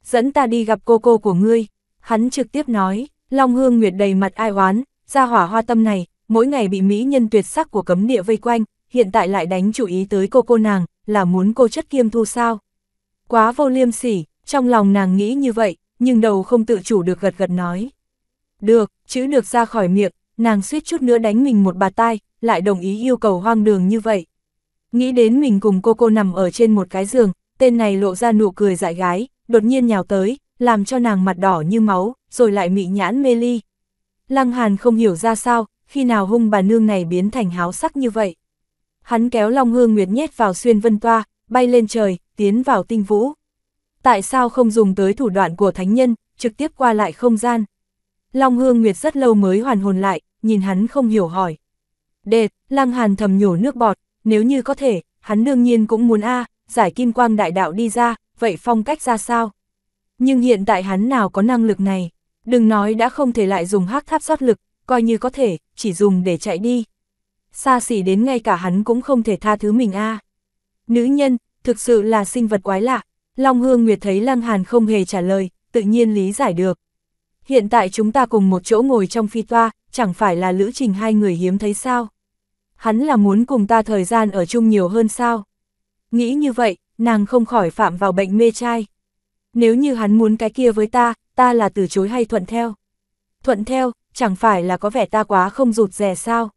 Dẫn ta đi gặp cô cô của ngươi, hắn trực tiếp nói, Long Hương Nguyệt đầy mặt ai oán, Gia hỏa hoa tâm này, mỗi ngày bị mỹ nhân tuyệt sắc của cấm địa vây quanh, hiện tại lại đánh chủ ý tới cô cô nàng, là muốn cô chất kiêm thu sao. Quá vô liêm sỉ, trong lòng nàng nghĩ như vậy, nhưng đầu không tự chủ được gật gật nói. Được, chữ được ra khỏi miệng, nàng suýt chút nữa đánh mình một bà tai, lại đồng ý yêu cầu hoang đường như vậy. Nghĩ đến mình cùng cô cô nằm ở trên một cái giường, tên này lộ ra nụ cười dại gái, đột nhiên nhào tới, làm cho nàng mặt đỏ như máu, rồi lại mị nhãn mê ly, Lăng Hàn không hiểu ra sao, khi nào hung bà nương này biến thành háo sắc như vậy. Hắn kéo Long Hương Nguyệt nhét vào xuyên vân toa, bay lên trời, tiến vào tinh vũ. Tại sao không dùng tới thủ đoạn của thánh nhân, trực tiếp qua lại không gian? Long Hương Nguyệt rất lâu mới hoàn hồn lại, nhìn hắn không hiểu hỏi. Đệt, Lăng Hàn thầm nhổ nước bọt, nếu như có thể, hắn đương nhiên cũng muốn A, giải kim quang đại đạo đi ra, vậy phong cách ra sao? Nhưng hiện tại hắn nào có năng lực này? Đừng nói đã không thể lại dùng hắc tháp xót lực, coi như có thể, chỉ dùng để chạy đi. Xa xỉ đến ngay cả hắn cũng không thể tha thứ mình a. Nữ nhân, thực sự là sinh vật quái lạ. Long Hương Nguyệt thấy Lăng Hàn không hề trả lời, tự nhiên lý giải được. Hiện tại chúng ta cùng một chỗ ngồi trong phi toa, chẳng phải là lữ trình hai người hiếm thấy sao? Hắn là muốn cùng ta thời gian ở chung nhiều hơn sao? Nghĩ như vậy, nàng không khỏi phạm vào bệnh mê trai. Nếu như hắn muốn cái kia với ta, ta là từ chối hay thuận theo? Thuận theo, chẳng phải là có vẻ ta quá không rụt rè sao?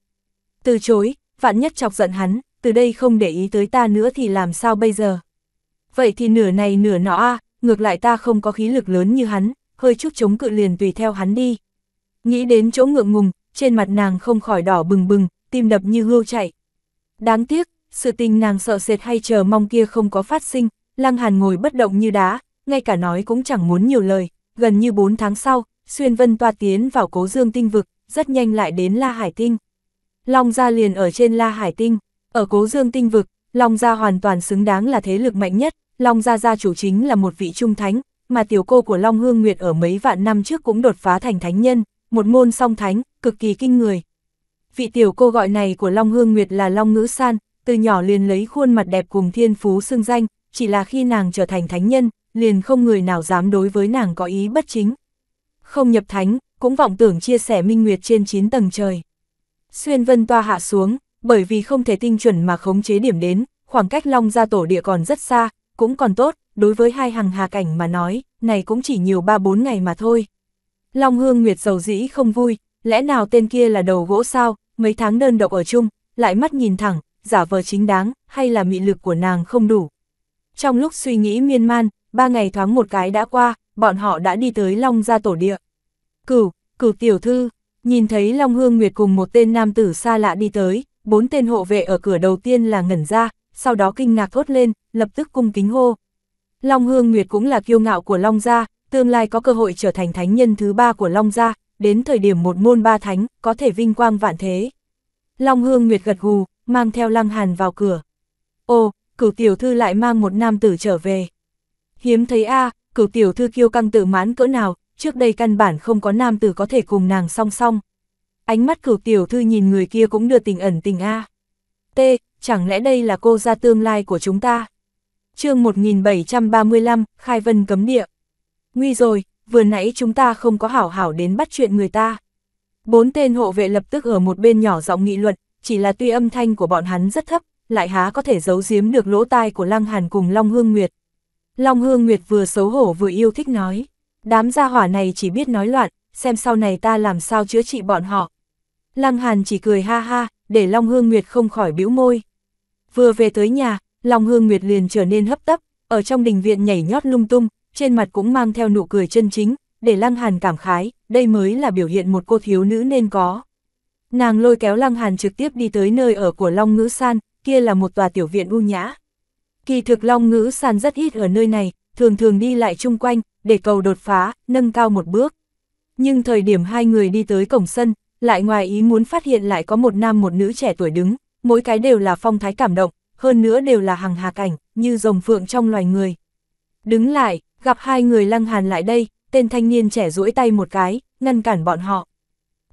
Từ chối, vạn nhất chọc giận hắn, từ đây không để ý tới ta nữa thì làm sao bây giờ? Vậy thì nửa này nửa nọ a ngược lại ta không có khí lực lớn như hắn, hơi chút chống cự liền tùy theo hắn đi. Nghĩ đến chỗ ngượng ngùng, trên mặt nàng không khỏi đỏ bừng bừng, tim đập như hươu chạy. Đáng tiếc, sự tình nàng sợ sệt hay chờ mong kia không có phát sinh, Lăng Hàn ngồi bất động như đá, ngay cả nói cũng chẳng muốn nhiều lời, gần như 4 tháng sau, xuyên vân toa tiến vào cố dương tinh vực, rất nhanh lại đến La Hải Tinh. Long Gia liền ở trên La Hải Tinh, ở cố dương tinh vực, Long Gia hoàn toàn xứng đáng là thế lực mạnh nhất, Long Gia Gia chủ chính là một vị trung thánh, mà tiểu cô của Long Hương Nguyệt ở mấy vạn năm trước cũng đột phá thành thánh nhân, một môn song thánh, cực kỳ kinh người. Vị tiểu cô gọi này của Long Hương Nguyệt là Long Ngữ San, từ nhỏ liền lấy khuôn mặt đẹp cùng thiên phú xưng danh, chỉ là khi nàng trở thành thánh nhân, liền không người nào dám đối với nàng có ý bất chính. Không nhập thánh, cũng vọng tưởng chia sẻ minh nguyệt trên 9 tầng trời. Xuyên vân toa hạ xuống, bởi vì không thể tinh chuẩn mà khống chế điểm đến, khoảng cách long ra tổ địa còn rất xa, cũng còn tốt, đối với hai hàng hà cảnh mà nói, này cũng chỉ nhiều 3-4 ngày mà thôi. Long hương nguyệt dầu dĩ không vui, lẽ nào tên kia là đầu gỗ sao, mấy tháng đơn độc ở chung, lại mắt nhìn thẳng, giả vờ chính đáng, hay là mị lực của nàng không đủ. Trong lúc suy nghĩ miên man, ba ngày thoáng một cái đã qua, bọn họ đã đi tới Long gia tổ địa. Cửu, cửu tiểu thư, nhìn thấy Long Hương Nguyệt cùng một tên nam tử xa lạ đi tới, bốn tên hộ vệ ở cửa đầu tiên là ngẩn ra, sau đó kinh ngạc thốt lên, lập tức cung kính hô. Long Hương Nguyệt cũng là kiêu ngạo của Long gia, tương lai có cơ hội trở thành thánh nhân thứ ba của Long gia, đến thời điểm một môn ba thánh, có thể vinh quang vạn thế. Long Hương Nguyệt gật gù, mang theo Lăng Hàn vào cửa. Ô, cửu tiểu thư lại mang một nam tử trở về. Hiếm thấy a cửu tiểu thư kiêu căng tự mãn cỡ nào, trước đây căn bản không có nam tử có thể cùng nàng song song. Ánh mắt cửu tiểu thư nhìn người kia cũng đưa tình ẩn tình a T, chẳng lẽ đây là cô gia tương lai của chúng ta? chương 1735, Khai Vân cấm địa. Nguy rồi, vừa nãy chúng ta không có hảo hảo đến bắt chuyện người ta. Bốn tên hộ vệ lập tức ở một bên nhỏ giọng nghị luận, chỉ là tuy âm thanh của bọn hắn rất thấp, lại há có thể giấu giếm được lỗ tai của Lăng Hàn cùng Long Hương Nguyệt. Long Hương Nguyệt vừa xấu hổ vừa yêu thích nói. Đám gia hỏa này chỉ biết nói loạn, xem sau này ta làm sao chữa trị bọn họ. Lăng Hàn chỉ cười ha ha, để Long Hương Nguyệt không khỏi bĩu môi. Vừa về tới nhà, Long Hương Nguyệt liền trở nên hấp tấp, ở trong đình viện nhảy nhót lung tung, trên mặt cũng mang theo nụ cười chân chính, để Lăng Hàn cảm khái, đây mới là biểu hiện một cô thiếu nữ nên có. Nàng lôi kéo Lăng Hàn trực tiếp đi tới nơi ở của Long Ngữ San, kia là một tòa tiểu viện u nhã, Kỳ thực long ngữ sàn rất ít ở nơi này, thường thường đi lại chung quanh, để cầu đột phá, nâng cao một bước. Nhưng thời điểm hai người đi tới cổng sân, lại ngoài ý muốn phát hiện lại có một nam một nữ trẻ tuổi đứng, mỗi cái đều là phong thái cảm động, hơn nữa đều là hằng hà cảnh, như rồng phượng trong loài người. Đứng lại, gặp hai người lăng hàn lại đây, tên thanh niên trẻ duỗi tay một cái, ngăn cản bọn họ.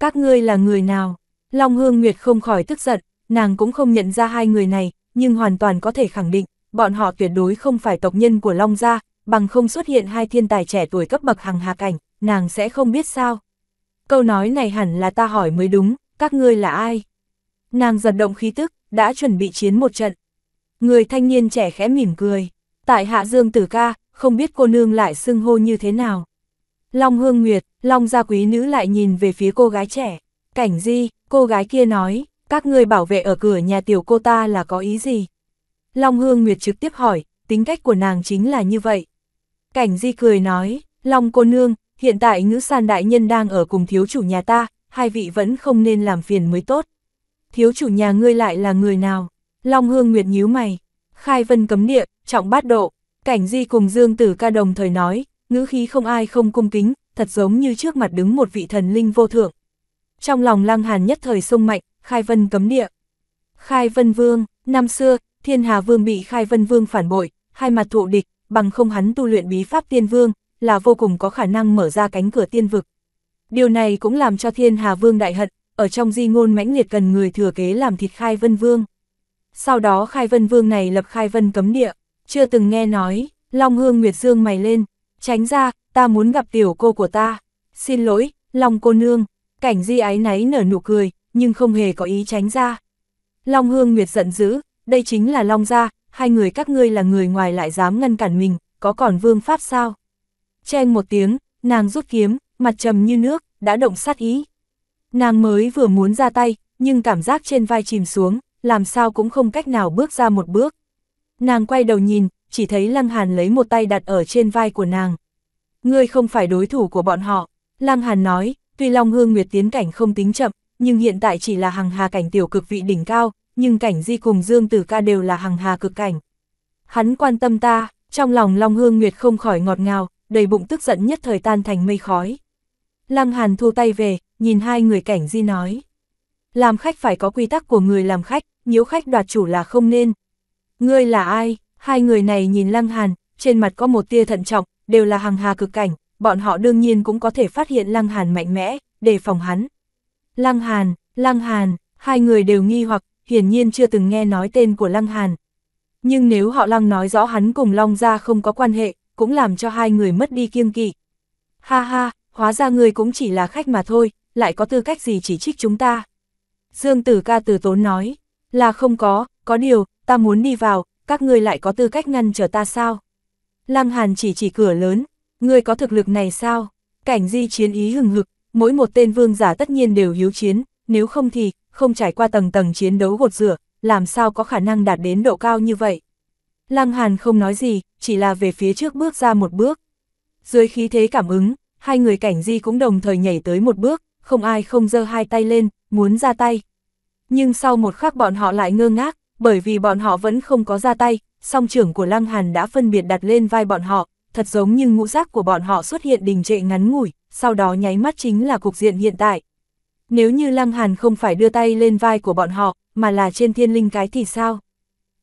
Các ngươi là người nào? Long Hương Nguyệt không khỏi tức giận, nàng cũng không nhận ra hai người này, nhưng hoàn toàn có thể khẳng định, bọn họ tuyệt đối không phải tộc nhân của Long Gia, bằng không xuất hiện hai thiên tài trẻ tuổi cấp bậc hàng hà cảnh, nàng sẽ không biết sao. Câu nói này hẳn là ta hỏi mới đúng, các ngươi là ai? Nàng giật động khí tức, đã chuẩn bị chiến một trận. Người thanh niên trẻ khẽ mỉm cười, tại hạ dương tử ca, không biết cô nương lại xưng hô như thế nào. Long hương nguyệt, long gia quý nữ lại nhìn về phía cô gái trẻ. Cảnh di, cô gái kia nói, các ngươi bảo vệ ở cửa nhà tiểu cô ta là có ý gì? Long Hương Nguyệt trực tiếp hỏi, tính cách của nàng chính là như vậy. Cảnh Di cười nói, Long cô nương, hiện tại ngữ san đại nhân đang ở cùng thiếu chủ nhà ta, hai vị vẫn không nên làm phiền mới tốt. Thiếu chủ nhà ngươi lại là người nào? Long Hương Nguyệt nhíu mày, khai vân cấm địa, trọng bát độ, cảnh Di cùng Dương Tử ca đồng thời nói, ngữ khí không ai không cung kính, thật giống như trước mặt đứng một vị thần linh vô thượng. Trong lòng lăng hàn nhất thời sung mạnh, khai vân cấm địa. Khai vân vương, năm xưa, thiên hà vương bị khai vân vương phản bội, hai mặt thụ địch, bằng không hắn tu luyện bí pháp tiên vương, là vô cùng có khả năng mở ra cánh cửa tiên vực. Điều này cũng làm cho thiên hà vương đại hận, ở trong di ngôn mãnh liệt cần người thừa kế làm thịt khai vân vương. Sau đó khai vân vương này lập khai vân cấm địa, chưa từng nghe nói, Long Hương Nguyệt Dương mày lên, tránh ra, ta muốn gặp tiểu cô của ta, xin lỗi, Long cô nương, cảnh di ái náy nở nụ cười, nhưng không hề có ý tránh ra. Long Hương Nguyệt giận dữ, đây chính là Long Gia, hai người các ngươi là người ngoài lại dám ngăn cản mình, có còn vương pháp sao? Chen một tiếng, nàng rút kiếm, mặt trầm như nước, đã động sát ý. Nàng mới vừa muốn ra tay, nhưng cảm giác trên vai chìm xuống, làm sao cũng không cách nào bước ra một bước. Nàng quay đầu nhìn, chỉ thấy Lăng Hàn lấy một tay đặt ở trên vai của nàng. Ngươi không phải đối thủ của bọn họ, Lăng Hàn nói, tuy Long Hương Nguyệt tiến cảnh không tính chậm, nhưng hiện tại chỉ là hàng hà cảnh tiểu cực vị đỉnh cao, nhưng cảnh di cùng Dương Tử Ca đều là hằng hà cực cảnh. Hắn quan tâm ta, trong lòng Long Hương Nguyệt không khỏi ngọt ngào, đầy bụng tức giận nhất thời tan thành mây khói. Lăng Hàn thu tay về, nhìn hai người cảnh di nói. Làm khách phải có quy tắc của người làm khách, nếu khách đoạt chủ là không nên. Ngươi là ai? Hai người này nhìn Lăng Hàn, trên mặt có một tia thận trọng, đều là hằng hà cực cảnh, bọn họ đương nhiên cũng có thể phát hiện Lăng Hàn mạnh mẽ, đề phòng hắn. Lăng Hàn, Lăng Hàn, hai người đều nghi hoặc, hiển nhiên chưa từng nghe nói tên của Lăng Hàn. Nhưng nếu họ Lăng nói rõ hắn cùng Long Gia không có quan hệ, cũng làm cho hai người mất đi kiêng kỵ. Ha ha, hóa ra người cũng chỉ là khách mà thôi, lại có tư cách gì chỉ trích chúng ta. Dương Tử Ca từ tốn nói, là không có, có điều, ta muốn đi vào, các ngươi lại có tư cách ngăn trở ta sao? Lăng Hàn chỉ chỉ cửa lớn, ngươi có thực lực này sao? Cảnh di chiến ý hừng hực, mỗi một tên vương giả tất nhiên đều hiếu chiến, nếu không thì, không trải qua tầng tầng chiến đấu gột rửa, làm sao có khả năng đạt đến độ cao như vậy. Lăng Hàn không nói gì, chỉ là về phía trước bước ra một bước. Dưới khí thế cảm ứng, hai người cảnh di cũng đồng thời nhảy tới một bước, không ai không giơ hai tay lên, muốn ra tay. Nhưng sau một khắc bọn họ lại ngơ ngác, bởi vì bọn họ vẫn không có ra tay, song trưởng của Lăng Hàn đã phân biệt đặt lên vai bọn họ, thật giống như ngũ giác của bọn họ xuất hiện đình trệ ngắn ngủi, sau đó nháy mắt chính là cục diện hiện tại. Nếu như Lăng Hàn không phải đưa tay lên vai của bọn họ, mà là trên thiên linh cái thì sao?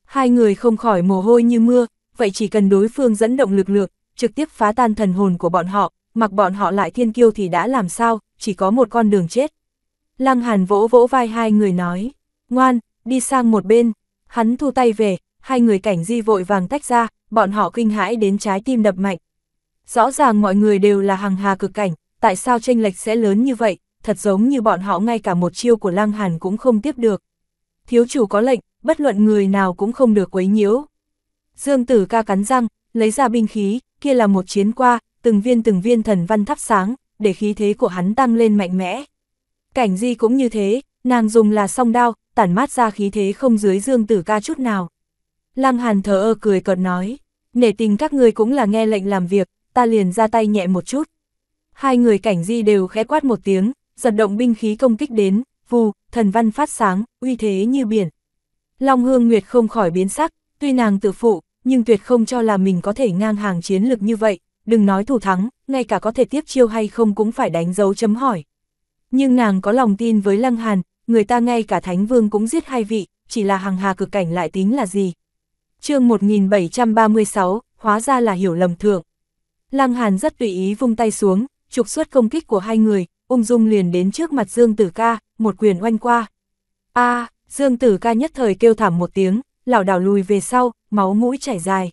Hai người không khỏi mồ hôi như mưa, vậy chỉ cần đối phương dẫn động lực lượng, trực tiếp phá tan thần hồn của bọn họ, mặc bọn họ lại thiên kiêu thì đã làm sao, chỉ có một con đường chết. Lăng Hàn vỗ vỗ vai hai người nói, ngoan, đi sang một bên, hắn thu tay về, hai người cảnh di vội vàng tách ra, bọn họ kinh hãi đến trái tim đập mạnh. Rõ ràng mọi người đều là hàng hà cực cảnh, tại sao tranh lệch sẽ lớn như vậy, thật giống như bọn họ ngay cả một chiêu của Lăng Hàn cũng không tiếp được. Thiếu chủ có lệnh, bất luận người nào cũng không được quấy nhiễu. Dương Tử ca cắn răng, lấy ra binh khí, kia là một chiến qua, từng viên từng viên thần văn thắp sáng, để khí thế của hắn tăng lên mạnh mẽ. Cảnh Di cũng như thế, nàng dùng là song đao, tản mát ra khí thế không dưới Dương Tử ca chút nào. Lăng Hàn thờ ơ cười cợt nói, nể tình các người cũng là nghe lệnh làm việc, ta liền ra tay nhẹ một chút. Hai người Cảnh Di đều khẽ quát một tiếng, giật động binh khí công kích đến, vù, thần văn phát sáng, uy thế như biển. Long Hương Nguyệt không khỏi biến sắc, tuy nàng tự phụ, nhưng tuyệt không cho là mình có thể ngang hàng chiến lực như vậy, đừng nói thủ thắng, ngay cả có thể tiếp chiêu hay không cũng phải đánh dấu chấm hỏi. Nhưng nàng có lòng tin với Lăng Hàn, người ta ngay cả Thánh Vương cũng giết hai vị, chỉ là hàng hà cực cảnh lại tính là gì. chương 1736, hóa ra là hiểu lầm thượng. Lăng Hàn rất tùy ý vung tay xuống, trục xuất công kích của hai người, ung dung liền đến trước mặt Dương Tử Ca, một quyền oanh qua. a Dương Tử Ca nhất thời kêu thảm một tiếng, lảo đảo lùi về sau, máu mũi chảy dài.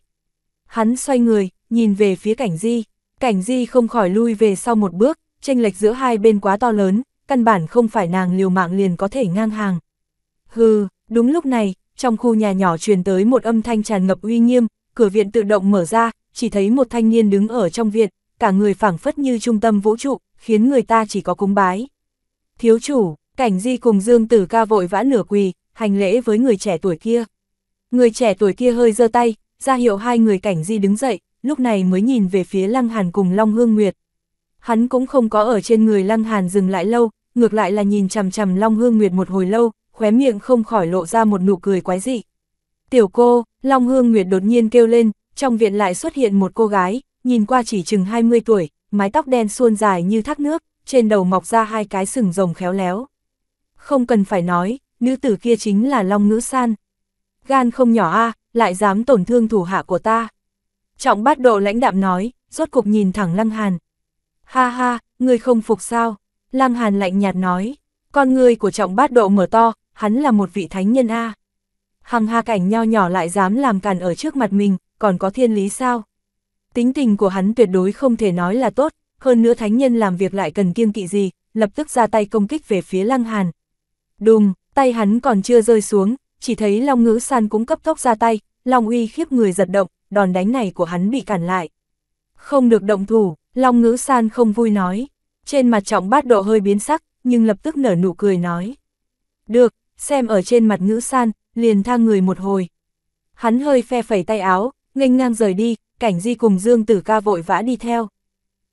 Hắn xoay người, nhìn về phía cảnh di, cảnh di không khỏi lui về sau một bước, tranh lệch giữa hai bên quá to lớn, căn bản không phải nàng liều mạng liền có thể ngang hàng. Hừ, đúng lúc này, trong khu nhà nhỏ truyền tới một âm thanh tràn ngập uy nghiêm, cửa viện tự động mở ra, chỉ thấy một thanh niên đứng ở trong viện, cả người phảng phất như trung tâm vũ trụ, khiến người ta chỉ có cúng bái. Thiếu chủ, cảnh di cùng Dương Tử ca vội vã nửa quỳ, hành lễ với người trẻ tuổi kia. Người trẻ tuổi kia hơi giơ tay, ra hiệu hai người cảnh di đứng dậy, lúc này mới nhìn về phía Lăng Hàn cùng Long Hương Nguyệt. Hắn cũng không có ở trên người Lăng Hàn dừng lại lâu, ngược lại là nhìn chằm chằm Long Hương Nguyệt một hồi lâu, khóe miệng không khỏi lộ ra một nụ cười quái dị. Tiểu cô, Long Hương Nguyệt đột nhiên kêu lên, trong viện lại xuất hiện một cô gái, nhìn qua chỉ chừng 20 tuổi, mái tóc đen suôn dài như thác nước, trên đầu mọc ra hai cái sừng rồng khéo léo. Không cần phải nói, nữ tử kia chính là Long Ngữ San. Gan không nhỏ a lại dám tổn thương thủ hạ của ta. Trọng bát độ lãnh đạm nói, rốt cục nhìn thẳng Lăng Hàn. Ha ha, người không phục sao? Lăng Hàn lạnh nhạt nói, con người của trọng bát độ mở to, hắn là một vị thánh nhân a Hằng hà cảnh nho nhỏ lại dám làm càn ở trước mặt mình, còn có thiên lý sao? Tính tình của hắn tuyệt đối không thể nói là tốt, hơn nữa thánh nhân làm việc lại cần kiêng kỵ gì, lập tức ra tay công kích về phía Lăng Hàn. Đùng, tay hắn còn chưa rơi xuống, chỉ thấy Long Ngữ San cũng cấp tốc ra tay, Long Uy khiếp người giật động, đòn đánh này của hắn bị cản lại. Không được động thủ, Long Ngữ San không vui nói. Trên mặt trọng bát độ hơi biến sắc, nhưng lập tức nở nụ cười nói. Được, xem ở trên mặt Ngữ San, liền tha người một hồi. Hắn hơi phe phẩy tay áo, nghênh ngang rời đi, cảnh di cùng Dương Tử Ca vội vã đi theo.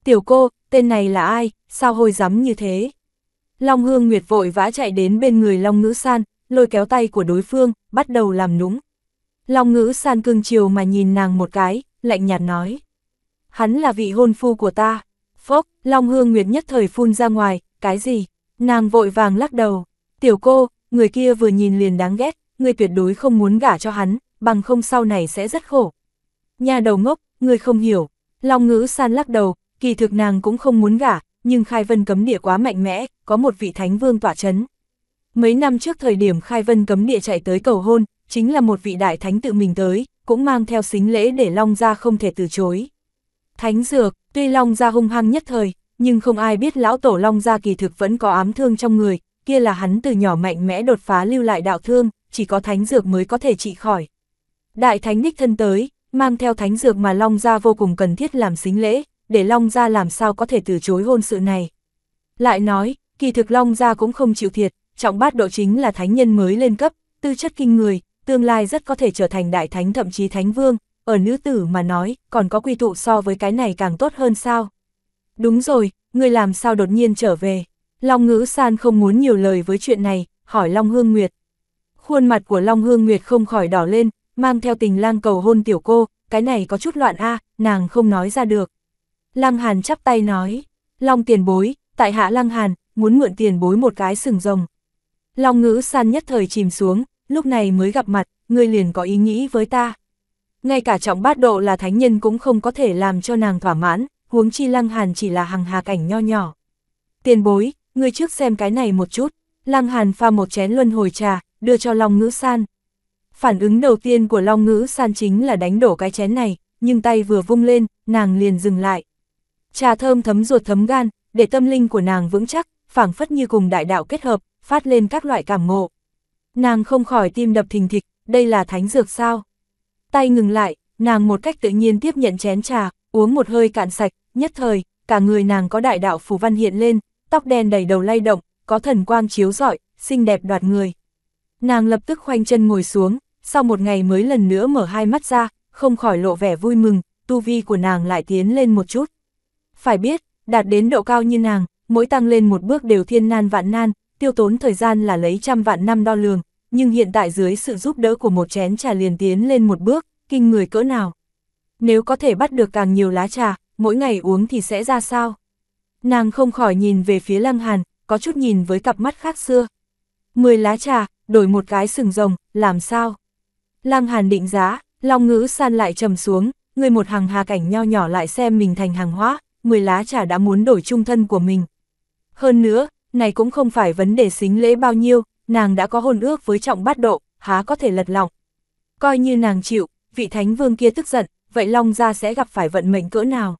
Tiểu cô, tên này là ai, sao hôi rắm như thế? Long Hương Nguyệt vội vã chạy đến bên người Long Ngữ San, lôi kéo tay của đối phương, bắt đầu làm nũng. Long Ngữ San cưng chiều mà nhìn nàng một cái, lạnh nhạt nói. Hắn là vị hôn phu của ta. Phốc, Long Hương Nguyệt nhất thời phun ra ngoài, cái gì? Nàng vội vàng lắc đầu. Tiểu cô, người kia vừa nhìn liền đáng ghét, người tuyệt đối không muốn gả cho hắn, bằng không sau này sẽ rất khổ. Nhà đầu ngốc, người không hiểu. Long ngữ san lắc đầu, kỳ thực nàng cũng không muốn gả, nhưng khai vân cấm địa quá mạnh mẽ, có một vị thánh vương tỏa chấn. Mấy năm trước thời điểm khai vân cấm địa chạy tới cầu hôn, chính là một vị đại thánh tự mình tới, cũng mang theo xính lễ để Long ra không thể từ chối. Thánh dược, tuy Long ra hung hăng nhất thời, nhưng không ai biết lão tổ Long ra kỳ thực vẫn có ám thương trong người, kia là hắn từ nhỏ mạnh mẽ đột phá lưu lại đạo thương, chỉ có thánh dược mới có thể trị khỏi. Đại thánh đích thân tới, mang theo thánh dược mà Long Gia vô cùng cần thiết làm xính lễ, để Long Gia làm sao có thể từ chối hôn sự này. Lại nói, kỳ thực Long Gia cũng không chịu thiệt, trọng bát độ chính là thánh nhân mới lên cấp, tư chất kinh người, tương lai rất có thể trở thành đại thánh thậm chí thánh vương, ở nữ tử mà nói, còn có quy tụ so với cái này càng tốt hơn sao. Đúng rồi, người làm sao đột nhiên trở về. Long ngữ san không muốn nhiều lời với chuyện này, hỏi Long Hương Nguyệt. Khuôn mặt của Long Hương Nguyệt không khỏi đỏ lên, mang theo tình lang cầu hôn tiểu cô, cái này có chút loạn a nàng không nói ra được. Lăng Hàn chắp tay nói, Long tiền bối, tại hạ Lăng Hàn, muốn mượn tiền bối một cái sừng rồng. Long ngữ san nhất thời chìm xuống, lúc này mới gặp mặt, ngươi liền có ý nghĩ với ta. Ngay cả trọng bát độ là thánh nhân cũng không có thể làm cho nàng thỏa mãn, huống chi Lăng Hàn chỉ là hằng hà cảnh nho nhỏ. Tiền bối, ngươi trước xem cái này một chút, Lăng Hàn pha một chén luân hồi trà, đưa cho Long ngữ san. Phản ứng đầu tiên của Long Ngữ San chính là đánh đổ cái chén này, nhưng tay vừa vung lên, nàng liền dừng lại. Trà thơm thấm ruột thấm gan, để tâm linh của nàng vững chắc, phảng phất như cùng đại đạo kết hợp, phát lên các loại cảm ngộ. Nàng không khỏi tim đập thình thịch, đây là thánh dược sao? Tay ngừng lại, nàng một cách tự nhiên tiếp nhận chén trà, uống một hơi cạn sạch, nhất thời, cả người nàng có đại đạo phù văn hiện lên, tóc đen đầy đầu lay động, có thần quang chiếu rọi, xinh đẹp đoạt người. Nàng lập tức khoanh chân ngồi xuống, sau một ngày mới lần nữa mở hai mắt ra, không khỏi lộ vẻ vui mừng, tu vi của nàng lại tiến lên một chút. Phải biết, đạt đến độ cao như nàng, mỗi tăng lên một bước đều thiên nan vạn nan, tiêu tốn thời gian là lấy trăm vạn năm đo lường, nhưng hiện tại dưới sự giúp đỡ của một chén trà liền tiến lên một bước, kinh người cỡ nào. Nếu có thể bắt được càng nhiều lá trà, mỗi ngày uống thì sẽ ra sao? Nàng không khỏi nhìn về phía Lăng Hàn, có chút nhìn với cặp mắt khác xưa. Mười lá trà, đổi một cái sừng rồng, làm sao? Lăng Hàn định giá, Long Ngữ San lại trầm xuống, người một hàng hà cảnh nho nhỏ lại xem mình thành hàng hóa, Mười lá trà đã muốn đổi trung thân của mình. Hơn nữa, này cũng không phải vấn đề xính lễ bao nhiêu, nàng đã có hôn ước với trọng bát độ, há có thể lật lòng? Coi như nàng chịu, vị thánh vương kia tức giận, vậy Long gia sẽ gặp phải vận mệnh cỡ nào?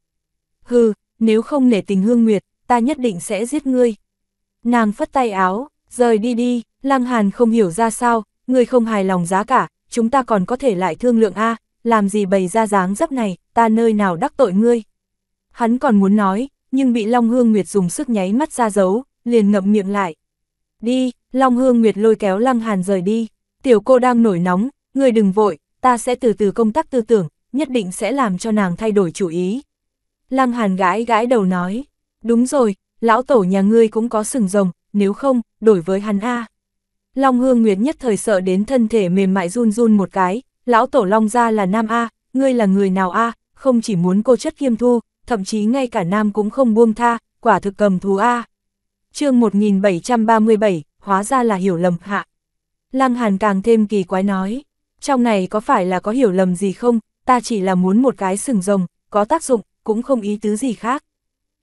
Hừ, nếu không nể tình hương nguyệt, ta nhất định sẽ giết ngươi. Nàng phất tay áo, rời đi đi, Lăng Hàn không hiểu ra sao, người không hài lòng giá cả, chúng ta còn có thể lại thương lượng A, làm gì bày ra dáng dấp này, ta nơi nào đắc tội ngươi. Hắn còn muốn nói, nhưng bị Long Hương Nguyệt dùng sức nháy mắt ra dấu liền ngậm miệng lại. Đi, Long Hương Nguyệt lôi kéo Lăng Hàn rời đi, tiểu cô đang nổi nóng, ngươi đừng vội, ta sẽ từ từ công tác tư tưởng, nhất định sẽ làm cho nàng thay đổi chủ ý. Lăng Hàn gãi gãi đầu nói, đúng rồi, lão tổ nhà ngươi cũng có sừng rồng, nếu không, đổi với hắn A. Long Hương Nguyệt nhất thời sợ đến thân thể mềm mại run run một cái, lão tổ Long gia là nam A, ngươi là người nào A, không chỉ muốn cô chất kiêm thu, thậm chí ngay cả nam cũng không buông tha, quả thực cầm thú A. chương 1737, hóa ra là hiểu lầm hạ. Lăng Hàn càng thêm kỳ quái nói, trong này có phải là có hiểu lầm gì không, ta chỉ là muốn một cái sừng rồng, có tác dụng, cũng không ý tứ gì khác.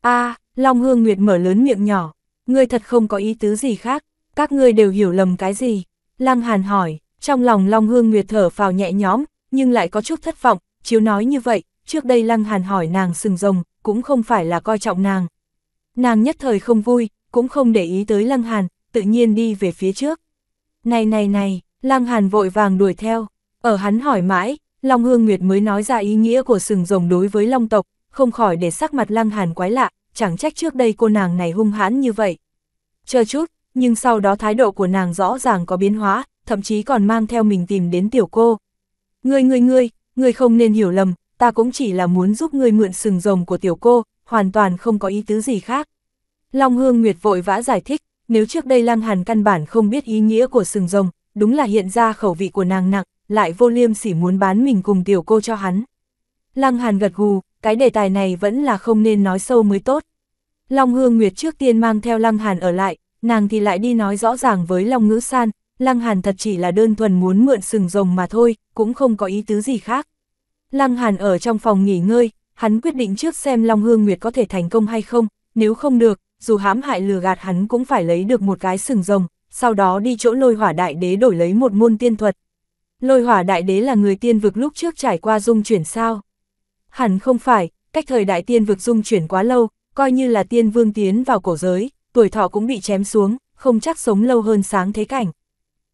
A, Long Hương Nguyệt mở lớn miệng nhỏ, ngươi thật không có ý tứ gì khác, các ngươi đều hiểu lầm cái gì? Lăng Hàn hỏi, trong lòng Long Hương Nguyệt thở phào nhẹ nhõm, nhưng lại có chút thất vọng, chiếu nói như vậy, trước đây Lăng Hàn hỏi nàng sừng rồng, cũng không phải là coi trọng nàng. Nàng nhất thời không vui, cũng không để ý tới Lăng Hàn, tự nhiên đi về phía trước. Này này này, Lăng Hàn vội vàng đuổi theo, ở hắn hỏi mãi, Long Hương Nguyệt mới nói ra ý nghĩa của sừng rồng đối với Long tộc, không khỏi để sắc mặt Lăng Hàn quái lạ, chẳng trách trước đây cô nàng này hung hãn như vậy. Chờ chút, nhưng sau đó thái độ của nàng rõ ràng có biến hóa, thậm chí còn mang theo mình tìm đến tiểu cô. Ngươi ngươi ngươi, ngươi không nên hiểu lầm, ta cũng chỉ là muốn giúp ngươi mượn sừng rồng của tiểu cô, hoàn toàn không có ý tứ gì khác. Long Hương Nguyệt vội vã giải thích, nếu trước đây Lăng Hàn căn bản không biết ý nghĩa của sừng rồng, đúng là hiện ra khẩu vị của nàng nặng, lại vô liêm sỉ muốn bán mình cùng tiểu cô cho hắn. Lăng Hàn gật gù, cái đề tài này vẫn là không nên nói sâu mới tốt. Long Hương Nguyệt trước tiên mang theo Lăng Hàn ở lại, nàng thì lại đi nói rõ ràng với Long Ngữ San, Lăng Hàn thật chỉ là đơn thuần muốn mượn sừng rồng mà thôi, cũng không có ý tứ gì khác. Lăng Hàn ở trong phòng nghỉ ngơi, hắn quyết định trước xem Long Hương Nguyệt có thể thành công hay không, nếu không được, dù hãm hại lừa gạt hắn cũng phải lấy được một cái sừng rồng, sau đó đi chỗ lôi hỏa đại đế đổi lấy một môn tiên thuật. Lôi hỏa đại đế là người tiên vực lúc trước trải qua dung chuyển sao? Hẳn không phải, cách thời đại tiên vực dung chuyển quá lâu, coi như là tiên vương tiến vào cổ giới, tuổi thọ cũng bị chém xuống, không chắc sống lâu hơn sáng thế cảnh.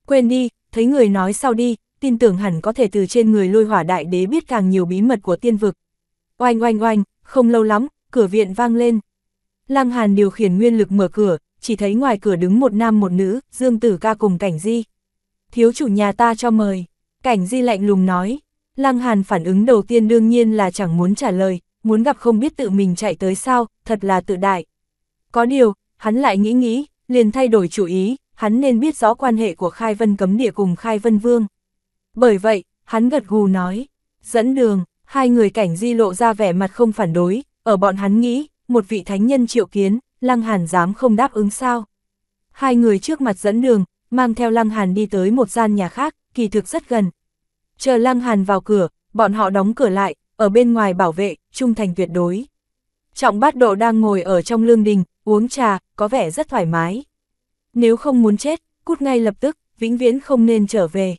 Quên đi, thấy người nói sau đi, tin tưởng hẳn có thể từ trên người lôi hỏa đại đế biết càng nhiều bí mật của tiên vực. Oanh oanh oanh, không lâu lắm, cửa viện vang lên. Lăng Hàn điều khiển nguyên lực mở cửa, chỉ thấy ngoài cửa đứng một nam một nữ, Dương Tử ca cùng Cảnh Di. Thiếu chủ nhà ta cho mời. Cảnh Di lạnh lùng nói. Lăng Hàn phản ứng đầu tiên đương nhiên là chẳng muốn trả lời, muốn gặp không biết tự mình chạy tới sao, thật là tự đại. Có điều, hắn lại nghĩ nghĩ, liền thay đổi chủ ý, hắn nên biết rõ quan hệ của Khai Vân Cấm Địa cùng Khai Vân Vương. Bởi vậy, hắn gật gù nói, dẫn đường, hai người cảnh di lộ ra vẻ mặt không phản đối, ở bọn hắn nghĩ, một vị thánh nhân triệu kiến, Lăng Hàn dám không đáp ứng sao. Hai người trước mặt dẫn đường, mang theo Lăng Hàn đi tới một gian nhà khác, kỳ thực rất gần. Chờ Lăng Hàn vào cửa, bọn họ đóng cửa lại, ở bên ngoài bảo vệ, trung thành tuyệt đối. Trọng bát độ đang ngồi ở trong lương đình, uống trà, có vẻ rất thoải mái. Nếu không muốn chết, cút ngay lập tức, vĩnh viễn không nên trở về.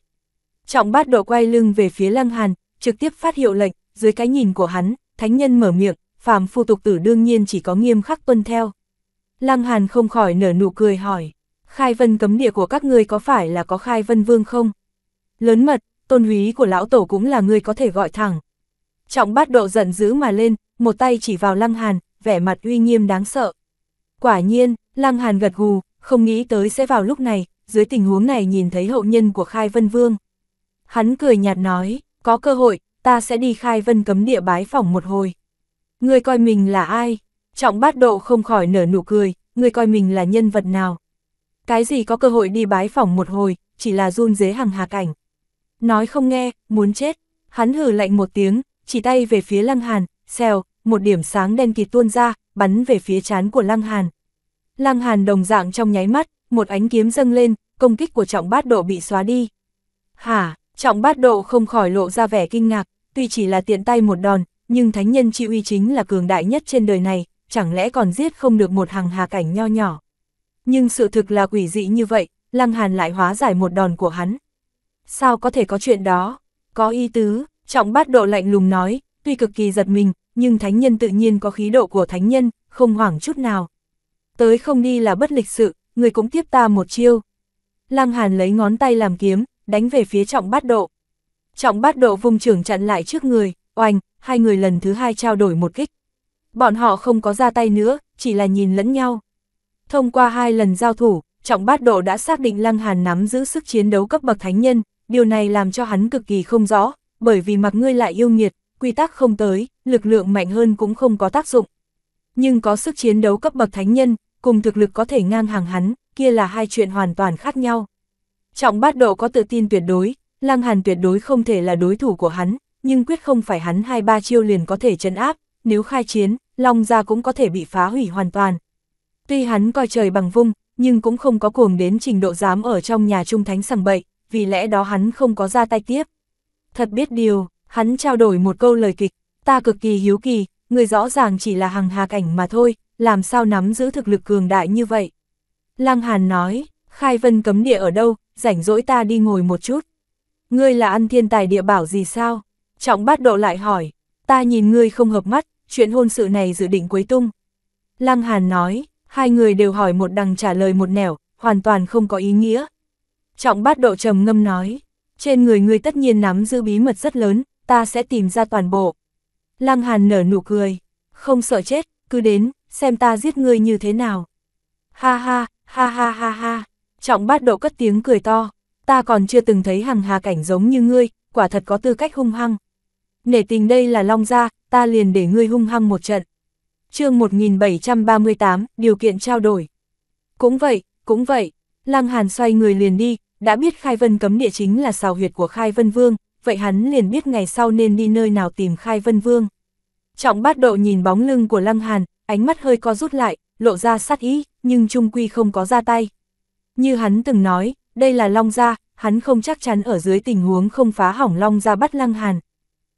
Trọng bát độ quay lưng về phía Lăng Hàn, trực tiếp phát hiệu lệnh, dưới cái nhìn của hắn, thánh nhân mở miệng, phàm phu tục tử đương nhiên chỉ có nghiêm khắc tuân theo. Lăng Hàn không khỏi nở nụ cười hỏi, khai vân cấm địa của các ngươi có phải là có khai vân vương không? Lớn mật, tôn húy của lão tổ cũng là người có thể gọi thẳng. Trọng bát độ giận dữ mà lên, một tay chỉ vào Lăng Hàn, vẻ mặt uy nghiêm đáng sợ. Quả nhiên, Lăng Hàn gật gù, không nghĩ tới sẽ vào lúc này, dưới tình huống này nhìn thấy hậu nhân của Khai Vân Vương. Hắn cười nhạt nói, có cơ hội, ta sẽ đi Khai Vân cấm địa bái phỏng một hồi. Người coi mình là ai? Trọng bát độ không khỏi nở nụ cười, người coi mình là nhân vật nào? Cái gì có cơ hội đi bái phỏng một hồi, chỉ là run dế hàng hạc cảnh. Nói không nghe, muốn chết. Hắn hử lạnh một tiếng, chỉ tay về phía lăng hàn, xèo, một điểm sáng đen kịt tuôn ra, bắn về phía chán của Lăng Hàn. Lăng Hàn đồng dạng trong nháy mắt, một ánh kiếm dâng lên, công kích của trọng bát độ bị xóa đi. Hả, trọng bát độ không khỏi lộ ra vẻ kinh ngạc, tuy chỉ là tiện tay một đòn, nhưng thánh nhân chi uy chính là cường đại nhất trên đời này, chẳng lẽ còn giết không được một hàng hà cảnh nho nhỏ. Nhưng sự thực là quỷ dị như vậy, Lăng Hàn lại hóa giải một đòn của hắn. Sao có thể có chuyện đó? Có y tứ, trọng bát độ lạnh lùng nói, tuy cực kỳ giật mình, nhưng thánh nhân tự nhiên có khí độ của thánh nhân, không hoảng chút nào. Tới không đi là bất lịch sự, người cũng tiếp ta một chiêu. Lăng Hàn lấy ngón tay làm kiếm, đánh về phía trọng bát độ. Trọng bát độ vùng trưởng chặn lại trước người, oanh, hai người lần thứ hai trao đổi một kích. Bọn họ không có ra tay nữa, chỉ là nhìn lẫn nhau. Thông qua hai lần giao thủ, trọng bát độ đã xác định Lăng Hàn nắm giữ sức chiến đấu cấp bậc thánh nhân, điều này làm cho hắn cực kỳ không rõ, bởi vì mặt ngươi lại yêu nghiệt, quy tắc không tới, lực lượng mạnh hơn cũng không có tác dụng. Nhưng có sức chiến đấu cấp bậc thánh nhân, cùng thực lực có thể ngang hàng hắn, kia là hai chuyện hoàn toàn khác nhau. Trọng bát độ có tự tin tuyệt đối, Lăng Hàn tuyệt đối không thể là đối thủ của hắn, nhưng quyết không phải hắn hai ba chiêu liền có thể chấn áp, nếu khai chiến, Long Gia cũng có thể bị phá hủy hoàn toàn. Tuy hắn coi trời bằng vung, nhưng cũng không có cuồng đến trình độ dám ở trong nhà trung thánh sằng bậy, vì lẽ đó hắn không có ra tay tiếp. Thật biết điều, hắn trao đổi một câu lời kịch, ta cực kỳ hiếu kỳ, người rõ ràng chỉ là hàng hà cảnh mà thôi, làm sao nắm giữ thực lực cường đại như vậy. Lăng Hàn nói, khai vân cấm địa ở đâu, rảnh rỗi ta đi ngồi một chút. Ngươi là ăn thiên tài địa bảo gì sao? Trọng bát độ lại hỏi, ta nhìn ngươi không hợp mắt, chuyện hôn sự này dự định cuối tung. Lăng Hàn nói, hai người đều hỏi một đằng trả lời một nẻo, hoàn toàn không có ý nghĩa. Trọng bát độ trầm ngâm nói, trên người ngươi tất nhiên nắm giữ bí mật rất lớn, ta sẽ tìm ra toàn bộ. Lăng Hàn nở nụ cười, không sợ chết, cứ đến, xem ta giết ngươi như thế nào. Ha ha, ha ha ha ha, trọng bát độ cất tiếng cười to, ta còn chưa từng thấy hàng hà cảnh giống như ngươi, quả thật có tư cách hung hăng. Nể tình đây là long gia, ta liền để ngươi hung hăng một trận. chương 1738, điều kiện trao đổi. Cũng vậy, cũng vậy, Lăng Hàn xoay người liền đi, đã biết Khai Vân cấm địa chính là Sào huyệt của Khai Vân Vương, vậy hắn liền biết ngày sau nên đi nơi nào tìm khai vân vương. Trọng bát độ nhìn bóng lưng của Lăng Hàn, ánh mắt hơi co rút lại, lộ ra sát ý, nhưng trung quy không có ra tay. Như hắn từng nói, đây là Long Gia, hắn không chắc chắn ở dưới tình huống không phá hỏng Long Gia bắt Lăng Hàn.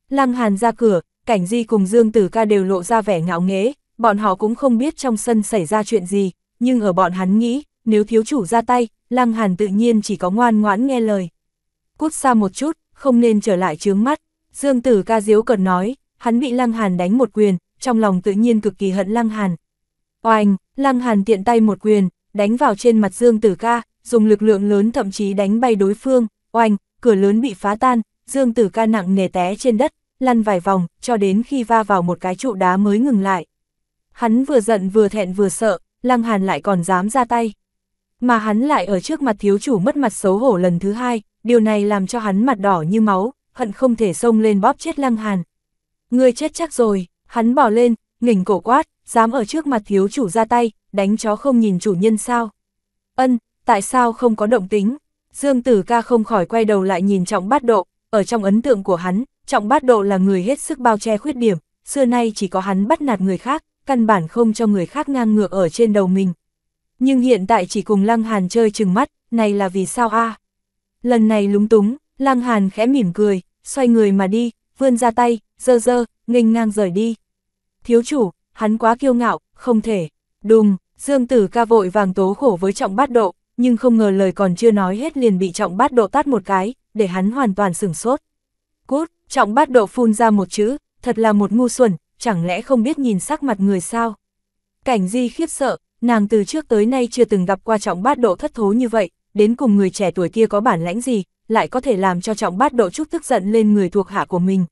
Lăng Hàn ra cửa, cảnh di cùng Dương Tử Ca đều lộ ra vẻ ngạo nghễ, bọn họ cũng không biết trong sân xảy ra chuyện gì, nhưng ở bọn hắn nghĩ, nếu thiếu chủ ra tay, Lăng Hàn tự nhiên chỉ có ngoan ngoãn nghe lời. Cút xa một chút, không nên trở lại chướng mắt. Dương tử ca diếu cợt nói, hắn bị Lăng Hàn đánh một quyền, trong lòng tự nhiên cực kỳ hận Lăng Hàn. Oanh, Lăng Hàn tiện tay một quyền, đánh vào trên mặt Dương tử ca, dùng lực lượng lớn thậm chí đánh bay đối phương, oanh, cửa lớn bị phá tan, Dương tử ca nặng nề té trên đất, lăn vài vòng, cho đến khi va vào một cái trụ đá mới ngừng lại. Hắn vừa giận vừa thẹn vừa sợ, Lăng Hàn lại còn dám ra tay. Mà hắn lại ở trước mặt thiếu chủ mất mặt xấu hổ lần thứ hai, điều này làm cho hắn mặt đỏ như máu, hận không thể xông lên bóp chết Lăng Hàn. Người chết chắc rồi, hắn bỏ lên, nghỉnh cổ quát, dám ở trước mặt thiếu chủ ra tay, đánh chó không nhìn chủ nhân sao. Ân, tại sao không có động tính? Dương Tử Ca không khỏi quay đầu lại nhìn Trọng Bát Độ, ở trong ấn tượng của hắn, Trọng Bát Độ là người hết sức bao che khuyết điểm, xưa nay chỉ có hắn bắt nạt người khác, căn bản không cho người khác ngang ngược ở trên đầu mình. Nhưng hiện tại chỉ cùng Lăng Hàn chơi chừng mắt, này là vì sao a? À? Lần này lúng túng, Lăng Hàn khẽ mỉm cười, xoay người mà đi, vươn ra tay, dơ dơ, nghênh ngang rời đi. Thiếu chủ, hắn quá kiêu ngạo, không thể. Đùng, Dương Tử ca vội vàng tố khổ với trọng bát độ, nhưng không ngờ lời còn chưa nói hết liền bị trọng bát độ tát một cái, để hắn hoàn toàn sửng sốt. Cút, trọng bát độ phun ra một chữ, thật là một ngu xuẩn, chẳng lẽ không biết nhìn sắc mặt người sao? Cảnh di khiếp sợ, nàng từ trước tới nay chưa từng gặp qua trọng bát độ thất thố như vậy, đến cùng người trẻ tuổi kia có bản lãnh gì, lại có thể làm cho trọng bát độ trúc tức giận lên người thuộc hạ của mình.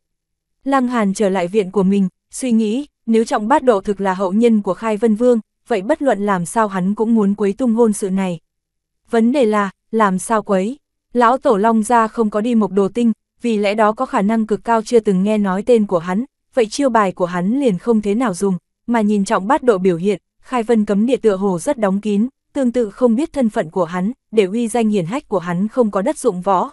Lăng Hàn trở lại viện của mình, suy nghĩ, nếu trọng bát độ thực là hậu nhân của Khai Vân Vương, vậy bất luận làm sao hắn cũng muốn quấy tung hôn sự này. Vấn đề là, làm sao quấy? Lão Tổ Long gia không có đi mộc đồ tinh, vì lẽ đó có khả năng cực cao chưa từng nghe nói tên của hắn, vậy chiêu bài của hắn liền không thế nào dùng, mà nhìn trọng bát độ biểu hiện, Khai Vân cấm địa tựa hồ rất đóng kín, tương tự không biết thân phận của hắn, để uy danh hiển hách của hắn không có đất dụng võ.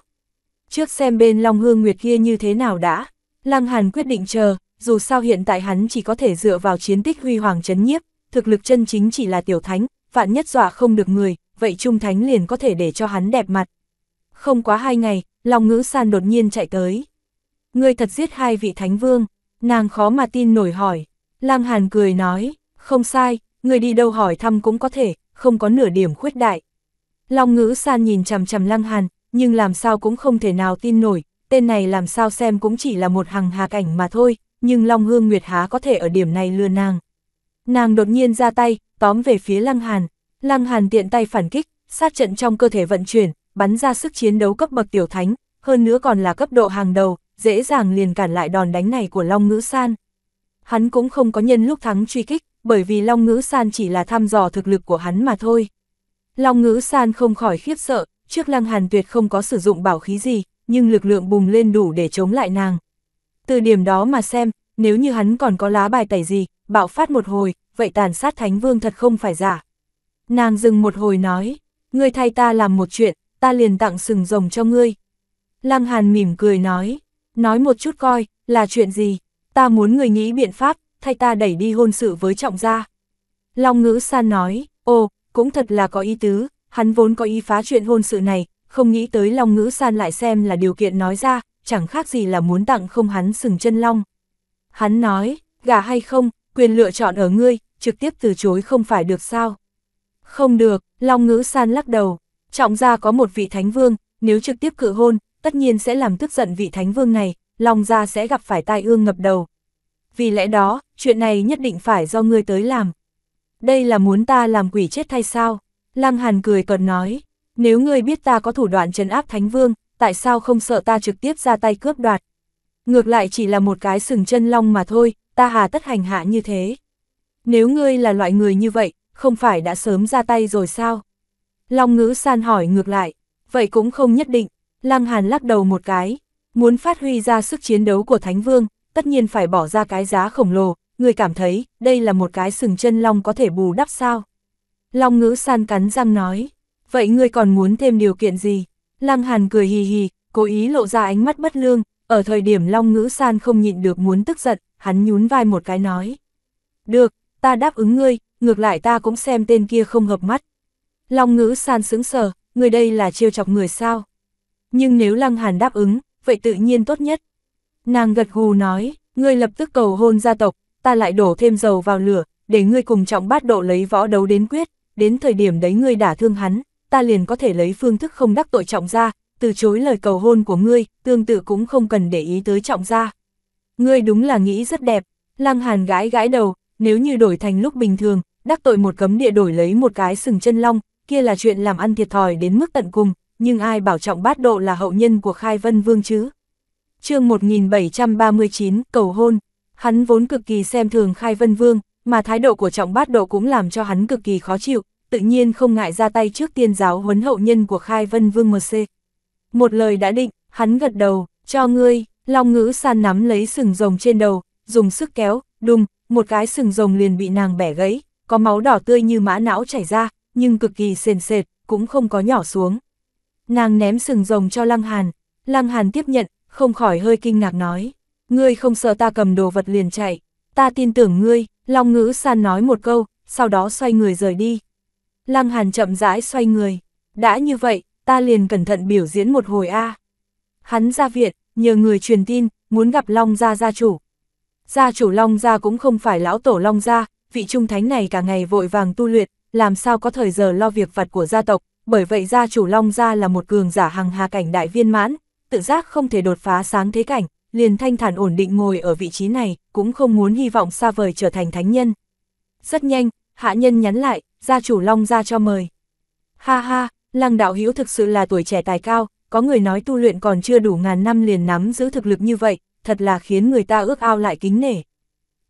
Trước xem bên Long Hương Nguyệt kia như thế nào đã, Lăng Hàn quyết định chờ, dù sao hiện tại hắn chỉ có thể dựa vào chiến tích huy hoàng chấn nhiếp, thực lực chân chính chỉ là tiểu thánh, vạn nhất dọa không được người, vậy trung thánh liền có thể để cho hắn đẹp mặt. Không quá hai ngày, Long Ngữ San đột nhiên chạy tới. người thật giết hai vị thánh vương, nàng khó mà tin nổi hỏi. Lang Hàn cười nói, không sai, người đi đâu hỏi thăm cũng có thể, không có nửa điểm khuyết đại. Long ngữ san nhìn chằm chằm lăng hàn, nhưng làm sao cũng không thể nào tin nổi, tên này làm sao xem cũng chỉ là một hàng hà cảnh mà thôi, nhưng Long Hương Nguyệt há có thể ở điểm này lừa nàng. Nàng đột nhiên ra tay, tóm về phía Lăng Hàn, Lăng Hàn tiện tay phản kích, sát trận trong cơ thể vận chuyển, bắn ra sức chiến đấu cấp bậc tiểu thánh, hơn nữa còn là cấp độ hàng đầu, dễ dàng liền cản lại đòn đánh này của Long Ngữ San. Hắn cũng không có nhân lúc thắng truy kích, bởi vì Long Ngữ San chỉ là thăm dò thực lực của hắn mà thôi. Long Ngữ San không khỏi khiếp sợ, trước Lăng Hàn Tuyệt không có sử dụng bảo khí gì, nhưng lực lượng bùng lên đủ để chống lại nàng. Từ điểm đó mà xem, nếu như hắn còn có lá bài tẩy gì, bạo phát một hồi, vậy tàn sát Thánh Vương thật không phải giả. Nàng dừng một hồi nói, ngươi thay ta làm một chuyện, ta liền tặng sừng rồng cho ngươi. Lăng Hàn mỉm cười nói, nói một chút coi, là chuyện gì, ta muốn người nghĩ biện pháp, thay ta đẩy đi hôn sự với trọng gia. Long ngữ san nói, ồ, cũng thật là có ý tứ, hắn vốn có ý phá chuyện hôn sự này, không nghĩ tới Long ngữ san lại xem là điều kiện nói ra, chẳng khác gì là muốn tặng không hắn sừng chân long. Hắn nói, gà hay không, quyền lựa chọn ở ngươi, trực tiếp từ chối không phải được sao. Không được, Long ngữ san lắc đầu, trọng gia có một vị thánh vương, nếu trực tiếp cự hôn, tất nhiên sẽ làm tức giận vị thánh vương này, Long gia sẽ gặp phải tai ương ngập đầu, vì lẽ đó, chuyện này nhất định phải do ngươi tới làm. Đây là muốn ta làm quỷ chết thay sao? Lăng Hàn cười còn nói, nếu ngươi biết ta có thủ đoạn trấn áp Thánh Vương, tại sao không sợ ta trực tiếp ra tay cướp đoạt? Ngược lại chỉ là một cái sừng chân long mà thôi, ta hà tất hành hạ như thế. Nếu ngươi là loại người như vậy, không phải đã sớm ra tay rồi sao? Long ngữ san hỏi ngược lại, vậy cũng không nhất định, Lăng Hàn lắc đầu một cái, muốn phát huy ra sức chiến đấu của Thánh Vương, tất nhiên phải bỏ ra cái giá khổng lồ, người cảm thấy đây là một cái sừng chân long có thể bù đắp sao? Long ngữ san cắn răng nói, vậy ngươi còn muốn thêm điều kiện gì? Lăng Hàn cười hì hì, cố ý lộ ra ánh mắt bất lương, ở thời điểm Long Ngữ San không nhịn được muốn tức giận, hắn nhún vai một cái nói. Được, ta đáp ứng ngươi, ngược lại ta cũng xem tên kia không hợp mắt. Long Ngữ San sững sờ, người đây là trêu chọc người sao? Nhưng nếu Lăng Hàn đáp ứng, vậy tự nhiên tốt nhất. Nàng gật gù nói, ngươi lập tức cầu hôn gia tộc, ta lại đổ thêm dầu vào lửa, để ngươi cùng trọng bát độ lấy võ đấu đến quyết, đến thời điểm đấy ngươi đả thương hắn, ta liền có thể lấy phương thức không đắc tội trọng gia, từ chối lời cầu hôn của ngươi, tương tự cũng không cần để ý tới trọng gia. Ngươi đúng là nghĩ rất đẹp, Lăng Hàn gãi gãi đầu, nếu như đổi thành lúc bình thường, đắc tội một cấm địa đổi lấy một cái sừng chân long, kia là chuyện làm ăn thiệt thòi đến mức tận cùng, nhưng ai bảo trọng bát độ là hậu nhân của Khai Vân Vương chứ? chương 1739, cầu hôn, hắn vốn cực kỳ xem thường khai vân vương, mà thái độ của trọng bát độ cũng làm cho hắn cực kỳ khó chịu, tự nhiên không ngại ra tay trước tiên giáo huấn hậu nhân của khai vân vương MC. Một lời đã định, hắn gật đầu, cho ngươi, long ngữ san nắm lấy sừng rồng trên đầu, dùng sức kéo, đùng, một cái sừng rồng liền bị nàng bẻ gãy, có máu đỏ tươi như mã não chảy ra, nhưng cực kỳ sền sệt, cũng không có nhỏ xuống. Nàng ném sừng rồng cho Lăng Hàn, Lăng Hàn tiếp nhận, không khỏi hơi kinh ngạc nói, ngươi không sợ ta cầm đồ vật liền chạy, ta tin tưởng ngươi, Long Ngữ San nói một câu, sau đó xoay người rời đi. Lăng Hàn chậm rãi xoay người, đã như vậy, ta liền cẩn thận biểu diễn một hồi A. Hắn ra viện, nhờ người truyền tin, muốn gặp Long Gia gia chủ. Gia chủ Long Gia cũng không phải lão tổ Long Gia, vị trung thánh này cả ngày vội vàng tu luyện, làm sao có thời giờ lo việc vặt của gia tộc, bởi vậy gia chủ Long Gia là một cường giả hằng hà cảnh đại viên mãn, tự giác không thể đột phá sáng thế cảnh, liền thanh thản ổn định ngồi ở vị trí này, cũng không muốn hy vọng xa vời trở thành thánh nhân. Rất nhanh, hạ nhân nhắn lại, gia chủ Long ra cho mời. Ha ha, Lăng đạo hữu thực sự là tuổi trẻ tài cao, có người nói tu luyện còn chưa đủ ngàn năm liền nắm giữ thực lực như vậy, thật là khiến người ta ước ao lại kính nể.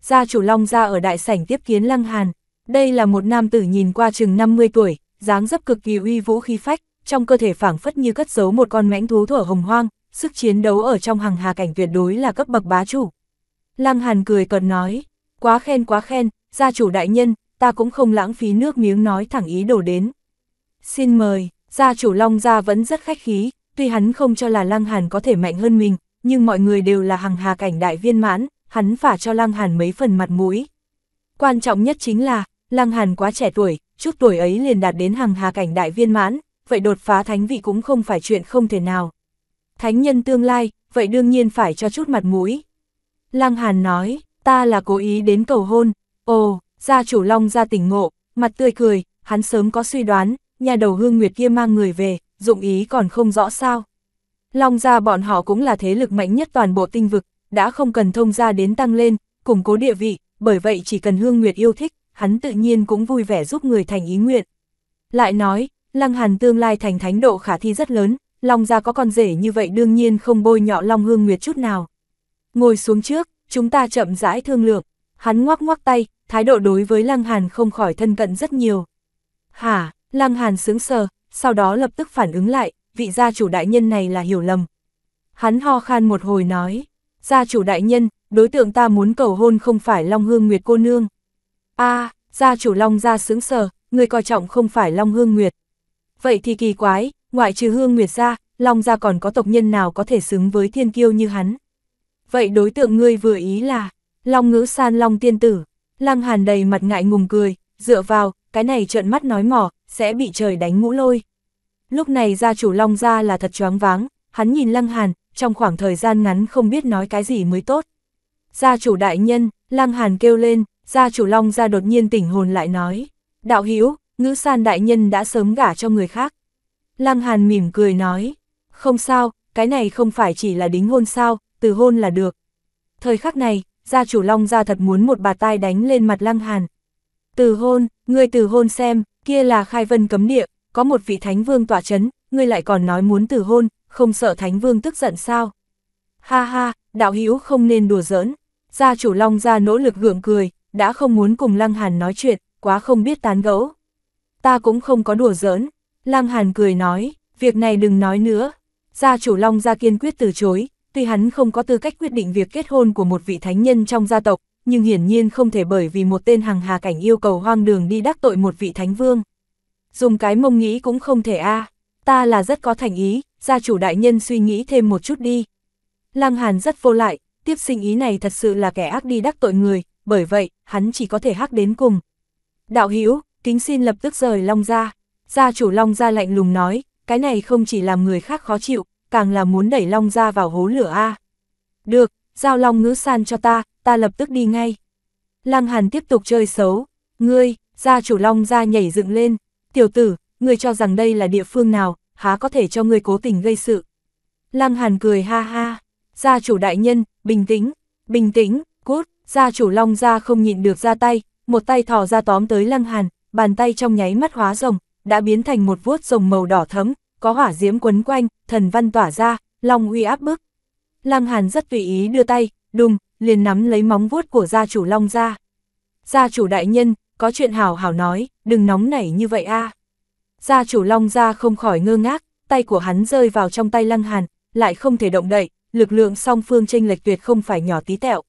Gia chủ Long ra ở đại sảnh tiếp kiến Lăng Hàn, đây là một nam tử nhìn qua chừng 50 tuổi, dáng dấp cực kỳ uy vũ khí phách, trong cơ thể phảng phất như cất giấu một con mãnh thú thở hồng hoang, sức chiến đấu ở trong hằng hà cảnh tuyệt đối là cấp bậc bá chủ. Lăng Hàn cười cợt nói, quá khen quá khen, gia chủ đại nhân, ta cũng không lãng phí nước miếng nói thẳng ý đổ đến. Xin mời, gia chủ Long Gia vẫn rất khách khí, tuy hắn không cho là Lăng Hàn có thể mạnh hơn mình, nhưng mọi người đều là hằng hà cảnh đại viên mãn, hắn phả cho Lăng Hàn mấy phần mặt mũi. Quan trọng nhất chính là, Lăng Hàn quá trẻ tuổi, chút tuổi ấy liền đạt đến hằng hà cảnh đại viên mãn, vậy đột phá thánh vị cũng không phải chuyện không thể nào. Thánh nhân tương lai, vậy đương nhiên phải cho chút mặt mũi. Lăng Hàn nói, ta là cố ý đến cầu hôn, ồ, gia chủ Long ra tỉnh ngộ, mặt tươi cười, hắn sớm có suy đoán, nhà đầu hương nguyệt kia mang người về, dụng ý còn không rõ sao. Long ra bọn họ cũng là thế lực mạnh nhất toàn bộ tinh vực, đã không cần thông ra đến tăng lên, củng cố địa vị, bởi vậy chỉ cần hương nguyệt yêu thích, hắn tự nhiên cũng vui vẻ giúp người thành ý nguyện. Lại nói, Lăng Hàn tương lai thành thánh độ khả thi rất lớn, Long gia có con rể như vậy đương nhiên không bôi nhọ Long Hương Nguyệt chút nào. Ngồi xuống trước, chúng ta chậm rãi thương lượng, hắn ngoắc ngoắc tay, thái độ đối với Lăng Hàn không khỏi thân cận rất nhiều. Hả, Lăng Hàn sướng sờ, sau đó lập tức phản ứng lại, vị gia chủ đại nhân này là hiểu lầm. Hắn ho khan một hồi nói, gia chủ đại nhân, đối tượng ta muốn cầu hôn không phải Long Hương Nguyệt cô nương. a gia chủ Long gia sướng sờ, người coi trọng không phải Long Hương Nguyệt. Vậy thì kỳ quái, ngoại trừ hương nguyệt ra, Long ra còn có tộc nhân nào có thể xứng với thiên kiêu như hắn. Vậy đối tượng ngươi vừa ý là, Long ngữ san Long tiên tử, Lăng Hàn đầy mặt ngại ngùng cười, dựa vào, cái này trợn mắt nói mỏ, sẽ bị trời đánh ngũ lôi. Lúc này gia chủ Long ra là thật choáng váng, hắn nhìn Lăng Hàn, trong khoảng thời gian ngắn không biết nói cái gì mới tốt. Gia chủ đại nhân, Lăng Hàn kêu lên, gia chủ Long ra đột nhiên tỉnh hồn lại nói, đạo hữu ngữ san đại nhân đã sớm gả cho người khác. Lăng Hàn mỉm cười nói, không sao, cái này không phải chỉ là đính hôn sao, từ hôn là được. Thời khắc này, gia chủ Long gia thật muốn một bà tai đánh lên mặt Lăng Hàn. Từ hôn, ngươi từ hôn xem, kia là khai vân cấm địa, có một vị thánh vương tỏa chấn, ngươi lại còn nói muốn từ hôn, không sợ thánh vương tức giận sao. Ha ha, đạo hữu không nên đùa giỡn. Gia chủ Long gia nỗ lực gượng cười, đã không muốn cùng Lăng Hàn nói chuyện, quá không biết tán gẫu ta cũng không có đùa giỡn. Lăng Hàn cười nói, việc này đừng nói nữa. Gia chủ Long Gia kiên quyết từ chối, tuy hắn không có tư cách quyết định việc kết hôn của một vị thánh nhân trong gia tộc, nhưng hiển nhiên không thể bởi vì một tên hàng hà cảnh yêu cầu hoang đường đi đắc tội một vị thánh vương. Dùng cái mông nghĩ cũng không thể a ta là rất có thành ý, gia chủ đại nhân suy nghĩ thêm một chút đi. Lăng Hàn rất vô lại, tiếp sinh ý này thật sự là kẻ ác đi đắc tội người, bởi vậy, hắn chỉ có thể hắc đến cùng. Đạo Hữu kính xin lập tức rời Long ra. Gia chủ Long ra lạnh lùng nói, cái này không chỉ làm người khác khó chịu, càng là muốn đẩy Long ra vào hố lửa A. Được, giao Long ngữ san cho ta, ta lập tức đi ngay. Lăng Hàn tiếp tục chơi xấu, ngươi, gia chủ Long ra nhảy dựng lên, tiểu tử, ngươi cho rằng đây là địa phương nào, há có thể cho ngươi cố tình gây sự. Lăng Hàn cười ha ha, gia chủ đại nhân, bình tĩnh, bình tĩnh, cút, gia chủ Long ra không nhịn được ra tay, một tay thò ra tóm tới Lăng Hàn, bàn tay trong nháy mắt hóa rồng, đã biến thành một vuốt rồng màu đỏ thấm, có hỏa diễm quấn quanh, thần văn tỏa ra, long uy áp bức. Lăng Hàn rất tùy ý đưa tay, đùng, liền nắm lấy móng vuốt của gia chủ long ra. Gia chủ đại nhân, có chuyện hào hào nói, đừng nóng nảy như vậy a. Gia chủ long ra không khỏi ngơ ngác, tay của hắn rơi vào trong tay Lăng Hàn, lại không thể động đậy, lực lượng song phương chênh lệch tuyệt không phải nhỏ tí tẹo.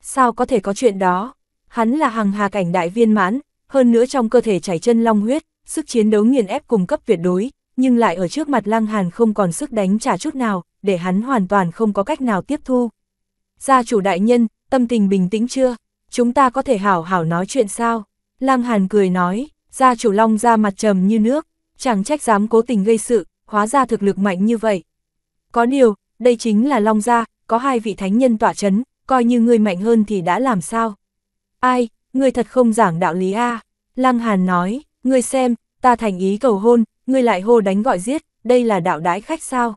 Sao có thể có chuyện đó? Hắn là hằng hà cảnh đại viên mãn, hơn nữa trong cơ thể chảy chân long huyết, sức chiến đấu nghiền ép cung cấp tuyệt đối, nhưng lại ở trước mặt Lăng Hàn không còn sức đánh trả chút nào, để hắn hoàn toàn không có cách nào tiếp thu. Gia chủ đại nhân, tâm tình bình tĩnh chưa? Chúng ta có thể hảo hảo nói chuyện sao? Lăng Hàn cười nói, gia chủ long ra mặt trầm như nước, chẳng trách dám cố tình gây sự, hóa ra thực lực mạnh như vậy. Có điều, đây chính là long gia, có hai vị thánh nhân tỏa chấn, coi như người mạnh hơn thì đã làm sao? Ai, ngươi thật không giảng đạo lý a à. Lăng Hàn nói, ngươi xem, ta thành ý cầu hôn, ngươi lại hô đánh gọi giết, đây là đạo đái khách sao?